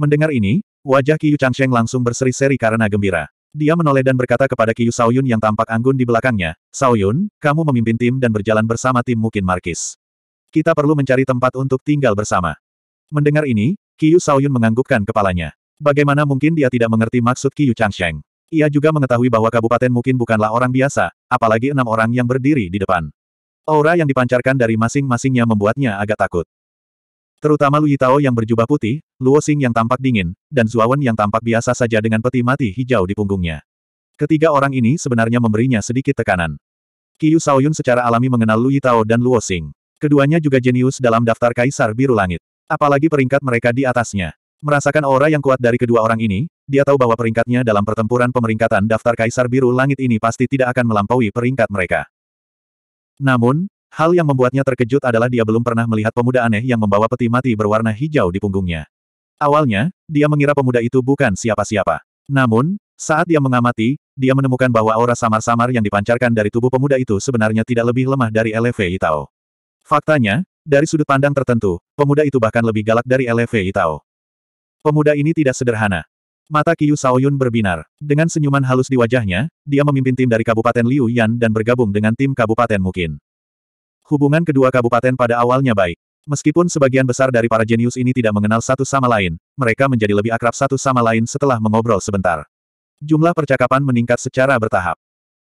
Mendengar ini, wajah Kiyu Changsheng langsung berseri-seri karena gembira. Dia menoleh dan berkata kepada Kiyu Saoyun yang tampak anggun di belakangnya, Saoyun, kamu memimpin tim dan berjalan bersama tim Mukin Markis. Kita perlu mencari tempat untuk tinggal bersama. Mendengar ini, Kiyu Saoyun menganggukkan kepalanya. Bagaimana mungkin dia tidak mengerti maksud Kiyu Changsheng? Ia juga mengetahui bahwa Kabupaten mungkin bukanlah orang biasa, apalagi enam orang yang berdiri di depan. Aura yang dipancarkan dari masing-masingnya membuatnya agak takut. Terutama Lu Yitao yang berjubah putih, Luo Xing yang tampak dingin, dan Zuawan yang tampak biasa saja dengan peti mati hijau di punggungnya. Ketiga orang ini sebenarnya memberinya sedikit tekanan. Qiu Saoyun secara alami mengenal Lu Yitao dan Luo Xing. Keduanya juga jenius dalam daftar Kaisar Biru Langit. Apalagi peringkat mereka di atasnya. Merasakan aura yang kuat dari kedua orang ini, dia tahu bahwa peringkatnya dalam pertempuran pemeringkatan daftar Kaisar Biru Langit ini pasti tidak akan melampaui peringkat mereka. Namun, hal yang membuatnya terkejut adalah dia belum pernah melihat pemuda aneh yang membawa peti mati berwarna hijau di punggungnya. Awalnya, dia mengira pemuda itu bukan siapa-siapa. Namun, saat dia mengamati, dia menemukan bahwa aura samar-samar yang dipancarkan dari tubuh pemuda itu sebenarnya tidak lebih lemah dari LV Itao. Faktanya, dari sudut pandang tertentu, pemuda itu bahkan lebih galak dari LV Itao. Pemuda ini tidak sederhana. Mata Qiu Saoyun berbinar. Dengan senyuman halus di wajahnya, dia memimpin tim dari Kabupaten Liu Yan dan bergabung dengan tim Kabupaten Mukin. Hubungan kedua kabupaten pada awalnya baik. Meskipun sebagian besar dari para jenius ini tidak mengenal satu sama lain, mereka menjadi lebih akrab satu sama lain setelah mengobrol sebentar. Jumlah percakapan meningkat secara bertahap.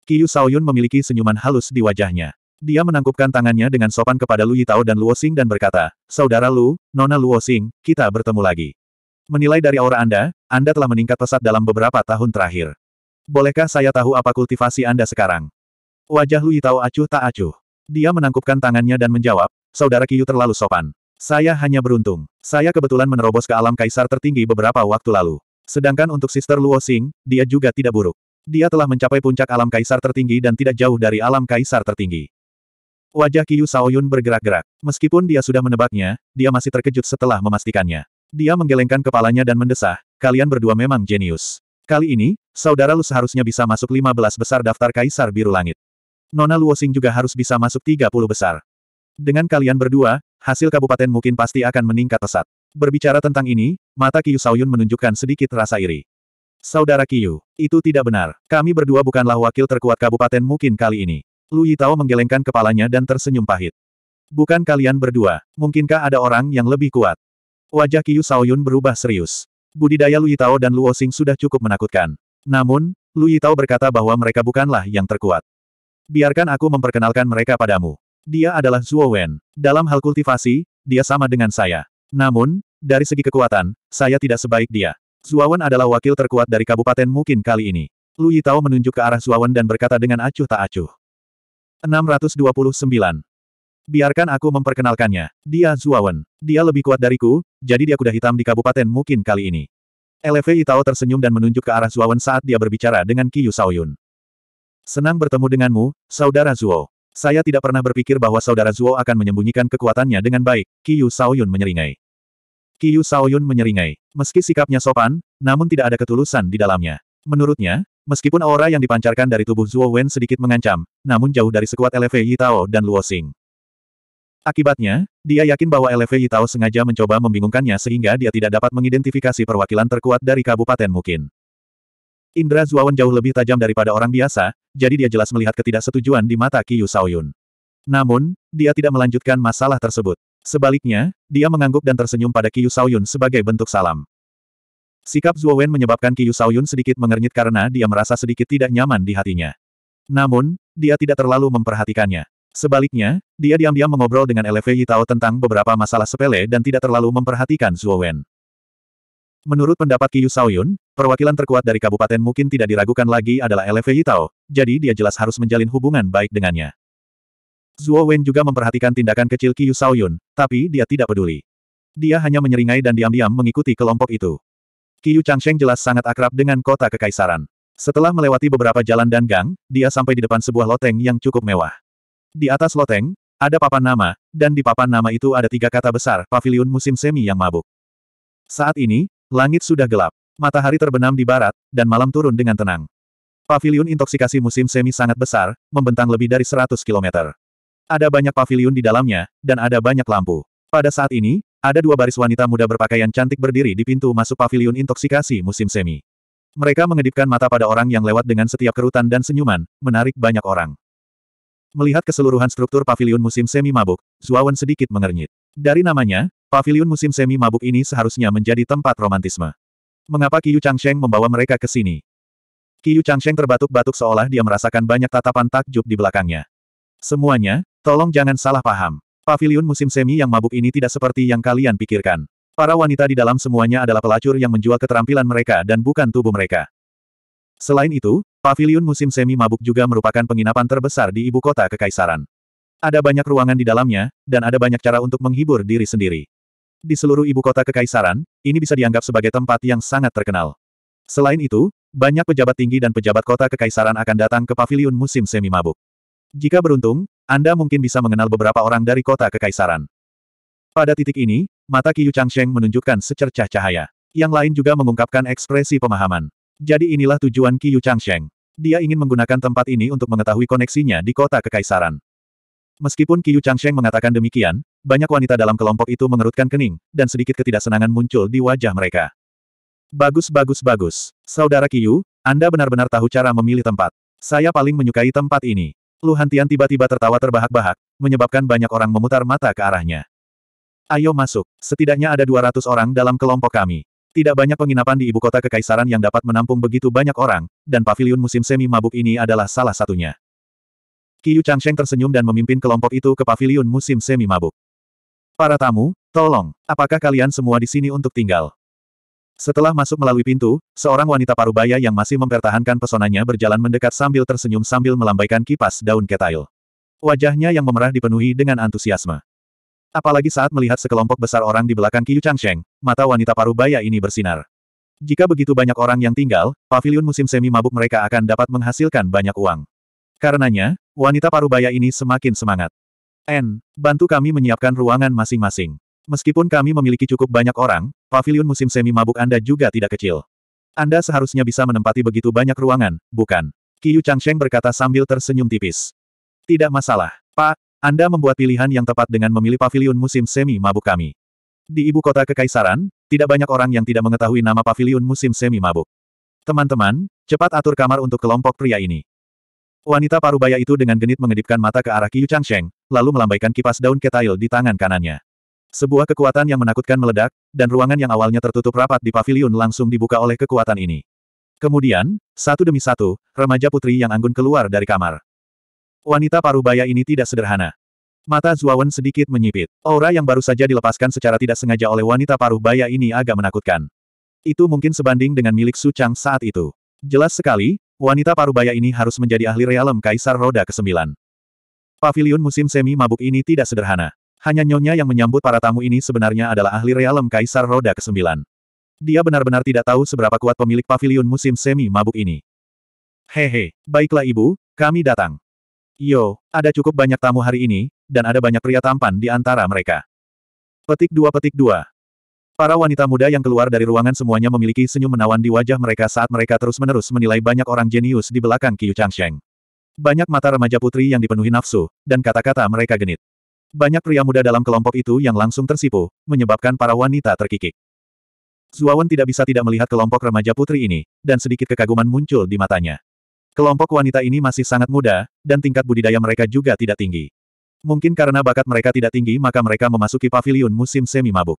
Qiu Saoyun memiliki senyuman halus di wajahnya. Dia menangkupkan tangannya dengan sopan kepada Lu Yitao dan Luo Xing dan berkata, Saudara Lu, Nona Luo Xing, kita bertemu lagi. Menilai dari aura Anda, Anda telah meningkat pesat dalam beberapa tahun terakhir. Bolehkah saya tahu apa kultivasi Anda sekarang? Wajah Lui Tao acuh tak acuh. Dia menangkupkan tangannya dan menjawab, Saudara Kiyu terlalu sopan. Saya hanya beruntung. Saya kebetulan menerobos ke alam kaisar tertinggi beberapa waktu lalu. Sedangkan untuk Sister Luo Xing, dia juga tidak buruk. Dia telah mencapai puncak alam kaisar tertinggi dan tidak jauh dari alam kaisar tertinggi. Wajah Kiyu Saoyun bergerak-gerak. Meskipun dia sudah menebaknya, dia masih terkejut setelah memastikannya. Dia menggelengkan kepalanya dan mendesah, kalian berdua memang jenius. Kali ini, saudara Lu seharusnya bisa masuk 15 besar daftar Kaisar Biru Langit. Nona Luosing juga harus bisa masuk 30 besar. Dengan kalian berdua, hasil kabupaten mungkin pasti akan meningkat pesat. Berbicara tentang ini, mata Kiyu Saoyun menunjukkan sedikit rasa iri. Saudara Kiyu, itu tidak benar. Kami berdua bukanlah wakil terkuat kabupaten mungkin kali ini. Lu Yitao menggelengkan kepalanya dan tersenyum pahit. Bukan kalian berdua, mungkinkah ada orang yang lebih kuat? Wajah Qiu Shaoyun berubah serius. Budidaya Lu Yitao dan Luo Xing sudah cukup menakutkan. Namun, Lu Yitao berkata bahwa mereka bukanlah yang terkuat. Biarkan aku memperkenalkan mereka padamu. Dia adalah Zhuo Wen. Dalam hal kultivasi, dia sama dengan saya. Namun, dari segi kekuatan, saya tidak sebaik dia. Wen adalah wakil terkuat dari kabupaten mungkin kali ini. Lu Yitao menunjuk ke arah Wen dan berkata dengan acuh tak acuh. 629. Biarkan aku memperkenalkannya. Dia Zuawan. Dia lebih kuat dariku, jadi dia kuda hitam di kabupaten mungkin kali ini. LV Itao tersenyum dan menunjuk ke arah Zuawan saat dia berbicara dengan Kiyu Saoyun. Senang bertemu denganmu, Saudara Zuo. Saya tidak pernah berpikir bahwa Saudara Zuo akan menyembunyikan kekuatannya dengan baik, Kiyu Saoyun menyeringai. Kiyu Saoyun menyeringai. Meski sikapnya sopan, namun tidak ada ketulusan di dalamnya. Menurutnya, meskipun aura yang dipancarkan dari tubuh Zuo Wen sedikit mengancam, namun jauh dari sekuat LV Itao dan Luo Xing. Akibatnya, dia yakin bahwa LFI Tao sengaja mencoba membingungkannya sehingga dia tidak dapat mengidentifikasi perwakilan terkuat dari kabupaten Mungkin. Indra Zuawan jauh lebih tajam daripada orang biasa, jadi dia jelas melihat ketidaksetujuan di mata Qiyu Saoyun. Namun, dia tidak melanjutkan masalah tersebut. Sebaliknya, dia mengangguk dan tersenyum pada Qiyu Saoyun sebagai bentuk salam. Sikap Zuo menyebabkan Qiyu Saoyun sedikit mengernyit karena dia merasa sedikit tidak nyaman di hatinya. Namun, dia tidak terlalu memperhatikannya. Sebaliknya, dia diam-diam mengobrol dengan Elevei Yitao tentang beberapa masalah sepele dan tidak terlalu memperhatikan Zuo Wen. Menurut pendapat Kiyu Saoyun, perwakilan terkuat dari kabupaten mungkin tidak diragukan lagi adalah Elevei Yitao, jadi dia jelas harus menjalin hubungan baik dengannya. Zuo Wen juga memperhatikan tindakan kecil Kiyu Saoyun, tapi dia tidak peduli. Dia hanya menyeringai dan diam-diam mengikuti kelompok itu. Kiyu Changsheng jelas sangat akrab dengan kota kekaisaran. Setelah melewati beberapa jalan dan gang, dia sampai di depan sebuah loteng yang cukup mewah. Di atas loteng, ada papan nama, dan di papan nama itu ada tiga kata besar, pavilion musim semi yang mabuk. Saat ini, langit sudah gelap. Matahari terbenam di barat, dan malam turun dengan tenang. Pavilion intoksikasi musim semi sangat besar, membentang lebih dari 100 km. Ada banyak pavilion di dalamnya, dan ada banyak lampu. Pada saat ini, ada dua baris wanita muda berpakaian cantik berdiri di pintu masuk pavilion intoksikasi musim semi. Mereka mengedipkan mata pada orang yang lewat dengan setiap kerutan dan senyuman, menarik banyak orang. Melihat keseluruhan struktur pavilion musim semi mabuk, Zuawan sedikit mengernyit. Dari namanya, pavilion musim semi mabuk ini seharusnya menjadi tempat romantisme. Mengapa Qiyu Changsheng membawa mereka ke sini? Qiyu Changsheng terbatuk-batuk seolah dia merasakan banyak tatapan takjub di belakangnya. Semuanya, tolong jangan salah paham. Pavilion musim semi yang mabuk ini tidak seperti yang kalian pikirkan. Para wanita di dalam semuanya adalah pelacur yang menjual keterampilan mereka dan bukan tubuh mereka. Selain itu, pavilion musim semi mabuk juga merupakan penginapan terbesar di ibu kota kekaisaran. Ada banyak ruangan di dalamnya, dan ada banyak cara untuk menghibur diri sendiri. Di seluruh ibu kota kekaisaran, ini bisa dianggap sebagai tempat yang sangat terkenal. Selain itu, banyak pejabat tinggi dan pejabat kota kekaisaran akan datang ke pavilion musim semi mabuk. Jika beruntung, Anda mungkin bisa mengenal beberapa orang dari kota kekaisaran. Pada titik ini, mata Qiyu Changsheng menunjukkan secercah cahaya. Yang lain juga mengungkapkan ekspresi pemahaman. Jadi inilah tujuan Qi Yu Changsheng. Dia ingin menggunakan tempat ini untuk mengetahui koneksinya di kota kekaisaran. Meskipun Qi Yu Changsheng mengatakan demikian, banyak wanita dalam kelompok itu mengerutkan kening, dan sedikit ketidaksenangan muncul di wajah mereka. Bagus bagus bagus. Saudara Qi Yu, Anda benar-benar tahu cara memilih tempat. Saya paling menyukai tempat ini. Lu Hantian tiba-tiba tertawa terbahak-bahak, menyebabkan banyak orang memutar mata ke arahnya. Ayo masuk, setidaknya ada 200 orang dalam kelompok kami. Tidak banyak penginapan di ibu kota kekaisaran yang dapat menampung begitu banyak orang, dan paviliun musim semi mabuk ini adalah salah satunya. Qiyu Changsheng tersenyum dan memimpin kelompok itu ke paviliun musim semi mabuk. Para tamu, tolong, apakah kalian semua di sini untuk tinggal? Setelah masuk melalui pintu, seorang wanita parubaya yang masih mempertahankan pesonanya berjalan mendekat sambil tersenyum sambil melambaikan kipas daun ketail. Wajahnya yang memerah dipenuhi dengan antusiasme. Apalagi saat melihat sekelompok besar orang di belakang Qiu Changsheng, mata wanita paruh baya ini bersinar. Jika begitu banyak orang yang tinggal, Pavilion musim semi mabuk mereka akan dapat menghasilkan banyak uang. Karenanya, wanita paruh baya ini semakin semangat. N, bantu kami menyiapkan ruangan masing-masing. Meskipun kami memiliki cukup banyak orang, Pavilion musim semi mabuk Anda juga tidak kecil. Anda seharusnya bisa menempati begitu banyak ruangan, bukan? Qiu Changsheng berkata sambil tersenyum tipis. Tidak masalah, Pak, anda membuat pilihan yang tepat dengan memilih pavilion musim semi mabuk kami. Di ibu kota kekaisaran, tidak banyak orang yang tidak mengetahui nama pavilion musim semi mabuk. Teman-teman, cepat atur kamar untuk kelompok pria ini. Wanita parubaya itu dengan genit mengedipkan mata ke arah Qiu Changsheng, lalu melambaikan kipas daun ketail di tangan kanannya. Sebuah kekuatan yang menakutkan meledak, dan ruangan yang awalnya tertutup rapat di pavilion langsung dibuka oleh kekuatan ini. Kemudian, satu demi satu, remaja putri yang anggun keluar dari kamar. Wanita parubaya ini tidak sederhana. Mata Zuawan sedikit menyipit. Aura yang baru saja dilepaskan secara tidak sengaja oleh wanita parubaya ini agak menakutkan. Itu mungkin sebanding dengan milik Su Chang saat itu. Jelas sekali, wanita parubaya ini harus menjadi ahli realem Kaisar Roda ke-9. Paviliun musim semi mabuk ini tidak sederhana. Hanya nyonya yang menyambut para tamu ini sebenarnya adalah ahli realem Kaisar Roda ke-9. Dia benar-benar tidak tahu seberapa kuat pemilik pavilion musim semi mabuk ini. Hehe, baiklah ibu, kami datang. Yo, ada cukup banyak tamu hari ini, dan ada banyak pria tampan di antara mereka. Petik dua petik dua. Para wanita muda yang keluar dari ruangan semuanya memiliki senyum menawan di wajah mereka saat mereka terus-menerus menilai banyak orang jenius di belakang Qiu Changsheng. Banyak mata remaja putri yang dipenuhi nafsu, dan kata-kata mereka genit. Banyak pria muda dalam kelompok itu yang langsung tersipu, menyebabkan para wanita terkikik. Zuawan tidak bisa tidak melihat kelompok remaja putri ini, dan sedikit kekaguman muncul di matanya. Kelompok wanita ini masih sangat muda, dan tingkat budidaya mereka juga tidak tinggi. Mungkin karena bakat mereka tidak tinggi maka mereka memasuki paviliun musim semi mabuk.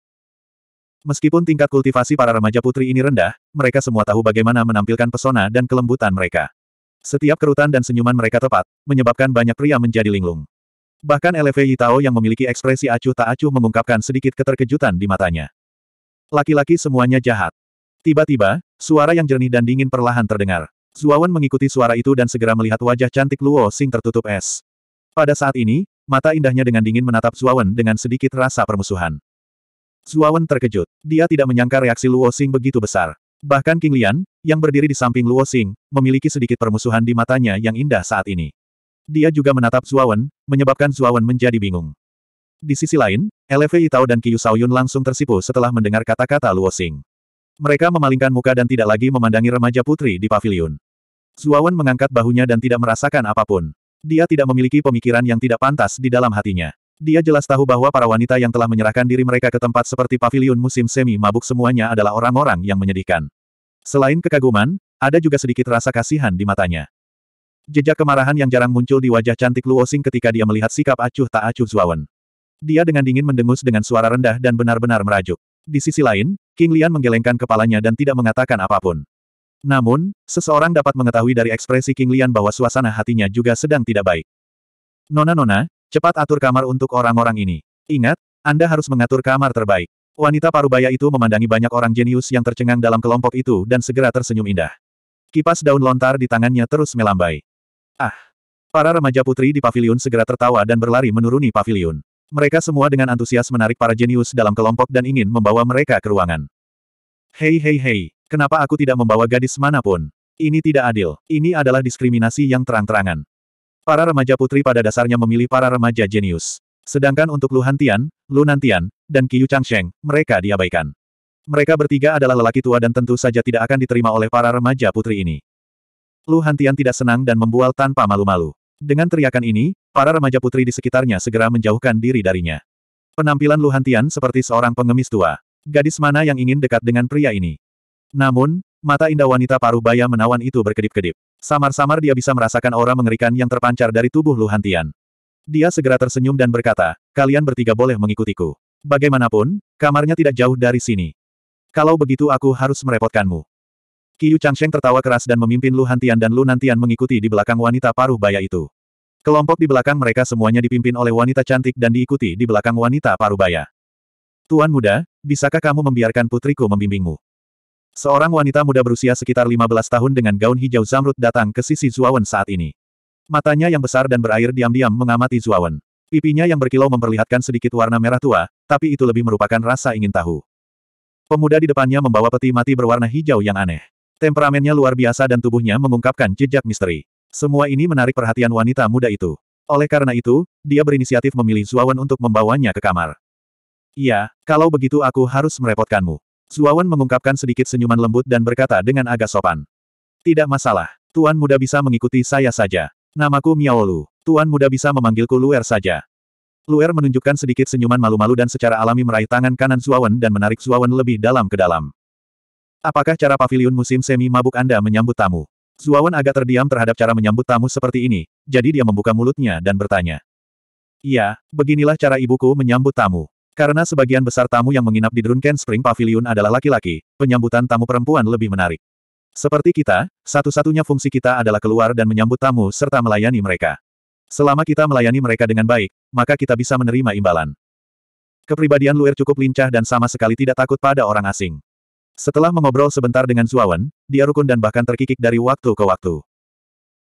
Meskipun tingkat kultivasi para remaja putri ini rendah, mereka semua tahu bagaimana menampilkan pesona dan kelembutan mereka. Setiap kerutan dan senyuman mereka tepat, menyebabkan banyak pria menjadi linglung. Bahkan Eleve Tao yang memiliki ekspresi acuh tak acuh mengungkapkan sedikit keterkejutan di matanya. Laki-laki semuanya jahat. Tiba-tiba, suara yang jernih dan dingin perlahan terdengar. Zuawan mengikuti suara itu dan segera melihat wajah cantik Luo Xing tertutup es. Pada saat ini, mata indahnya dengan dingin menatap Zuawan dengan sedikit rasa permusuhan. Zuawan terkejut. Dia tidak menyangka reaksi Luo Xing begitu besar. Bahkan King Lian, yang berdiri di samping Luo Xing, memiliki sedikit permusuhan di matanya yang indah saat ini. Dia juga menatap Zuawan, menyebabkan Zuawan menjadi bingung. Di sisi lain, Eleve Tao dan Qiu Saoyun langsung tersipu setelah mendengar kata-kata Luo Xing. Mereka memalingkan muka dan tidak lagi memandangi remaja putri di pavilion. Zuawan mengangkat bahunya dan tidak merasakan apapun. Dia tidak memiliki pemikiran yang tidak pantas di dalam hatinya. Dia jelas tahu bahwa para wanita yang telah menyerahkan diri mereka ke tempat seperti pavilion musim semi mabuk semuanya adalah orang-orang yang menyedihkan. Selain kekaguman, ada juga sedikit rasa kasihan di matanya. Jejak kemarahan yang jarang muncul di wajah cantik Luo Xing ketika dia melihat sikap acuh tak acuh Zuawan. Dia dengan dingin mendengus dengan suara rendah dan benar-benar merajuk. Di sisi lain, King Lian menggelengkan kepalanya dan tidak mengatakan apapun. Namun, seseorang dapat mengetahui dari ekspresi King Lian bahwa suasana hatinya juga sedang tidak baik. Nona-nona, cepat atur kamar untuk orang-orang ini. Ingat, Anda harus mengatur kamar terbaik. Wanita parubaya itu memandangi banyak orang jenius yang tercengang dalam kelompok itu dan segera tersenyum indah. Kipas daun lontar di tangannya terus melambai. Ah! Para remaja putri di pavilion segera tertawa dan berlari menuruni pavilion. Mereka semua dengan antusias menarik para jenius dalam kelompok dan ingin membawa mereka ke ruangan. Hei hei hei, Kenapa aku tidak membawa gadis manapun? Ini tidak adil. Ini adalah diskriminasi yang terang-terangan. Para remaja putri pada dasarnya memilih para remaja jenius. Sedangkan untuk Lu Hantian, Lu Nantian, dan Qiyu Changsheng, mereka diabaikan. Mereka bertiga adalah lelaki tua dan tentu saja tidak akan diterima oleh para remaja putri ini. Lu Hantian tidak senang dan membual tanpa malu-malu. Dengan teriakan ini, para remaja putri di sekitarnya segera menjauhkan diri darinya. Penampilan Lu Hantian seperti seorang pengemis tua. Gadis mana yang ingin dekat dengan pria ini? Namun, mata indah wanita paruh baya menawan itu berkedip-kedip. Samar-samar dia bisa merasakan aura mengerikan yang terpancar dari tubuh Luhantian. Dia segera tersenyum dan berkata, kalian bertiga boleh mengikutiku. Bagaimanapun, kamarnya tidak jauh dari sini. Kalau begitu aku harus merepotkanmu. Qiyu Changsheng tertawa keras dan memimpin Luhantian dan Lu mengikuti di belakang wanita paruh baya itu. Kelompok di belakang mereka semuanya dipimpin oleh wanita cantik dan diikuti di belakang wanita paruh baya. Tuan muda, bisakah kamu membiarkan putriku membimbingmu? Seorang wanita muda berusia sekitar 15 tahun dengan gaun hijau zamrud datang ke sisi Zuawan saat ini. Matanya yang besar dan berair diam-diam mengamati Zuawan. Pipinya yang berkilau memperlihatkan sedikit warna merah tua, tapi itu lebih merupakan rasa ingin tahu. Pemuda di depannya membawa peti mati berwarna hijau yang aneh. Temperamennya luar biasa dan tubuhnya mengungkapkan jejak misteri. Semua ini menarik perhatian wanita muda itu. Oleh karena itu, dia berinisiatif memilih Zuawan untuk membawanya ke kamar. Iya, kalau begitu aku harus merepotkanmu. Suawan mengungkapkan sedikit senyuman lembut dan berkata dengan agak sopan. Tidak masalah. Tuan muda bisa mengikuti saya saja. Namaku Miaolu. Tuan muda bisa memanggilku Luer saja. Luer menunjukkan sedikit senyuman malu-malu dan secara alami meraih tangan kanan Suawan dan menarik Suawan lebih dalam ke dalam. Apakah cara pavilion musim semi mabuk Anda menyambut tamu? Suawan agak terdiam terhadap cara menyambut tamu seperti ini, jadi dia membuka mulutnya dan bertanya. Iya, beginilah cara ibuku menyambut tamu. Karena sebagian besar tamu yang menginap di Drunken Spring Pavilion adalah laki-laki, penyambutan tamu perempuan lebih menarik. Seperti kita, satu-satunya fungsi kita adalah keluar dan menyambut tamu serta melayani mereka. Selama kita melayani mereka dengan baik, maka kita bisa menerima imbalan. Kepribadian Luer cukup lincah dan sama sekali tidak takut pada orang asing. Setelah mengobrol sebentar dengan Zuawan, dia rukun dan bahkan terkikik dari waktu ke waktu.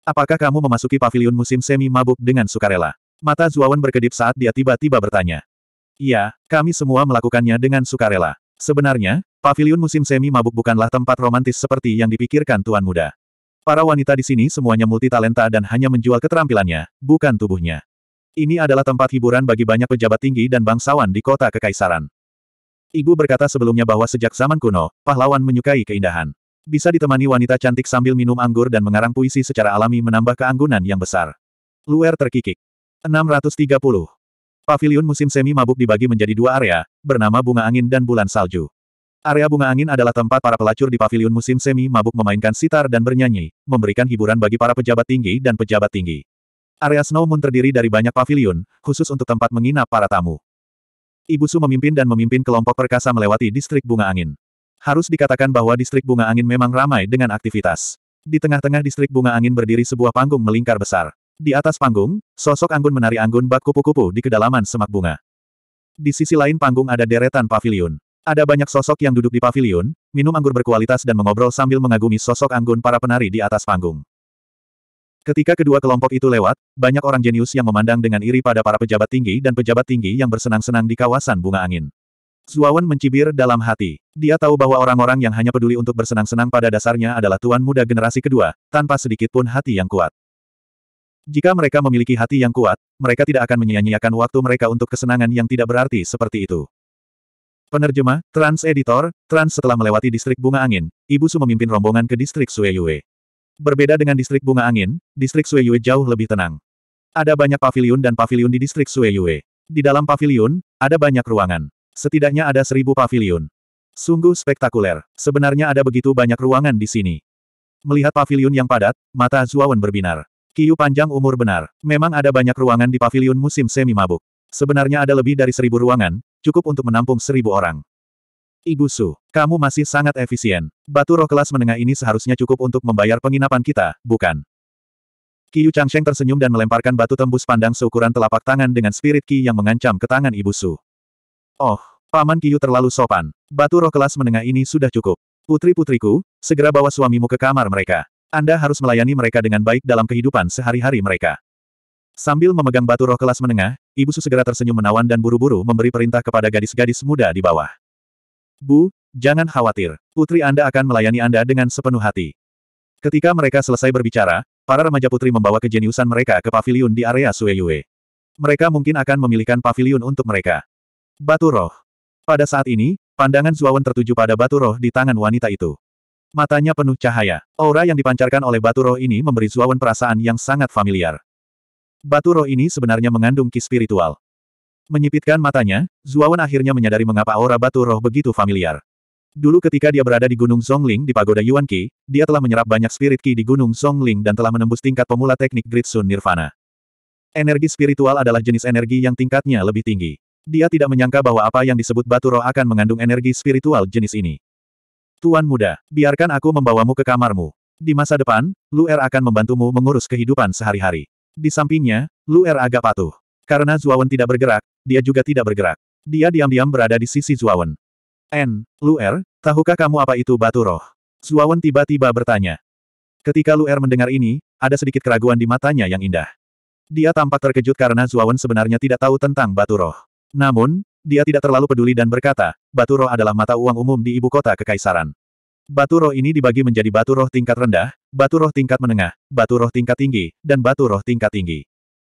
Apakah kamu memasuki pavilion musim semi mabuk dengan sukarela? Mata Zuawan berkedip saat dia tiba-tiba bertanya. Iya, kami semua melakukannya dengan sukarela. Sebenarnya, pavilion musim semi mabuk bukanlah tempat romantis seperti yang dipikirkan Tuan Muda. Para wanita di sini semuanya multitalenta dan hanya menjual keterampilannya, bukan tubuhnya. Ini adalah tempat hiburan bagi banyak pejabat tinggi dan bangsawan di kota Kekaisaran. Ibu berkata sebelumnya bahwa sejak zaman kuno, pahlawan menyukai keindahan. Bisa ditemani wanita cantik sambil minum anggur dan mengarang puisi secara alami menambah keanggunan yang besar. Luer terkikik. 630. Pavilion musim semi mabuk dibagi menjadi dua area, bernama Bunga Angin dan Bulan Salju. Area bunga angin adalah tempat para pelacur di Pavilion musim semi mabuk memainkan sitar dan bernyanyi, memberikan hiburan bagi para pejabat tinggi dan pejabat tinggi. Area Snow Moon terdiri dari banyak pavilion, khusus untuk tempat menginap para tamu. Ibu Su memimpin dan memimpin kelompok perkasa melewati distrik bunga angin. Harus dikatakan bahwa distrik bunga angin memang ramai dengan aktivitas. Di tengah-tengah distrik bunga angin berdiri sebuah panggung melingkar besar. Di atas panggung, sosok Anggun menari Anggun bak kupu-kupu di kedalaman semak bunga. Di sisi lain panggung ada deretan pavilion. Ada banyak sosok yang duduk di pavilion, minum anggur berkualitas dan mengobrol sambil mengagumi sosok Anggun para penari di atas panggung. Ketika kedua kelompok itu lewat, banyak orang jenius yang memandang dengan iri pada para pejabat tinggi dan pejabat tinggi yang bersenang-senang di kawasan bunga angin. Zuawan mencibir dalam hati. Dia tahu bahwa orang-orang yang hanya peduli untuk bersenang-senang pada dasarnya adalah tuan muda generasi kedua, tanpa sedikit pun hati yang kuat. Jika mereka memiliki hati yang kuat, mereka tidak akan menyia-nyiakan waktu mereka untuk kesenangan yang tidak berarti seperti itu. Penerjemah, Trans Editor, Trans setelah melewati distrik bunga angin, ibu su memimpin rombongan ke distrik Sueyue. Berbeda dengan distrik bunga angin, distrik Sueyue jauh lebih tenang. Ada banyak pavilion dan pavilion di distrik Sueyue. Di dalam pavilion, ada banyak ruangan. Setidaknya ada seribu pavilion. Sungguh spektakuler. Sebenarnya ada begitu banyak ruangan di sini. Melihat pavilion yang padat, mata Zuawan berbinar. Kiyu panjang umur benar. Memang ada banyak ruangan di pavilion musim semi mabuk. Sebenarnya ada lebih dari seribu ruangan, cukup untuk menampung seribu orang. Ibu Su, kamu masih sangat efisien. Batu roh kelas menengah ini seharusnya cukup untuk membayar penginapan kita, bukan? Kiyu Changsheng tersenyum dan melemparkan batu tembus pandang seukuran telapak tangan dengan spirit Ki yang mengancam ke tangan Ibu Su. Oh, Paman Yu terlalu sopan. Batu roh kelas menengah ini sudah cukup. Putri-putriku, segera bawa suamimu ke kamar mereka. Anda harus melayani mereka dengan baik dalam kehidupan sehari-hari mereka. Sambil memegang batu roh kelas menengah, Ibu Su segera tersenyum menawan dan buru-buru memberi perintah kepada gadis-gadis muda di bawah. Bu, jangan khawatir, putri Anda akan melayani Anda dengan sepenuh hati. Ketika mereka selesai berbicara, para remaja putri membawa kejeniusan mereka ke pavilion di area Sueyue. Mereka mungkin akan memilihkan pavilion untuk mereka. Batu roh. Pada saat ini, pandangan Zuawan tertuju pada batu roh di tangan wanita itu. Matanya penuh cahaya. Aura yang dipancarkan oleh batu roh ini memberi Zuawan perasaan yang sangat familiar. Batu roh ini sebenarnya mengandung ki spiritual. Menyipitkan matanya, Zuawan akhirnya menyadari mengapa aura batu roh begitu familiar. Dulu ketika dia berada di Gunung Zongling di Pagoda Yuan Qi, dia telah menyerap banyak spirit ki di Gunung Zongling dan telah menembus tingkat pemula teknik Great Sun Nirvana. Energi spiritual adalah jenis energi yang tingkatnya lebih tinggi. Dia tidak menyangka bahwa apa yang disebut batu roh akan mengandung energi spiritual jenis ini. Tuan muda, biarkan aku membawamu ke kamarmu. Di masa depan, Lu Er akan membantumu mengurus kehidupan sehari-hari. Di sampingnya, Lu Er agak patuh. Karena Zuawan tidak bergerak, dia juga tidak bergerak. Dia diam-diam berada di sisi Zuawan. N, Lu Er, tahukah kamu apa itu batu roh? Zuawan tiba-tiba bertanya. Ketika Lu Er mendengar ini, ada sedikit keraguan di matanya yang indah. Dia tampak terkejut karena Zuawan sebenarnya tidak tahu tentang batu roh. Namun, dia tidak terlalu peduli dan berkata, batu roh adalah mata uang umum di ibu kota kekaisaran. Batu roh ini dibagi menjadi batu roh tingkat rendah, batu roh tingkat menengah, batu roh tingkat tinggi, dan batu roh tingkat tinggi.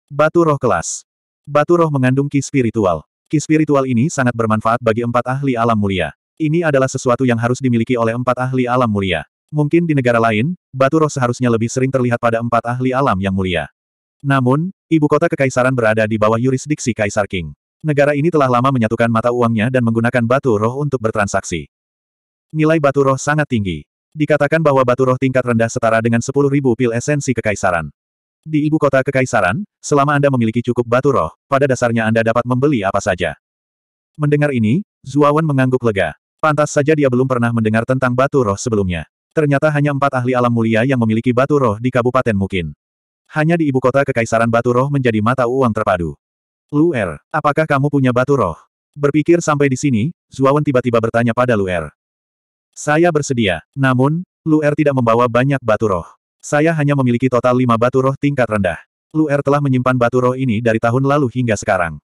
Batu roh kelas. Batu roh mengandung ki spiritual. Ki spiritual ini sangat bermanfaat bagi empat ahli alam mulia. Ini adalah sesuatu yang harus dimiliki oleh empat ahli alam mulia. Mungkin di negara lain, batu roh seharusnya lebih sering terlihat pada empat ahli alam yang mulia. Namun, ibu kota kekaisaran berada di bawah yurisdiksi Kaisar King. Negara ini telah lama menyatukan mata uangnya dan menggunakan batu roh untuk bertransaksi. Nilai batu roh sangat tinggi. Dikatakan bahwa batu roh tingkat rendah setara dengan 10.000 pil esensi kekaisaran. Di ibu kota kekaisaran, selama Anda memiliki cukup batu roh, pada dasarnya Anda dapat membeli apa saja. Mendengar ini, Zuawan mengangguk lega. Pantas saja dia belum pernah mendengar tentang batu roh sebelumnya. Ternyata hanya empat ahli alam mulia yang memiliki batu roh di Kabupaten Mungkin. Hanya di ibu kota Kekaisaran Batu Roh menjadi mata uang terpadu. Lu er, apakah kamu punya batu roh? Berpikir sampai di sini, Zuawan tiba-tiba bertanya pada Lu er. Saya bersedia, namun, Lu er tidak membawa banyak batu roh. Saya hanya memiliki total lima batu roh tingkat rendah. Lu telah menyimpan batu roh ini dari tahun lalu hingga sekarang.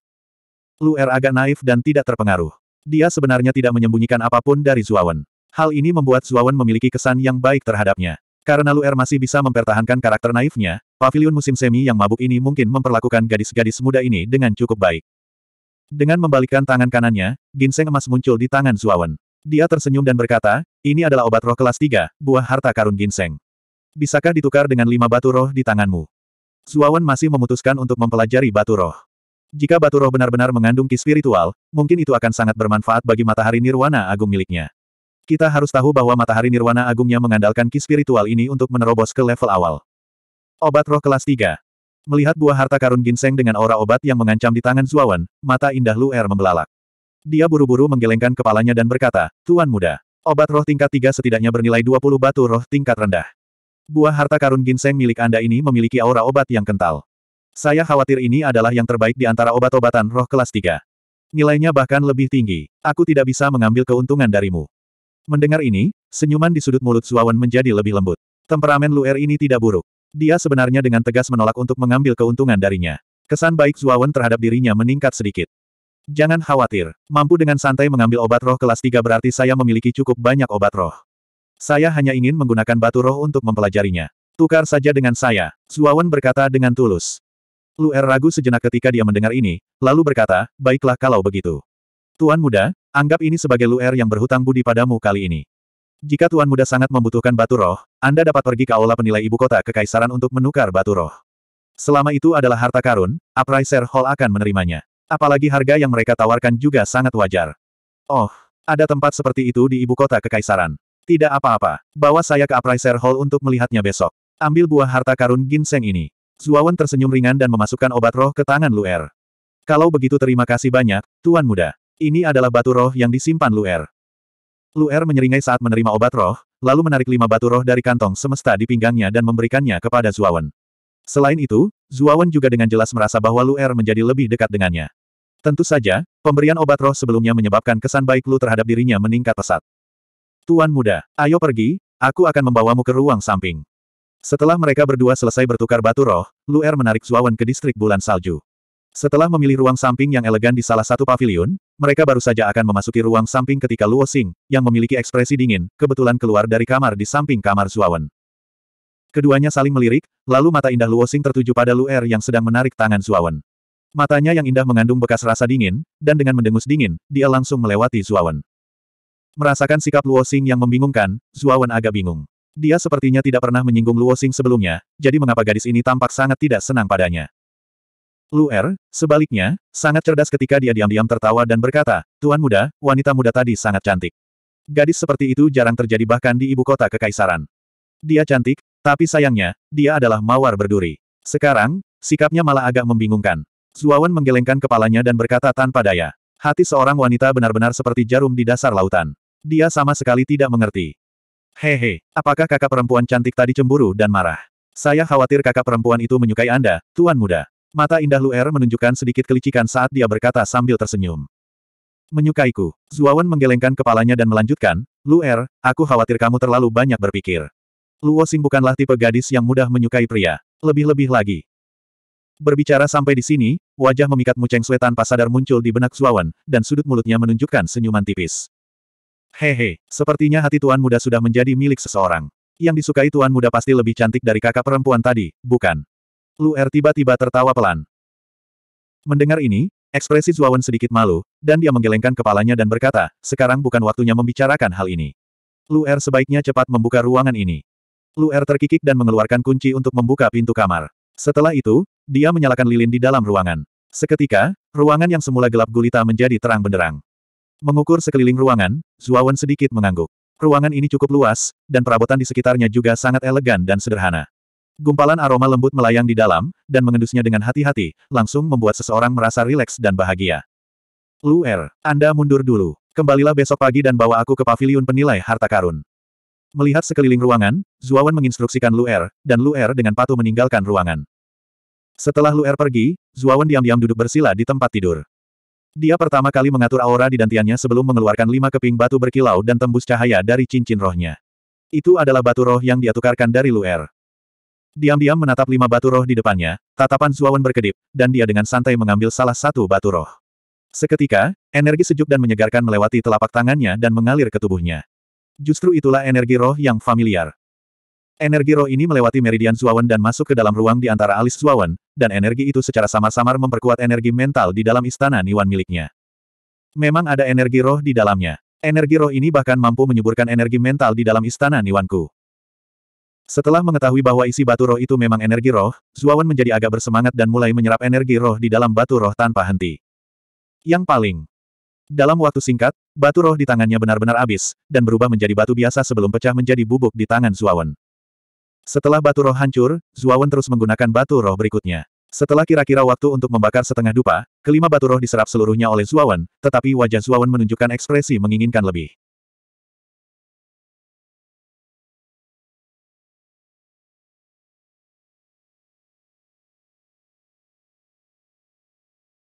Lu agak naif dan tidak terpengaruh. Dia sebenarnya tidak menyembunyikan apapun dari Zuawan. Hal ini membuat Zuawan memiliki kesan yang baik terhadapnya. Karena Luer masih bisa mempertahankan karakter naifnya, pavilion musim semi yang mabuk ini mungkin memperlakukan gadis-gadis muda ini dengan cukup baik. Dengan membalikkan tangan kanannya, ginseng emas muncul di tangan Zuawan. Dia tersenyum dan berkata, ini adalah obat roh kelas 3, buah harta karun ginseng. Bisakah ditukar dengan lima batu roh di tanganmu? Zuawan masih memutuskan untuk mempelajari batu roh. Jika batu roh benar-benar mengandung ki spiritual, mungkin itu akan sangat bermanfaat bagi matahari nirwana agung miliknya. Kita harus tahu bahwa matahari nirwana agungnya mengandalkan ki spiritual ini untuk menerobos ke level awal. Obat roh kelas 3. Melihat buah harta karun ginseng dengan aura obat yang mengancam di tangan Zuawan, mata indah Lu Er membelalak. Dia buru-buru menggelengkan kepalanya dan berkata, Tuan muda, obat roh tingkat 3 setidaknya bernilai 20 batu roh tingkat rendah. Buah harta karun ginseng milik Anda ini memiliki aura obat yang kental. Saya khawatir ini adalah yang terbaik di antara obat-obatan roh kelas 3. Nilainya bahkan lebih tinggi. Aku tidak bisa mengambil keuntungan darimu. Mendengar ini, senyuman di sudut mulut Suawan menjadi lebih lembut. Temperamen Luer ini tidak buruk. Dia sebenarnya dengan tegas menolak untuk mengambil keuntungan darinya. Kesan baik Suawan terhadap dirinya meningkat sedikit. Jangan khawatir, mampu dengan santai mengambil obat roh kelas 3 berarti saya memiliki cukup banyak obat roh. Saya hanya ingin menggunakan batu roh untuk mempelajarinya. Tukar saja dengan saya, Suawan berkata dengan tulus. Luer ragu sejenak ketika dia mendengar ini, lalu berkata, baiklah kalau begitu. Tuan muda, anggap ini sebagai luer yang berhutang budi padamu kali ini. Jika Tuan muda sangat membutuhkan batu roh, Anda dapat pergi ke aula penilai ibu kota kekaisaran untuk menukar batu roh. Selama itu adalah harta karun, Appraiser Hall akan menerimanya. Apalagi harga yang mereka tawarkan juga sangat wajar. Oh, ada tempat seperti itu di ibu kota kekaisaran. Tidak apa-apa. Bawa saya ke Appraiser Hall untuk melihatnya besok. Ambil buah harta karun ginseng ini. Zuawan tersenyum ringan dan memasukkan obat roh ke tangan Luer. Kalau begitu terima kasih banyak, Tuan Muda. Ini adalah batu roh yang disimpan Luer. Luer menyeringai saat menerima obat roh, lalu menarik lima batu roh dari kantong semesta di pinggangnya dan memberikannya kepada Zuawan. Selain itu, Zuawan juga dengan jelas merasa bahwa Luer menjadi lebih dekat dengannya. Tentu saja, pemberian obat roh sebelumnya menyebabkan kesan baik Lu terhadap dirinya meningkat pesat. Tuan muda, ayo pergi, aku akan membawamu ke ruang samping. Setelah mereka berdua selesai bertukar batu roh, Luer menarik Zuawan ke distrik bulan salju. Setelah memilih ruang samping yang elegan di salah satu pavilion, mereka baru saja akan memasuki ruang samping ketika Luo Xing, yang memiliki ekspresi dingin, kebetulan keluar dari kamar di samping kamar Zuawan. Keduanya saling melirik, lalu mata indah Luo Xing tertuju pada Lu Er yang sedang menarik tangan Zuawan. Matanya yang indah mengandung bekas rasa dingin, dan dengan mendengus dingin, dia langsung melewati Zuawan. Merasakan sikap Luo Xing yang membingungkan, Zuawan agak bingung. Dia sepertinya tidak pernah menyinggung Luo Xing sebelumnya, jadi mengapa gadis ini tampak sangat tidak senang padanya. Lu Er, sebaliknya, sangat cerdas ketika dia diam-diam tertawa dan berkata, Tuan muda, wanita muda tadi sangat cantik. Gadis seperti itu jarang terjadi bahkan di ibu kota kekaisaran. Dia cantik, tapi sayangnya, dia adalah mawar berduri. Sekarang, sikapnya malah agak membingungkan. Zuawan menggelengkan kepalanya dan berkata tanpa daya. Hati seorang wanita benar-benar seperti jarum di dasar lautan. Dia sama sekali tidak mengerti. Hehe, apakah kakak perempuan cantik tadi cemburu dan marah? Saya khawatir kakak perempuan itu menyukai Anda, Tuan Muda. Mata indah Luer menunjukkan sedikit kelicikan saat dia berkata sambil tersenyum. Menyukaiku. Zuawan menggelengkan kepalanya dan melanjutkan, Luer, aku khawatir kamu terlalu banyak berpikir. Luo Xing bukanlah tipe gadis yang mudah menyukai pria. Lebih-lebih lagi. Berbicara sampai di sini, wajah memikat Muceng Sui tanpa sadar muncul di benak Zuawan, dan sudut mulutnya menunjukkan senyuman tipis. Hehe, sepertinya hati tuan muda sudah menjadi milik seseorang. Yang disukai tuan muda pasti lebih cantik dari kakak perempuan tadi, bukan? Lu Er tiba-tiba tertawa pelan. Mendengar ini, ekspresi Zuawan sedikit malu, dan dia menggelengkan kepalanya dan berkata, sekarang bukan waktunya membicarakan hal ini. Lu Er sebaiknya cepat membuka ruangan ini. Lu Er terkikik dan mengeluarkan kunci untuk membuka pintu kamar. Setelah itu, dia menyalakan lilin di dalam ruangan. Seketika, ruangan yang semula gelap gulita menjadi terang benderang. Mengukur sekeliling ruangan, Zuawan sedikit mengangguk. Ruangan ini cukup luas, dan perabotan di sekitarnya juga sangat elegan dan sederhana. Gumpalan aroma lembut melayang di dalam, dan mengendusnya dengan hati-hati, langsung membuat seseorang merasa rileks dan bahagia. Lu Er, Anda mundur dulu. Kembalilah besok pagi dan bawa aku ke pavilion penilai harta karun. Melihat sekeliling ruangan, Zuawan menginstruksikan Lu Er, dan Lu Er dengan patuh meninggalkan ruangan. Setelah Lu Er pergi, Zuawan diam-diam duduk bersila di tempat tidur. Dia pertama kali mengatur aura di dantiannya sebelum mengeluarkan lima keping batu berkilau dan tembus cahaya dari cincin rohnya. Itu adalah batu roh yang dia tukarkan dari Lu Er. Diam-diam menatap lima batu roh di depannya, tatapan Zuawan berkedip, dan dia dengan santai mengambil salah satu batu roh. Seketika, energi sejuk dan menyegarkan melewati telapak tangannya dan mengalir ke tubuhnya. Justru itulah energi roh yang familiar. Energi roh ini melewati meridian Zuawan dan masuk ke dalam ruang di antara alis Zuawan, dan energi itu secara samar-samar memperkuat energi mental di dalam istana Niwan miliknya. Memang ada energi roh di dalamnya. Energi roh ini bahkan mampu menyuburkan energi mental di dalam istana Niwanku. Setelah mengetahui bahwa isi batu roh itu memang energi roh, Zuawan menjadi agak bersemangat dan mulai menyerap energi roh di dalam batu roh tanpa henti. Yang paling dalam waktu singkat, batu roh di tangannya benar-benar habis, dan berubah menjadi batu biasa sebelum pecah menjadi bubuk di tangan Zuawan. Setelah batu roh hancur, Zuawan terus menggunakan batu roh berikutnya. Setelah kira-kira waktu untuk membakar setengah dupa, kelima batu roh diserap seluruhnya oleh Zuawan, tetapi wajah Zuawan menunjukkan ekspresi menginginkan lebih.